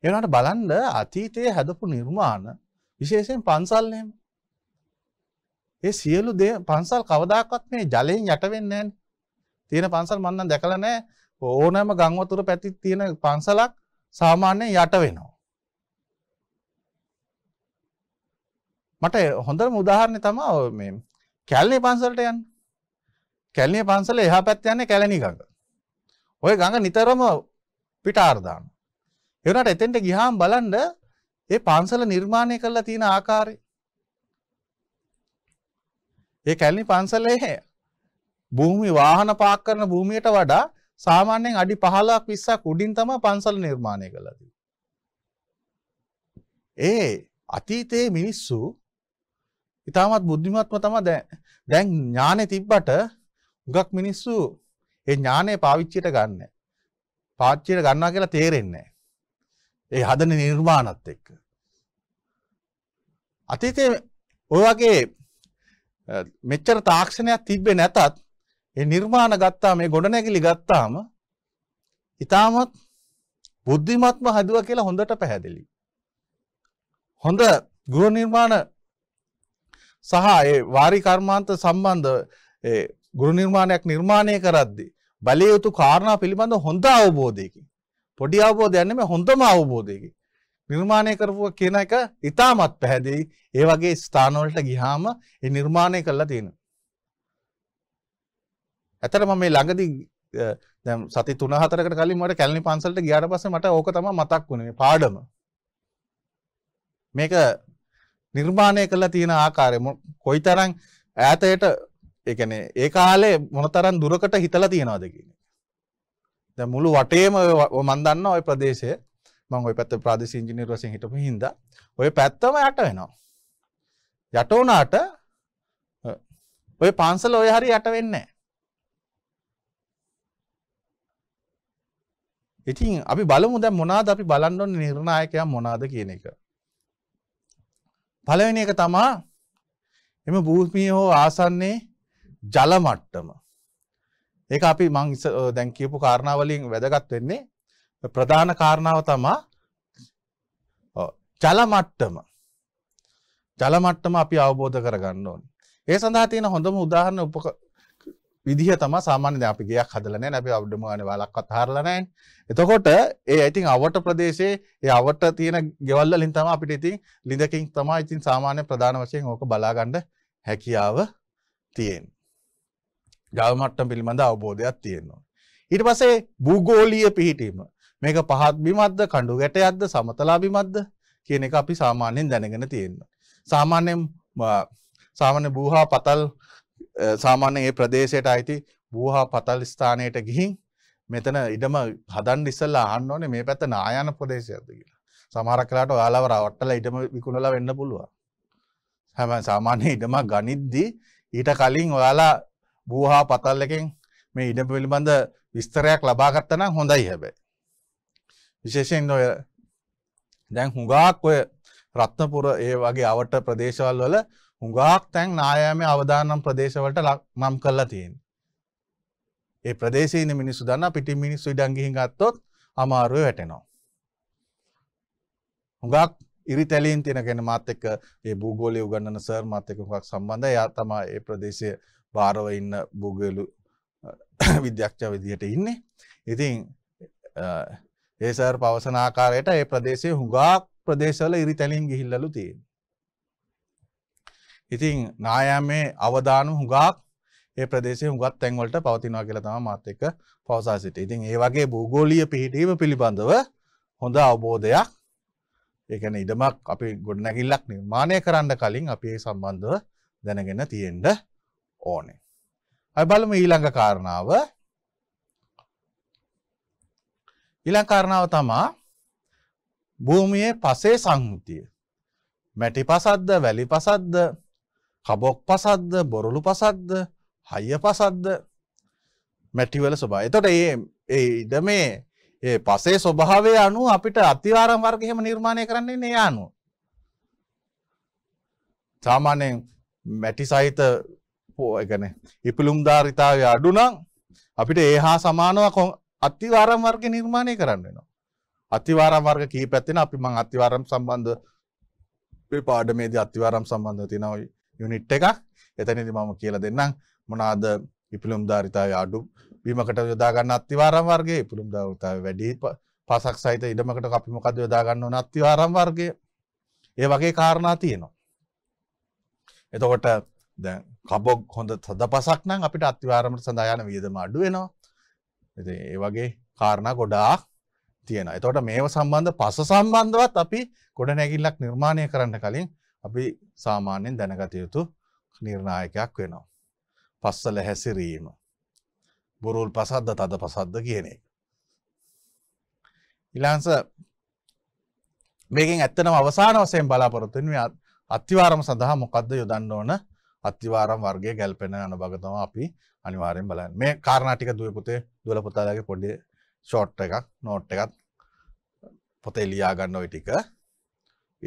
ඒ වුණාට බලන්න අතීතයේ හැදපු නිර්මාණ විශේෂයෙන් පන්සල් එහෙම. ඒ සියලු දේ පන්සල් කවදාකවත් මේ ජලයෙන් යට වෙන්නේ නැහැ. තියෙන පන්සල් මම නම් දැකලා නැහැ. ඕනෑම ගම් වතුර පැති තියෙන පන්සලක් සාමාන්‍යයෙන් යට වෙනවා. මට හොඳම උදාහරණය තමයි මේ කැලණි පන්සලට යන්න. කැලණි පන්සල එහා පැත්ත යන්නේ කැලණි ගඟ. ওই ගඟ නිතරම පිටාර දානවා. ඒ වුණාට එතෙන්ට ගියාම බලන්න ඒ පන්සල නිර්මාණය කරලා තියෙන ආකාරය ඒ කැලණි පන්සලේ හැ භූමි වාහන පාක් කරන භූමියට වඩා සාමාන්‍යයෙන් අඩි 15ක් 20ක් උඩින් තමයි පන්සල නිර්මාණය කරලා තියෙන්නේ ඒ අතීතයේ මිනිස්සු ඉතාමත් බුද්ධිමත්ම තමයි දැන් දැන් ඥානෙ තිබ්බට හුඟක් මිනිස්සු ඒ ඥානෙ පාවිච්චියට ගන්න පාච්චියට ගන්නවා කියලා තේරෙන්නේ ඒ හදන නිර්මාණත් එක්ක. අතීතය ඔය වගේ මෙච්චර තාක්ෂණයක් තිබ්බේ නැතත් ඒ නිර්මාණ ගත්තා මේ ගොඩනැගිලි ගත්තාම ඉතාමත් බුද්ධිමත්ම හදුව කියලා හොඳට පැහැදිලි. හොඳ ගෘහ නිර්මාණ සහ ඒ වාරි කර්මාන්ත සම්බන්ධ ගෘහ නිර්මාණයක් නිර්මාණය කරද්දී බලිය යුතු කාරණා පිළිබඳ හොඳ අවබෝධයකින් පොඩි අවබෝධයන්න මේ හොඳම අවබෝධයකි. නිර්මාණය කරපුුව කියන එක ඉතාමත් පැහැදියි ඒ වගේ ස්ථානවලට ගිහාම එ නිර්මාණය කරලා තියෙන. ඇතරම මේ ළඟදි සති තුනහතරකට කලින් මට කැලනි පන්සලට ගියාට පස්ස මට ඕක තම මතක් වුණේ පාඩම. මේක නිර්මාණය කරලා තියෙන ආකාරය කොයි තරං ඈතයට එකන ඒ කාලේ මොනතරන් දුරකට හිතලා තියෙනවාදකින. ද මුළු වටේම මන් දන්න ඔය ප්‍රදේශය මං ඔය පැත්ත ප්‍රාදේශ ඉංජිනීර වසින් හිටපු හින්ද ඔය පැත්තම යට වෙනවා. යට වුණාට ඔය පන්සල ඔය හරි යට වෙන්නේ ඉතින් අපි බලමු දැන් මොනවාද අපි බලන්න ඕනේ නිර්ණායකයන් මොනවාද කියන එක. පළවෙනි එක තමයි එම භූමිය හෝ ආසන්නයේ ජල මට්ටම. ඒක අපි මං දැන් කියපු කාරණාවලින් වැදගත් වෙන්නේ ප්‍රධාන කාරණාව තමා ජලමට්ටම ජලමට්ටම අපි අවබෝධ කරගන්න ඕන ඒ සඳහා තියෙන හොඳම උදාහරණ උපක විදිහ තම සාමාන්‍ය අපි ගයක් හදලන නැබි අවඩම ගන වලක් අත්හරලනෑ එතකොට ඒ ඇතින් අවට ප්‍රදේශයේ ඒ අවට තියෙන ගෙවල්ල ලින් තම අපිට ඉතින් ලිඳකින් තමා ඉතින් සාමාන්‍ය ප්‍රධාන වශයෙන් ඕක බලාගණ්ඩ හැකියාව තියෙන් ජල්මට්ටම් පිළිබඳ අවබෝධයක් තියෙනවා. ඊට පසේ භූගෝලිය පිහිටීම මේක පහත් බිමත්ද කණ්ඩු ගැට අද්ද සමතලා බිමත්ද කියන එක අපි සාමාන්‍යයෙන් දැනගෙන තියෙන්න. සාමාන්‍යයෙන් සාමාන්‍ය බූහා පතල් සාමාන්‍ය ඒ ප්‍රදේශයට අයිති බූහා පතල් ස්ථානයට ගිහින් මෙතන ඉඩම හදන් ඉස්සල්ලා අහන්න ඕනේ මේ පැත්ත නායන ප්‍රදේශයක්ද කියලා. සමහරක් වෙලාවට ඔයාලව රවට්ටලා ඉඩම විකුණලා වෙන්න පුළුවන්. හැබැයි සාමාන්‍ය ඉඩමක් ගනිද්දී ඊට කලින් ඔයාලා බූහා පතල් එකෙන් මේ ඉඩ පිළිබඳ විස්තරයක් ලබාගත්තන හොඳයි හැබැයි. විශේෂයෙන් ඔය දැන් හුඟාක් ඔය රත්නපුර ඒ වගේ අවට ප්‍රදේශවල් වල හුඟාක් තැන් නායෑමේ අවධානම් ප්‍රදේශවලට නම් කරලා තියෙන්. ඒ ප්‍රදේශයන මිනිස්සු දන්න පිටි මිනිස්සු ඉඩංගිහි ගත්තොත් අමාරුව වැටෙනවා. හුඟක් ඉරි තැලීන් තියෙනගෙන මාත් එක්ක ඒ භූගෝලය උගන්නන සර් මාත් එක්කක් සම්බන්ධ යා තමා ඒ ප්‍රදේශය භාරව ඉන්න බුගලු විද්‍යක්ෂ විදිහට ඉන්නේ ඉතින් ඒසර් පවසනාකාරයට ඒ ප්‍රදේශය හුඟාක් ප්‍රදේශවල ඉරි තැලින් ගිහිල්ලලු තියෙන්. ඉතිං නායමේ අවධානු හුඟාක් ඒ ප්‍රදේශය හුඟත් තැන්වලට පවතිනවා කියල තම මත් එක පවසා සිට ඉතින් ඒ වගේ භූගෝලිය පිහිටීම පිළිබඳව හොඳ අවබෝධයක් ඒකැන ඉඩමක් අපි ගොඩනැකිල්ලක් නිර්මාණය කරන්න කලින් අපි ඒ සම්බන්ධව දැනගෙන තියෙන්ට ඕනේ. අපි බලමු ඊළඟ කාරණාව. ඊළඟ කාරණාව තමා භූමියේ පසේ සංහතිය. මැටි පසද්ද, වැලි පසද්ද, කබොක් පසද්ද, බොරළු පසද්ද, හය පසද්ද මැටිවල ස්වභාවය. එතකොට මේ ඒ ඉඩමේ ඒ පසේ ස්වභාවය අනුව අපිට අතිවාරම් වර්ග එහෙම නිර්මාණය කරන්න ඉන්නේ ඒ අනුව. සාමාන්‍යයෙන් මැටි සහිත පෝගන ඉපිළුම්ධාරිතාව අඩුනම් අපිට ඒ හා සමානව අත්තිවාරම් වර්ග නිර්මාණය කරන්න වෙනවා. අතිවාරම් වර්ග කී පැත්තින අපි මං අතිවාරම් සම්බන්ධ පාඩමේද අතිවාරම් සම්බන්ධ තිනව යුනිට් එකක් එතැනිති මම කියල දෙන්නම් මොනාද ඉපිළුම් ධාරිතාව අඩු බීමකට යොදාගන්න අතිවාරම් වර්ගේ ඉපිළුම් ධාරිතාව වැඩි පසක් සහිත ඉඩමකට අපි මොකද යොදාගන්න ඕන අතිවාරම් වර්ගය ඒ වගේ කාරණා තියෙනවා. එතකොට දැන් කබොග් හොඳ සද පසක් නම් අපිට අත්තිවාරමට සඳයාන වියදම අඩුවෙනවා ඇති ඒ වගේ කාරණ ගොඩාක් තියෙන එතොට මේව සම්බන්ධ පස සම්බන්ධවත් අපි ගොඩ නැගිල්ලක් නිර්මාණය කරන්න කලින් අපි සාමාන්‍යෙන් දැනගතයුතු නිර්ණායකයක් වෙනවා. පස්සල හැසිරීම. බුරුල් පසද්ද තද පසද්ද කියන එක. ඉලාන්ස මේකින් ඇත්තනම අවසාන වසයෙන් බලාපොරොත්තුෙන් අත්තිවාරම සඳහා මොකක්ද යොදන්න ඕන අත්තිවාරම් වර්ගේ ගැල්පෙන යන බගතම අපි අනිවාරයෙන් බලන්න මේ කාරණටික දුව පුතේ දුවල පුතාලගේ පොඩි ෂෝට් එකක් නෝට් එකත් පොතේ ලියාගන්න ඔයි ටික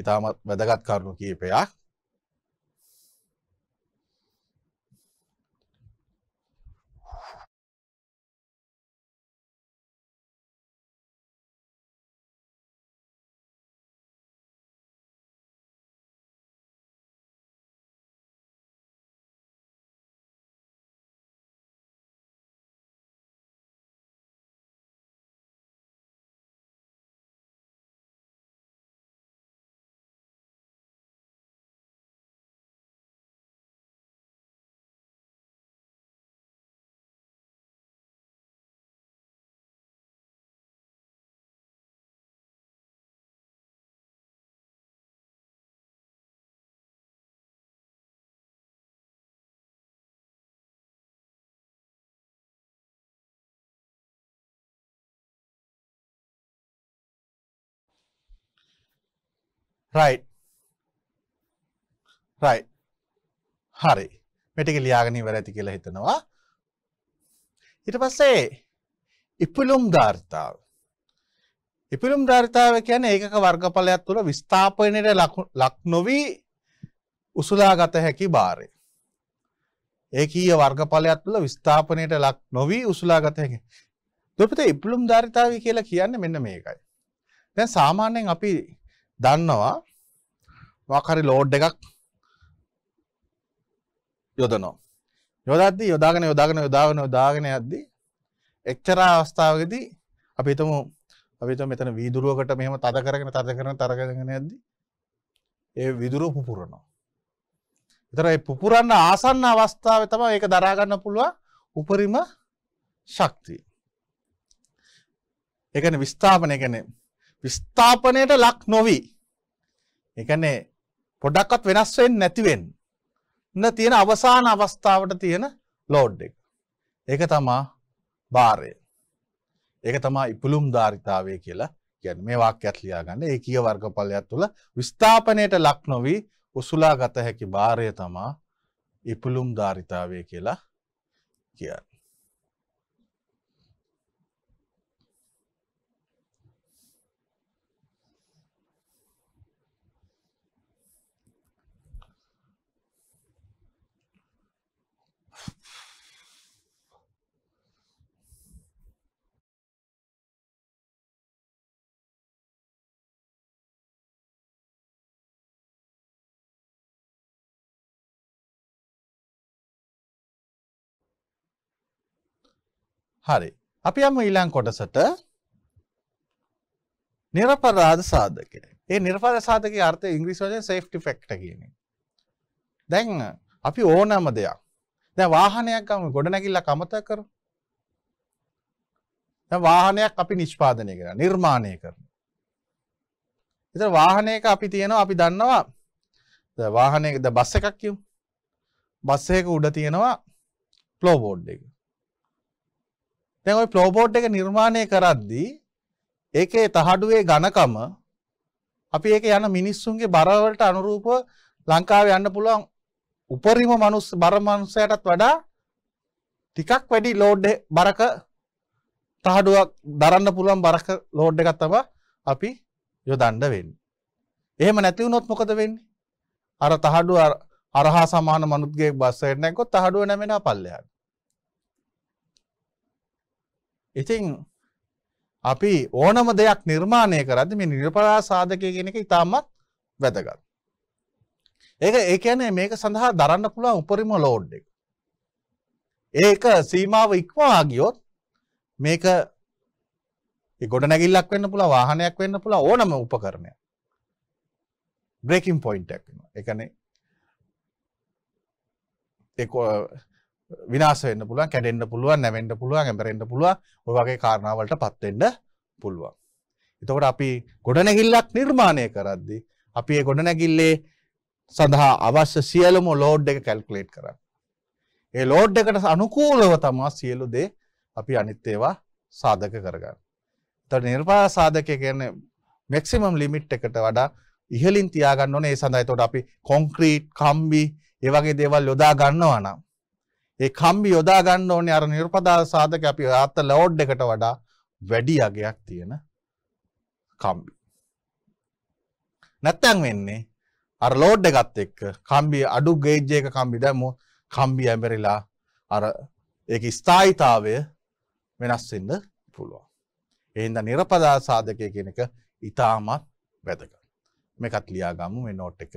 ඉතාමත් වැදගත් කරුණු කීපයක් right right හරි මෙටික ලියාගෙන ඉවර ඇති කියලා හිතනවා ඊට පස්සේ ඉපිලුම් ධාරිතාව ඉපිලුම් ධාරිතාව කියන්නේ ඒකක වර්ගඵලයක් තුළ විස්ථාපනයට ලක් නොවී උසුලාගත හැකි බාරය ඒකීය වර්ගඵලයක් තුළ විස්ථාපනයට ලක් නොවී උසුලාගත හැකි දුපත ඉපිලුම් ධාරිතාව කියලා කියන්නේ මෙන්න මේකයි දැන් සාමාන්‍යයෙන් අපි දන්නවා වාකරි ලෝඩ් එකක් යොදනෝ. යොදද්ද යොදාගෙන යොදාගෙන යොදාගෙන යොදාගෙන යද්දි එච්චරා අවස්ථාවකදී අපි හිතමු අපි හිතමු මෙතන වීදුරුවකට මෙහෙම තද කරගෙන තද කරගෙන තරගෙන යද්දි ඒ විදුරුව පුපුරනවා. ඒතර ඒ පුපුරන්න ආසන්න අවස්ථාවේ තමයි ඒක දරා ගන්න පුළුවන් උපරිම ශක්තිය. ඒ කියන්නේ විස්ථාපනය කියන්නේ විස්ථාපනයට ලක් නොවි. ඒ කියන්නේ පොඩක්වත් වෙනස් වෙන්නේ නැති වෙන්න තියෙන අවසාන අවස්ථාවට තියෙන ලෝඩ් එක. ඒක තමා භාරය. ඒක තමා ඉපුළුම් ධාරිතාවය කියලා ගැන මේ වාක්‍යත් ලියාගන්න ඒ කිය වර්ගඵලයක් තුළ විස්ථාපනයට ලක් නොවී උසුලා ගත හැකි භාරය තමා ඉපුළුම් ධාරිතාවය කියලා කියන්න. හරි. අපි යමු ඊළඟ කොටසට. නිර්පරාධ සාධකය. ඒ නිර්පරාධ සාධකයේ අර්ථය ඉංග්‍රීසි වචනේ safety factor කියන එක. දැන් අපි ඕනම දෙයක්. දැන් වාහනයක් ගමු ගොඩනැගිල්ලක් අමතක කරමු. දැන් වාහනයක් අපි නිෂ්පාදනය කරනවා, නිර්මාණය කරනවා. ඒතර වාහනයක අපි තියනවා අපි දන්නවා දැන් වාහනයක දැන් බස් එකක් කියමු. බස් එකක උඩ තියෙනවා ප්ලෝ බෝඩ් එක. දැන් ওই ෆ්ලෝබෝඩ් එක නිර්මාණය කරද්දී ඒකේ තහඩුවේ ඝනකම අපි ඒක යන මිනිස්සුන්ගේ බරවලට අනුරූපව ලංකාවේ යන්න පුළුවන් උපරිම මනුස්ස බර මනුස්සයටත් වඩා ටිකක් වැඩි ලෝඩ් බරක තහඩුවක් දරන්න පුළුවන් බරක ලෝඩ් එකක් තමයි අපි යොදන්න වෙන්නේ. එහෙම නැති වුණොත් මොකද වෙන්නේ? අර තහඩුව අරහා සමාන මනුත්ගේ බස් එකේ නැග්ගොත් තහඩුව නැමෙනා පල්ලෙහාට. ඉතින් අපි ඕනම දෙයක් නිර්මාණය කරද මේ නිර්පරා සාධකය කෙන එක ඉතාමත් වැදගත්. ඒක ඒකැනේ මේක සඳහා දරන්න පුළුවන් උපරිම ලෝඩ් එක. ඒක සීමාව ඉක්වාගියොත් මේක ගොඩ නැගිල්ලක් වෙන්න පුළ වාහනයක් වෙන්න පුළ ඕනම උපකරණය බ්‍රේකින් පොයින්ටක් එකනේ විනාසවෙන්න පුළුවන් කැඩෙන්න්න පුළුවන් නැවෙන්ඩ පුළුවන් ඇැරෙන්ඩ පුළුව ඔගේ කාරණාවලට පත්වෙඩ පුළුවන්. එතකොට අපි ගොඩනැගිල්ලක් නිර්මාණය කරද්දි. අපි ඒ ගොඩනැගිල්ලේ සඳහා අවශ්‍ය සියලුම ලෝඩ් එක කැල්කලේට් කර. ඒ ලෝඩ් එකට අනුකූලව තමා සියලු දේ අපි අනිත්තේවා සාධක කරගන්න. ත නිර්පා සාධකය කියන මෙක්සිමම් ලිමිට් එකට වඩා ඉහලින් තියාගන්න ඕනේ ඒ සඳයි තොට අපි කොංක්‍රීට් කම්බි ඒවගේ දේවල් යොදා ගන්නවා නම් ඒ කම්බි යොදා ගන්න ඕනේ අර නිර්පදාල සාධක අපි ආත්ත ලෝඩ් එකට වඩා වැඩි අගයක් තියෙන කම්බි. නැත්තම් වෙන්නේ අර ලෝඩ් එකත් එක්ක කම්බි අඩු ගේජ් එක කම්බි දැම්මෝ කම්බි ඇඹරිලා අර ඒකේ ස්ථායිතාවය වෙනස් වෙන්න පුළුවන්. ඒ හින්දා නිර්පදාල සාධකය කියන එක ඊටමත් වැදගත්. මේකත් ලියාගමු මේ නෝට් එක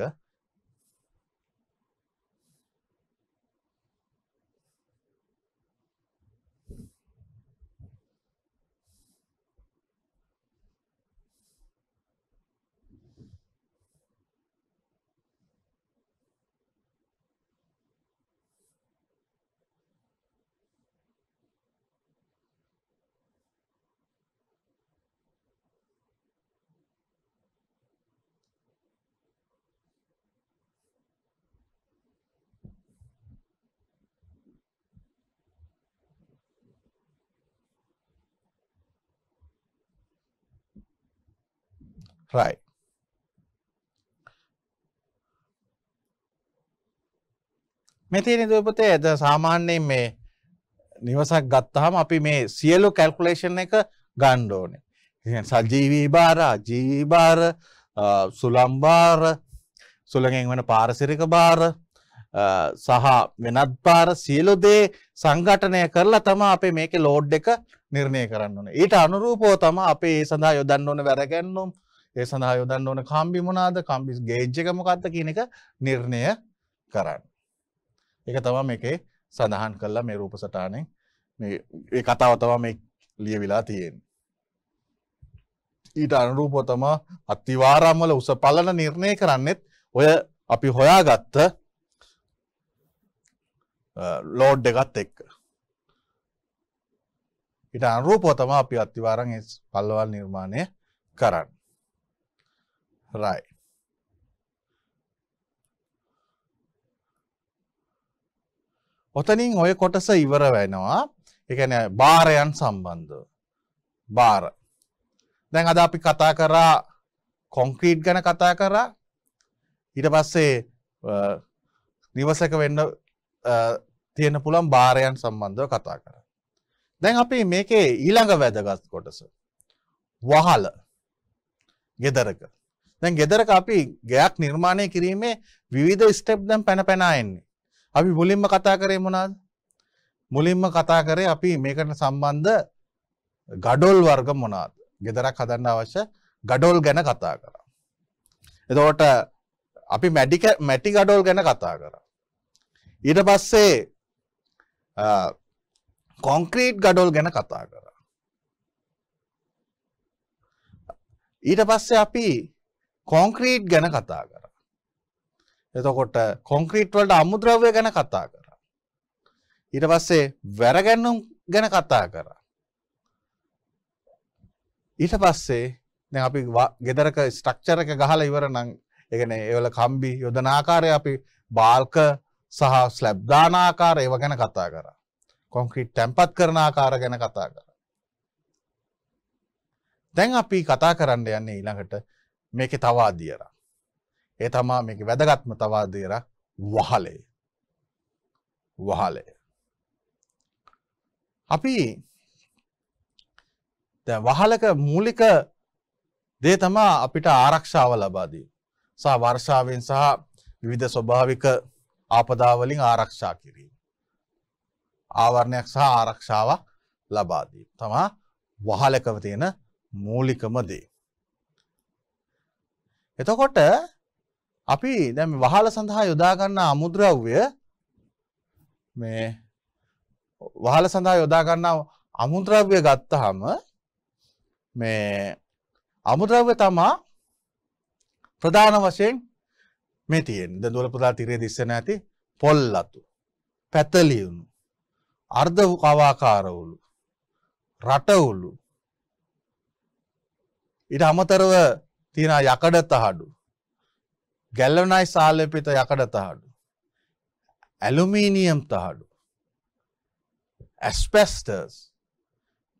Right. මෙතිනි දුවපතේ ඇද සාමාන්‍යයෙන් මේ නිවසක් ගත්තහම අපි මේ සියලු කැල්කුලේෂන් එක ගණ්ඩ ඕනේ සජීවී බාර ජීවී බාර සුලම්බාර සුළඟෙන් වෙන පාරසිරික බාර සහ වෙනත් පාර සියලු දේ සංගටනය කරලා තම අපේ මේක ලෝඩ් එක නිර්ණය කරන්න ඕන ඊට අනුරූපෝ තම අපේ ඒ සඳහා යොදන්න ඕන වැරගැන්නුම් ඒ සඳහා යොදන්න ඕන කම්බි මොනාද කම්බිස් ගේජ්ජකමකක්ද කියන එක නිර්ණය කරන්න. එක තවම එකේ සඳහන් කල්ලා මේ රූප සටානෙන් ඒ කතාව තවා මේ ලියවිලා තියෙන්. ඊට අනුරූපොතම අත්තිවාරම්වල උස පලන නිර්ණය කරන්නෙත් ඔය අපි හොයා ගත්ත ලෝඩ් එකත් එක්ක. ඉට අනුරූපොතම අපි අත්තිවාරන් පල්ලවල් නිර්මාණය කරන්න. Right. ඔතනින් ඔය කොටස ඉවර වෙනවා එකන භාරයන් සම්බන්ධ භාර දැන් අද අපි කතා කරා කොංක්‍රීට් ගැන කතා කරා ඊට පස්සේ නිවසක වෙන්න තියෙන පුළන් භාරයන් සම්බන්ධව කතා කර දැන් අපි මේකේ ඊළඟ වැදගත් කොටස වහල ගෙදරක දැන් ගෙදරක අපි ගයක් නිර්මාණය කිරීමේ විවිධ ස්ටෙප් දැන් පැන පැනා එන්නේ. අපි මුලින්ම කතා කරේ මොනවාද? මුලින්ම කතා කරේ අපි මේකට සම්බන්ධ ගඩොල් වර්ග මොනවාද? ගෙදරක් හදන්න අවශ්‍ය ගඩොල් ගැන කතා කරා. එතකොට අපි මැඩික මැටි ගඩොල් ගැන කතා කරා. ඊට පස්සේ කොන්ක්‍රීට් ගඩොල් ගැන කතා කරා. ඊට පස්සේ අපි කොන්ක්‍රීට් ගැන කතා කර. එතකොට කොන්ක්‍රීට් වලට අමුද්‍රව්‍ය ගැන කතා කර. ඊට පස්සේ වැරගැන්නුම් ගැන කතා කර. ඊට පස්සේ දැන් අපි ගෙදරක ස්ට්‍රක්චර් එක ගහලා ඉවර නම් ඒ කියන්නේ ඒවල කම්බි යොදන ආකාරය අපි බාල්ක සහ ස්ලැබ් දාන ආකාරය ඒව ගැන කතා කරා. කොන්ක්‍රීට් තැම්පත් කරන ආකාර ගැන කතා කරා. දැන් අපි කතා කරන්න යන්නේ ඊළඟට මේක තවා දියර. ඒ තමා මේක වැදගත්ම තවා දේර වහලේ. වහලය. අපි වහලක මූලික දේ තමා අපිට ආරක්ෂාව ලබාදී. සහ වර්ෂාවෙන් සහ විවිධ ස්වභාවික ආපදාවලින් ආරක්ෂා කිරීම. ආවරණයක් සහ ආරක්ෂාවක් ලබාදී. තමා වහලකව තියෙන මූලිකම දේ. එතකොට අපි දැන් වහල සඳහා යොදා ගන්නා අමුද්‍රව්‍ය මේ වහල සඳහා යොදා ගන්නා අමුද්‍රව්‍ය ගත්තාම මේ අමුද්‍රව්‍ය තමයි ප්‍රධාන වශයෙන් මේ තියෙන. දැන් දොළ පුදා තිරේ දිස්සන ඇති පොල්ලතු, පැතලියුණු, අර්ධ කවාකාරවලු, රටවලු. ඊට අමතරව තියෙන යකඩ තහඩු ගැල්ලනයි සාලපිත යකඩ තහඩු ඇලුමීනියම් තහඩු ඇස්පෙස්ටර්ස්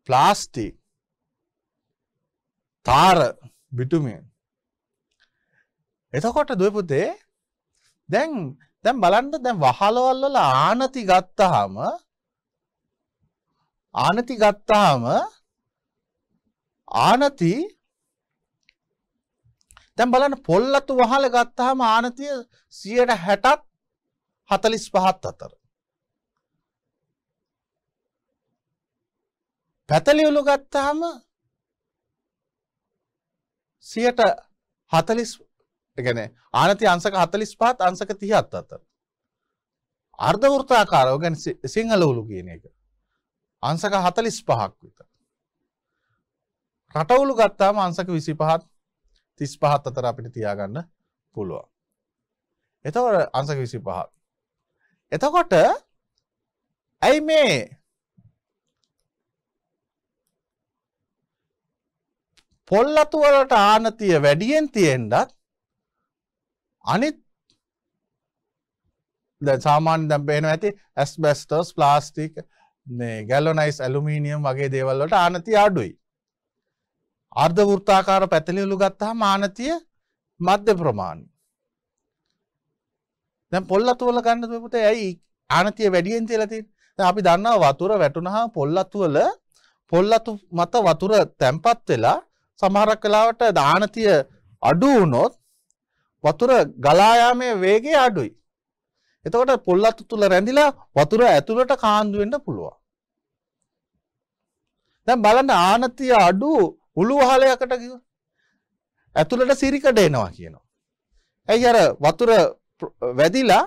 ප්ලාස්ටික් තාර බිටුමින් එතකොට දපුතේ දැන් දැන් බලන්ට දැන් වහලවල්ලල ආනති ගත්තහම ආනති ගත්තාම ආනති දැන් බලන්න පොල්ලතු වහල ගත්තාම ආනතිය 160ක් 45ත් අතර. පැතලියුළු ගත්තාම 140 ඒ කියන්නේ ආනතිය අංශක 45ත් අංශක 30ත් අතර. අර්ධ වෘත්තාකාරව කියන්නේ සිංහල උළු කියන එක. අංශක 45ක් විතර. රටවුළු ගත්තාම අංශක 25ත් 35ත් අතර අපිට තියාගන්න පුළුවන්. එතකොට අංශක 25. එතකොට ඇයි මේ පොල්ලතු වලට ආනතිය වැඩියෙන් තියෙන්නත් අනිත් දැන් සාමාන්‍ය දැන් පේනවා ඇති ඇස්බැස්ටස් ප්ලාස්ටික් මේ ගැලොනයිස් ඇලුමිනියම් වගේ දේවල් වලට ආනතිය අඩුයි. අර්ධ වෘත්තාකාර පැතලිවලු ගත්තා මානතිය මධ්‍ය ප්‍රමාණ. දැ පොල්ලතුවල ගන්න පුතේ ඇයි ආනතිය වැඩියෙන් තිලතින් අපි දන්නා වතුර වැටුණහා පොල්ලතුවල පොල්ලතු මත වතුර තැම්පත් වෙලා සමහරක් කලාවට දානතිය අඩු වුණොත් වතුර ගලායාමේ වේගේ අඩුයි. එතකොට පොල්ලතු තුළ රැඳිලා වතුර ඇතුළට කාන්දුවෙන්ට පුළුවන්. දැන් බලන්න ආනතිය අඩු මුළු වහලයකට කිව ඇතුළට සිරිකඩ එනවා කියනවා. ඇයි අර වතුර වැදිලා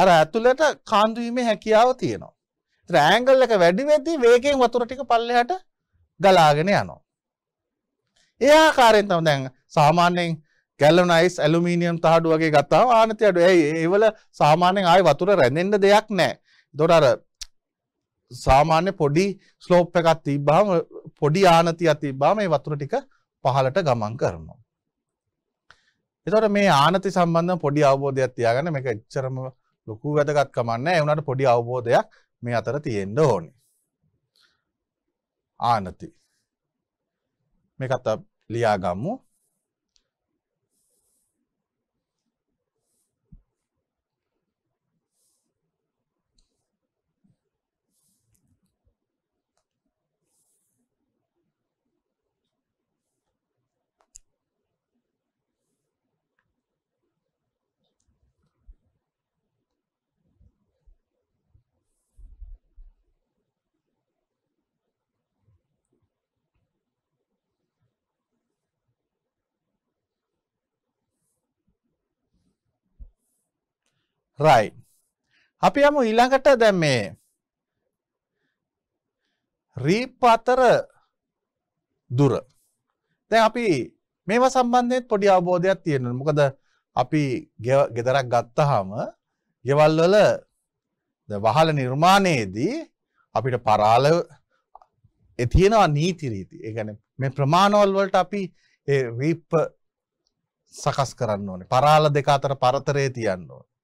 අර ඇතුළට කාන්දුවීමේ හැකියාව තියෙනවා. ෑංගල් එක වැඩි වෙද්දී වේගෙන් වතුර ටික පල්ලෙහාට ගලාගෙන යනවා. ඒ ආකාරයෙන් තමයි දැන් සාමාන්‍යයෙන් ගැලවන අයිස් ඇලුමිනියම් තහඩු වගේ ගත්තාම ආනති අඩු. ඒ ඒවල සාමාන්‍යයෙන් ආයි වතුර රැඳෙන්න දෙයක් නැහැ. ඒතකොට අර සාමාන්‍ය පොඩි ස්ලෝප් එකක් තිබ්බහම පොඩි ආනතියක් තිබ්බා මේ වතුර ටික පහළට ගමන් කරනවා. එතකොට මේ ආනති සම්බන්ධව පොඩි අවබෝධයක් තියාගන්න මේක එච්චරම ලොකු වැදගත් කමක් නැහැ. ඒ වුණාට පොඩි අවබෝධයක් මේ අතර තියෙන්න ඕනේ. ආනති. මේකත් ලියාගමු. රයි. අපි යමු ඊළඟට දැ මේ රීප් අතර දුර. දැ අපි මේව සම්බන්ධයත් පොඩි අවබෝධයක් තියෙන මොකද අපි ගෙදරක් ගත්තහම ගෙවල්වල වහල නිර්මාණයේදී අපිට පරාල එතියෙනවා නීතිරීති ඒගැන මේ ප්‍රමාණවල්වලට අපි රීප් සකස් කරන්න ඕනේ පරාල දෙක අතර පරතරය තියන්න ඕනේ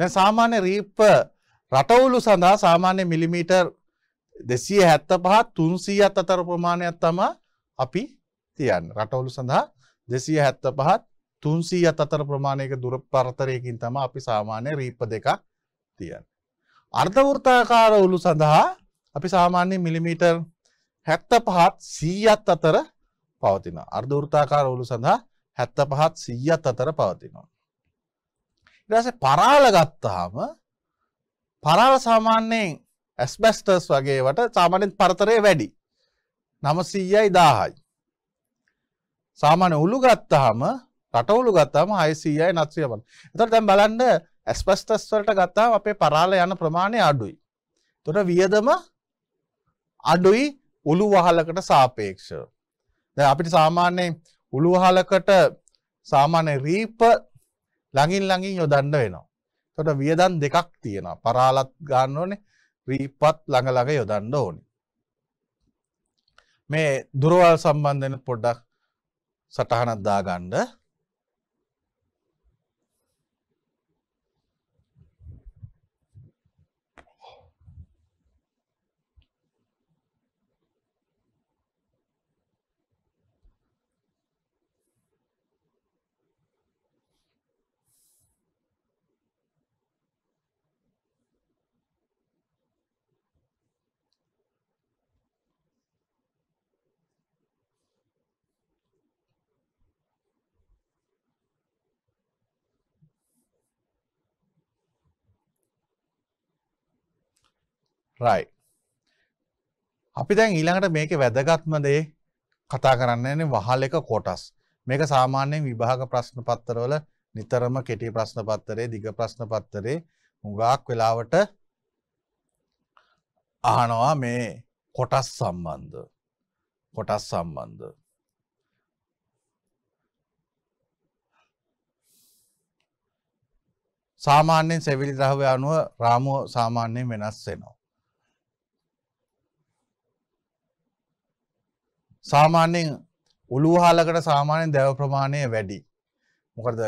දැන් සාමාන්‍ය රීප්ප රටවුළු සඳහා සාමාන්‍ය මිලිමීටර් දෙසිය හැත්ත පහ තුන්සීයත් අතර ප්‍රමාණයක් තම අපි තියන් රටවුළු සඳහා දෙසිය හැත්ත පහත් තුන්සීයත් අතර ප්‍රමාණයක දුර පරතරයකින් තම අපි සාමාන්‍ය රීප්ප දෙකක් තියන්. අර්ධවෘතාකාර ඔලු සඳහා අපි සාමාන්‍ය මිලිමීටර් හැත්ත පහත් සීයත් අතර පවතින. අර්ධවෘතාකාර ඔලු සඳහා හැත්ත පහත් සීයත් අතර පවතිනවා. ඉරස පරාල ගත්තාම පරාල සාමාන්‍යයෙන් ඇස්බැස්ටර්ස් වගේවට සාමානෙන් පරතරය වැඩි නමසීයයි දාහයි සාමාන්‍ය උළු ගත්තාම රටවුළු ගත්තාම හයිසීයයි නත්සියබන එතට දැම් බලන්ඩ ඇස්පස්ටස් වලට ගත්තාම අපේ පරාල යන ප්‍රමාණය අඩුයි තොට වියදම අඩුයි උළු වහලකට සාපේක්ෂ අපිට සාමාන්‍යයෙන් උළුහලකට සාමාන්‍ය රීප ළඟින් ළඟින් යොදන්න වෙනවා. තොට වියදන් දෙකක් තියෙනවා පරාලත් ගන්න ඕනේ රීපත් ළඟළඟ යොදන්න ඕනි. මේ දුරවල් සම්බන්ධන පොඩ්ඩක් සටහනත් දාගණ්ඩ රයි. අපි දැන් ඊළඟට මේක වැදගත්ම දේ කතා කරන්නන්නේ වහල් එක කොටස්. මේක සාමාන්‍යයෙන් විභාග ප්‍රශ්න පත්තරවල නිතරම කෙටි ප්‍රශ්න පත්තරේ දිග ප්‍රශ්න පත්තරේ හුඟක් වෙලාවට අහනවා මේ කොටස් සම්බන්ධ. කොටස් සම්බන්ධ. සාමාන්‍යයෙන් සෙවිලි ද්‍රහ්‍ය අනුව රාමුව සාමාන්‍යයෙන් වෙනස් වෙනවා. සාමාන්‍යයෙන් උළුහාලකට සාමාන්‍යයෙන් දැව ප්‍රමාණය වැඩි. මොකද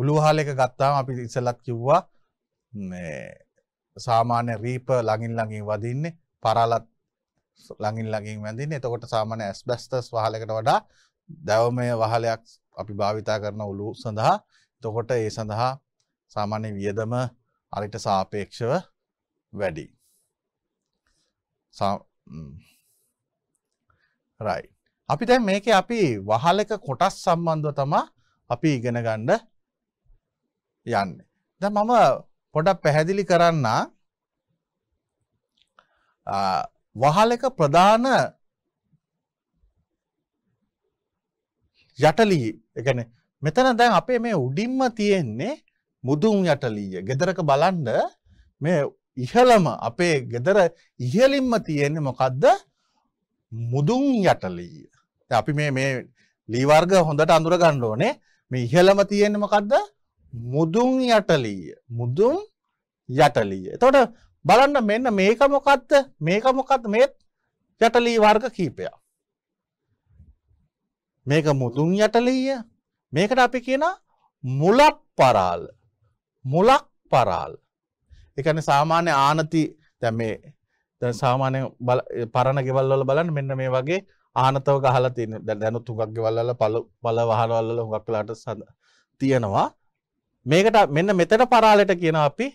උළුහාල එක ගත්තාම අපි ඉස්සලත් කිව්වා සාමාන්‍ය රීප ළඟින් ළඟින් වදින්නේ පරලත් ළඟින් ළඟින් වැඳින්නේ. එතකොට සාමාන්‍ය ඇස්බැස්ටස් වහලකට වඩා දැවමය වහලයක් අපි භාවිතා කරන උළු සඳහා එතකොට ඒ සඳහා සාමාන්‍ය වියදම අරිට සාපේක්ෂව වැඩි. රයි. අපි දැන් මේක අපි වහලක කොටස් සම්බන්ධව තමා අපි ඉගෙනගණ්ඩ යන්න. ද මම පොඩක් පැහැදිලි කරන්න වහලක ප්‍රධාන යටලී එකන මෙතන දැන් අපේ මේ උඩින්ම තියෙන්නේ මුදුන් යටලීය ගෙදරක බලන්ඩ මේ ඉහළම අපේ ගෙදර ඉහලින්ම තියෙන්නේ මොකක්ද මුදුන් යටලීය. අපි මේ මේ ලීවර්ග හොඳට අඳුර ගණ්ඩ ඕනේ මේ ඉහළම තියෙන මොකක්ද මුදුන් යටලීය මුදුන් යටලීය. එතොට බලන්න මෙන්න මේක මොකක්ද මේක මොකක්ද මේත් යටලී වර්ග කීපයක්. මේක මුදුන් යටලීය මේකට අපි කියන මුලක් පරාල් මුලක් පරාල් එකන සාමාන්‍ය ආනති දැමේ සාමානය පරණ ගෙවල්ල බලන්න මෙන්න මේ වගේ ආනතව ගහලා තියෙන දැනු තුකක් ගෙවල්ල පල පල වහරවල්ල හුඟක්ලාට සඳ තියෙනවා මේකට මෙන්න මෙතට පරාලට කියන අපි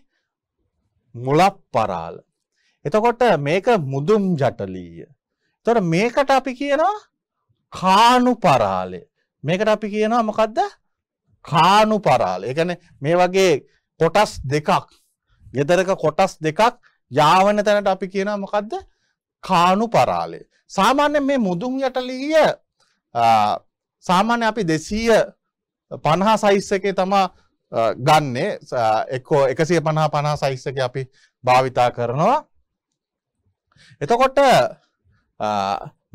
මුලක් පරාල එතකොට මේක මුදුම් ජටලීය තොර මේකට අපි කියනවා කානු පරාලය මේකට අපි කියනවා මොකක්ද කානු පරාල එකන මේ වගේ කොටස් දෙකක් ගෙදරක කොටස් දෙකක් යාවන තැනට අපි කියනවා මොකක්ද කානු පරාලය. සාමාන්‍ය මේ මුදුන් යටලිය සාමාන්‍ය අපි දෙසීය පණහා සයිස්සකේ තමා ගන්නේ එක්කෝ එකසිය පණහා පණහා සයිස්සක අපි භාවිතා කරනවා. එතකොට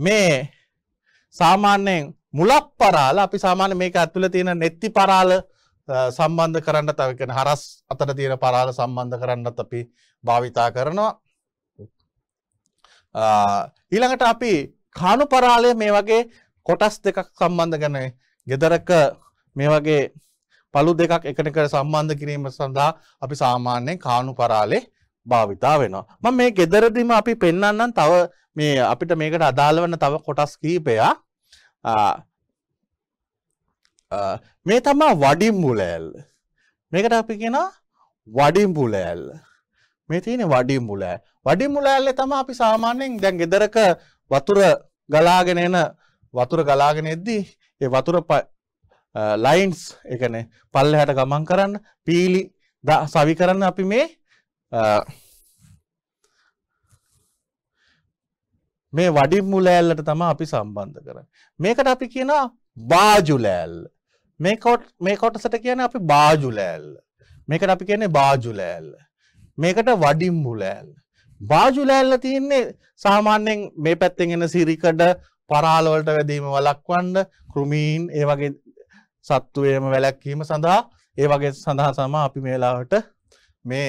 මේ සාමාන්‍යයෙන් මුලක් පරාල අපි සාමාන්‍ය මේක ඇතුළ තියෙන නෙත්ති පරාල සම්බන්ධ කරන්න තවකෙන හරස් අතර තියෙන පරාල සම්බන්ධ කරන්නත් අපි භාවිතා කරනවා ඊළඟට අපි කානුපරාලය මේ වගේ කොටස් දෙකක් සම්බන්ධ ගැන ගෙදරක මේ වගේ පළු දෙකක් එකනකට සම්බන්ධ කිරීම සඳහා අපි සාමාන්‍යයෙන් කානුපරාලේ භාවිතා වෙනවා. මම මේ ගෙදරදීම අපි පෙන්වන්නම් තව මේ අපිට මේකට අදාළ වෙන තව කොටස් කීපයක්. මේ තමයි වඩිම්බුලෑල්. මේකට අපි කියනවා වඩිම්බුලෑල්. මේ තියෙන වඩි මුලෑ. වඩි මුලෑල්ලේ තමයි අපි සාමාන්‍යයෙන් දැන් ගෙදරක වතුර ගලාගෙන එන වතුර ගලාගෙන එද්දී ඒ වතුර ලයින්ස් ඒ කියන්නේ පල්ලෙහාට ගමන් කරන්න පීලි සවි කරන්න අපි මේ මේ වඩි මුලෑල්ලට තමයි අපි සම්බන්ධ කරන්නේ. මේකට අපි කියනවා බාජුලෑල්ල. මේ කොටසට කියන්නේ අපි බාජුලෑල්ල. මේකට අපි කියන්නේ බාජුලෑල්ල. මේකට වඩින් මුලෑල්ල. බාජුලෑල්ල තියෙන්නේ සාමාන්‍යයෙන් මේ පැත්තෙන් එන සිරිකඩ පරාලවලට වැදීම වලක්වන්න කෘමීන් ඒ වගේ සත්තුවයම වැලැක්වීම සඳහා ඒ වගේ සඳහා සම අපි මේලාවට මේ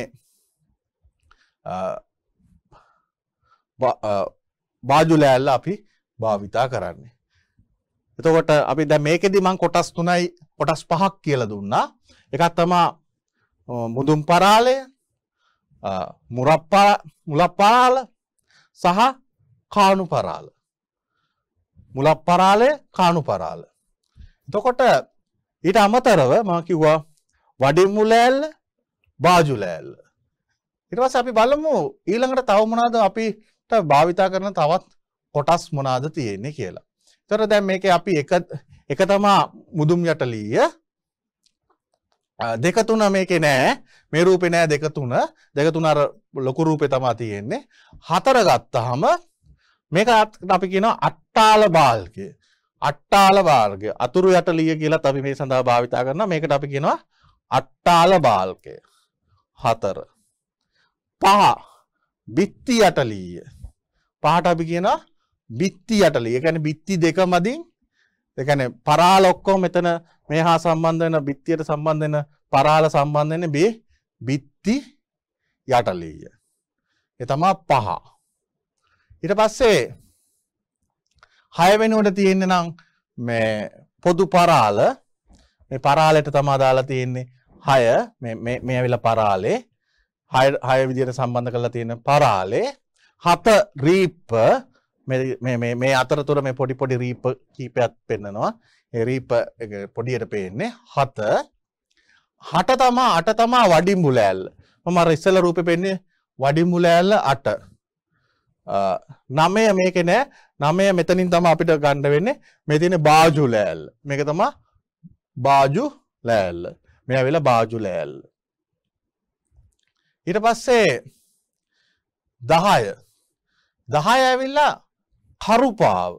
බාජුලෑල්ල අපි භාවිතා කරන්නේ. එතකොට අපි දැ මේකෙදි මං කොටස් තුනයි කොටස් පහක් කියල දුන්නා එකත් තමා මුදුම් පරාලය මුලප්පාල සහ කානු පරාල. මුලක් පරාලය කානු පරාල. තොකොට ඊට අමතරව මකිව්වා වඩිමුලෑල්ල බාජුලෑල්ල. ඉටවස අපි බලමු ඊළඟට තවමනාද අපිට භාවිතා කරන තවත් කොටස් මොනාද තියෙන්නේ කියලා. තොර දැම් මේක අපි එක තමා මුදුම් යටලීය දෙක තුන මේකේ නෑ මේ රූපේ නෑ දෙක තුන දෙක තුන අර ලොකු රූපේ තමයි තියෙන්නේ හතර ගත්තාම මේක අපි කියනවා අට්ටාල බාල්කය අට්ටාල බාල්කය අතුරු යටලිය කියලා අපි මේ සඳහා භාවිතා කරනවා මේකට අපි කියනවා අට්ටාල බාල්කය හතර පහ බිත්ති යටලිය පහට අපි කියනවා බිත්ති යටලිය කියන්නේ බිත්ති දෙක මදින් එකන පරාල ඔක්කෝ මෙතන මේ හා සම්බන්ධ වෙන බිත්තියට සම්බන්ධ වෙන පරාල සම්බන්ධ වෙන බේ බිත්ති යටලීය. ඒ තමා පහ. ඊට පස්සේ හය වෙනුවට තියෙන්නේ නම් මේ පොදු පරාල මේ පරාලයට තමා දාලා තියෙන්නේ හය මේ ඇවිල්ලා පරාලේ හය විදියට සම්බන්ධ කරලා තියෙන පරාලේ හත රීප්ප මේ අතරතුර මේ පොඩි පොඩි රීප කීපයක් පෙන්න්නනවා එරීප පොඩියට පේන්නේ හත හට තමා අට තමා වඩිම්බුලෑල් මර ඉස්සල රූප පෙන්නේ වඩිම්බුලෑල්ල අට නමය මේක නෑ නමය මෙතනින් තම අපිට ගණ්ඩ වෙන්නේ මෙතින බාජු ලෑල් මේක තමා බාජු ලෑල් මෙය වෙලා බාජු ලෑල් ඊට පස්සේ දහය දහය ඇවිල්ලා කරුපාව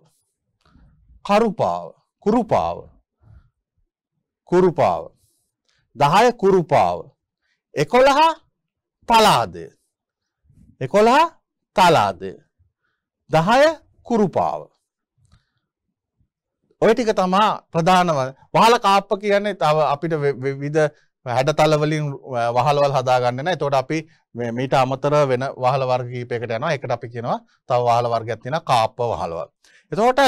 කරුපාව කුරුපාව කුරුපාව දහය කුරුපාව එකොළහා තලාදය එකොළහා තලාදය දහය කුරුපාව ඔය ටික තමා ප්‍රධානව වාල කාප්ප කියන්නේ තව අපිට විධ හැඩතල වලින් වහලවල් හදාගන්න නැහැ. එතකොට අපි මීට අමතර වෙන වහල වර්ග කිහිපයකට යනවා. ඒකට අපි කියනවා තව වහල වර්ගයක් තියෙනවා කාප වහලවල්. එතකොට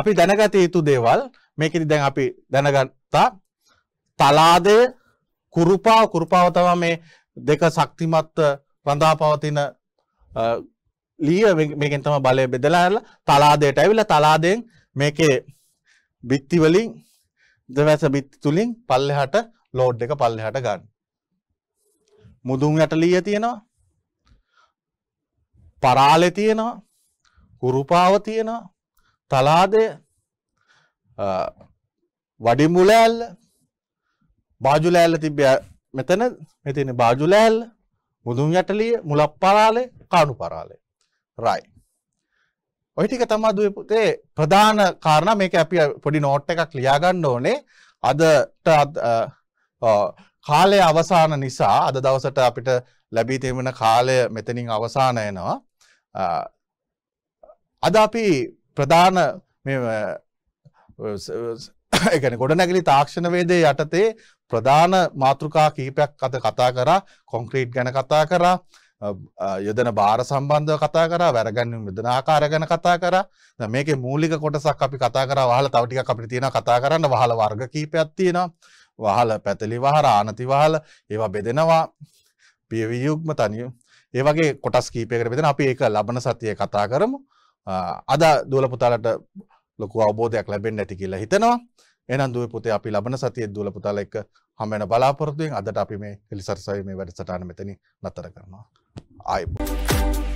අපි දැනගත යුතු දේවල් මේකෙදි දැන් අපි දැනගත්තා තලාදය කුරුපාව කුරුපාව තමයි මේ දෙක ශක්තිමත් රඳා පවතින ලිය මේකෙන් තමයි බලය බෙදලා තලාදයට ඇවිල්ලා තලාදයෙන් මේකේ බිත්ති වලින් දෙවැස බිත්ති තුළින් පල්ලෙහාට ලෝඩ් එක පල්ලෙහාට ගන්න. මුදුන් යටලිය තියෙනවා. පරාලෙ තියෙනවා. කුරුපාව තියෙනවා. තලාදය වඩිමුලෑල්ල බාජුලෑල්ල තිබ්බ මෙතන මෙතින බාජුලෑල්ල මුදුන් යටලිය මුලක් පරාලේ කාණු පරාලේ රයි. ඔය ටික තමයි දුවේ පුතේ ප්‍රධාන කාරණා මේක අපි පොඩි නෝට් එකක් ලියා ගන්න ඕනේ අදට කාලය අවසාන නිසා අද දවසට අපිට ලැබී තිබෙන කාලය මෙතනින් අවසාන වෙනවා අද අපි ප්‍රධාන එකන ගොඩනැගිලි තාක්ෂණවේදය යටතේ ප්‍රධාන මාතෘකා කීපයක් අද කතා කරා කොන්ක්‍රීට් ගැන කතා කරා යොදන භාර සම්බන්ධව කතා කරා වැරගන්නම් යොදන ආකාර ගැන කතා කරා මේක මූලික කොටසක් අපි කතා කරා වහල තවටික අපිට තියෙන කතා කරන්න වහල වර්ග කීපයක් තියෙනවා වහල පැතලි වහර ආනති වහල ඒවා බෙදෙනවා පියවියුක්ම තනියු ඒ වගේ කොටස් කීපයකට බෙදෙන අපි ඒක ලබන සතියේ කතා කරමු. අද දුවල පුතාලට ලොකු අවබෝධයක් ලැබෙන්න ඇති කියලා හිතනවා. එහෙනම් දුවේ පුතේ අපි ලබන සතියේ දුවල පුතාලා එක්ක හම් වෙන බලාපොරොත්තුෙන් අදට අපි මේ එලිසරසවි මේ වැඩසටහන මෙතනින් නතර කරනවා. I.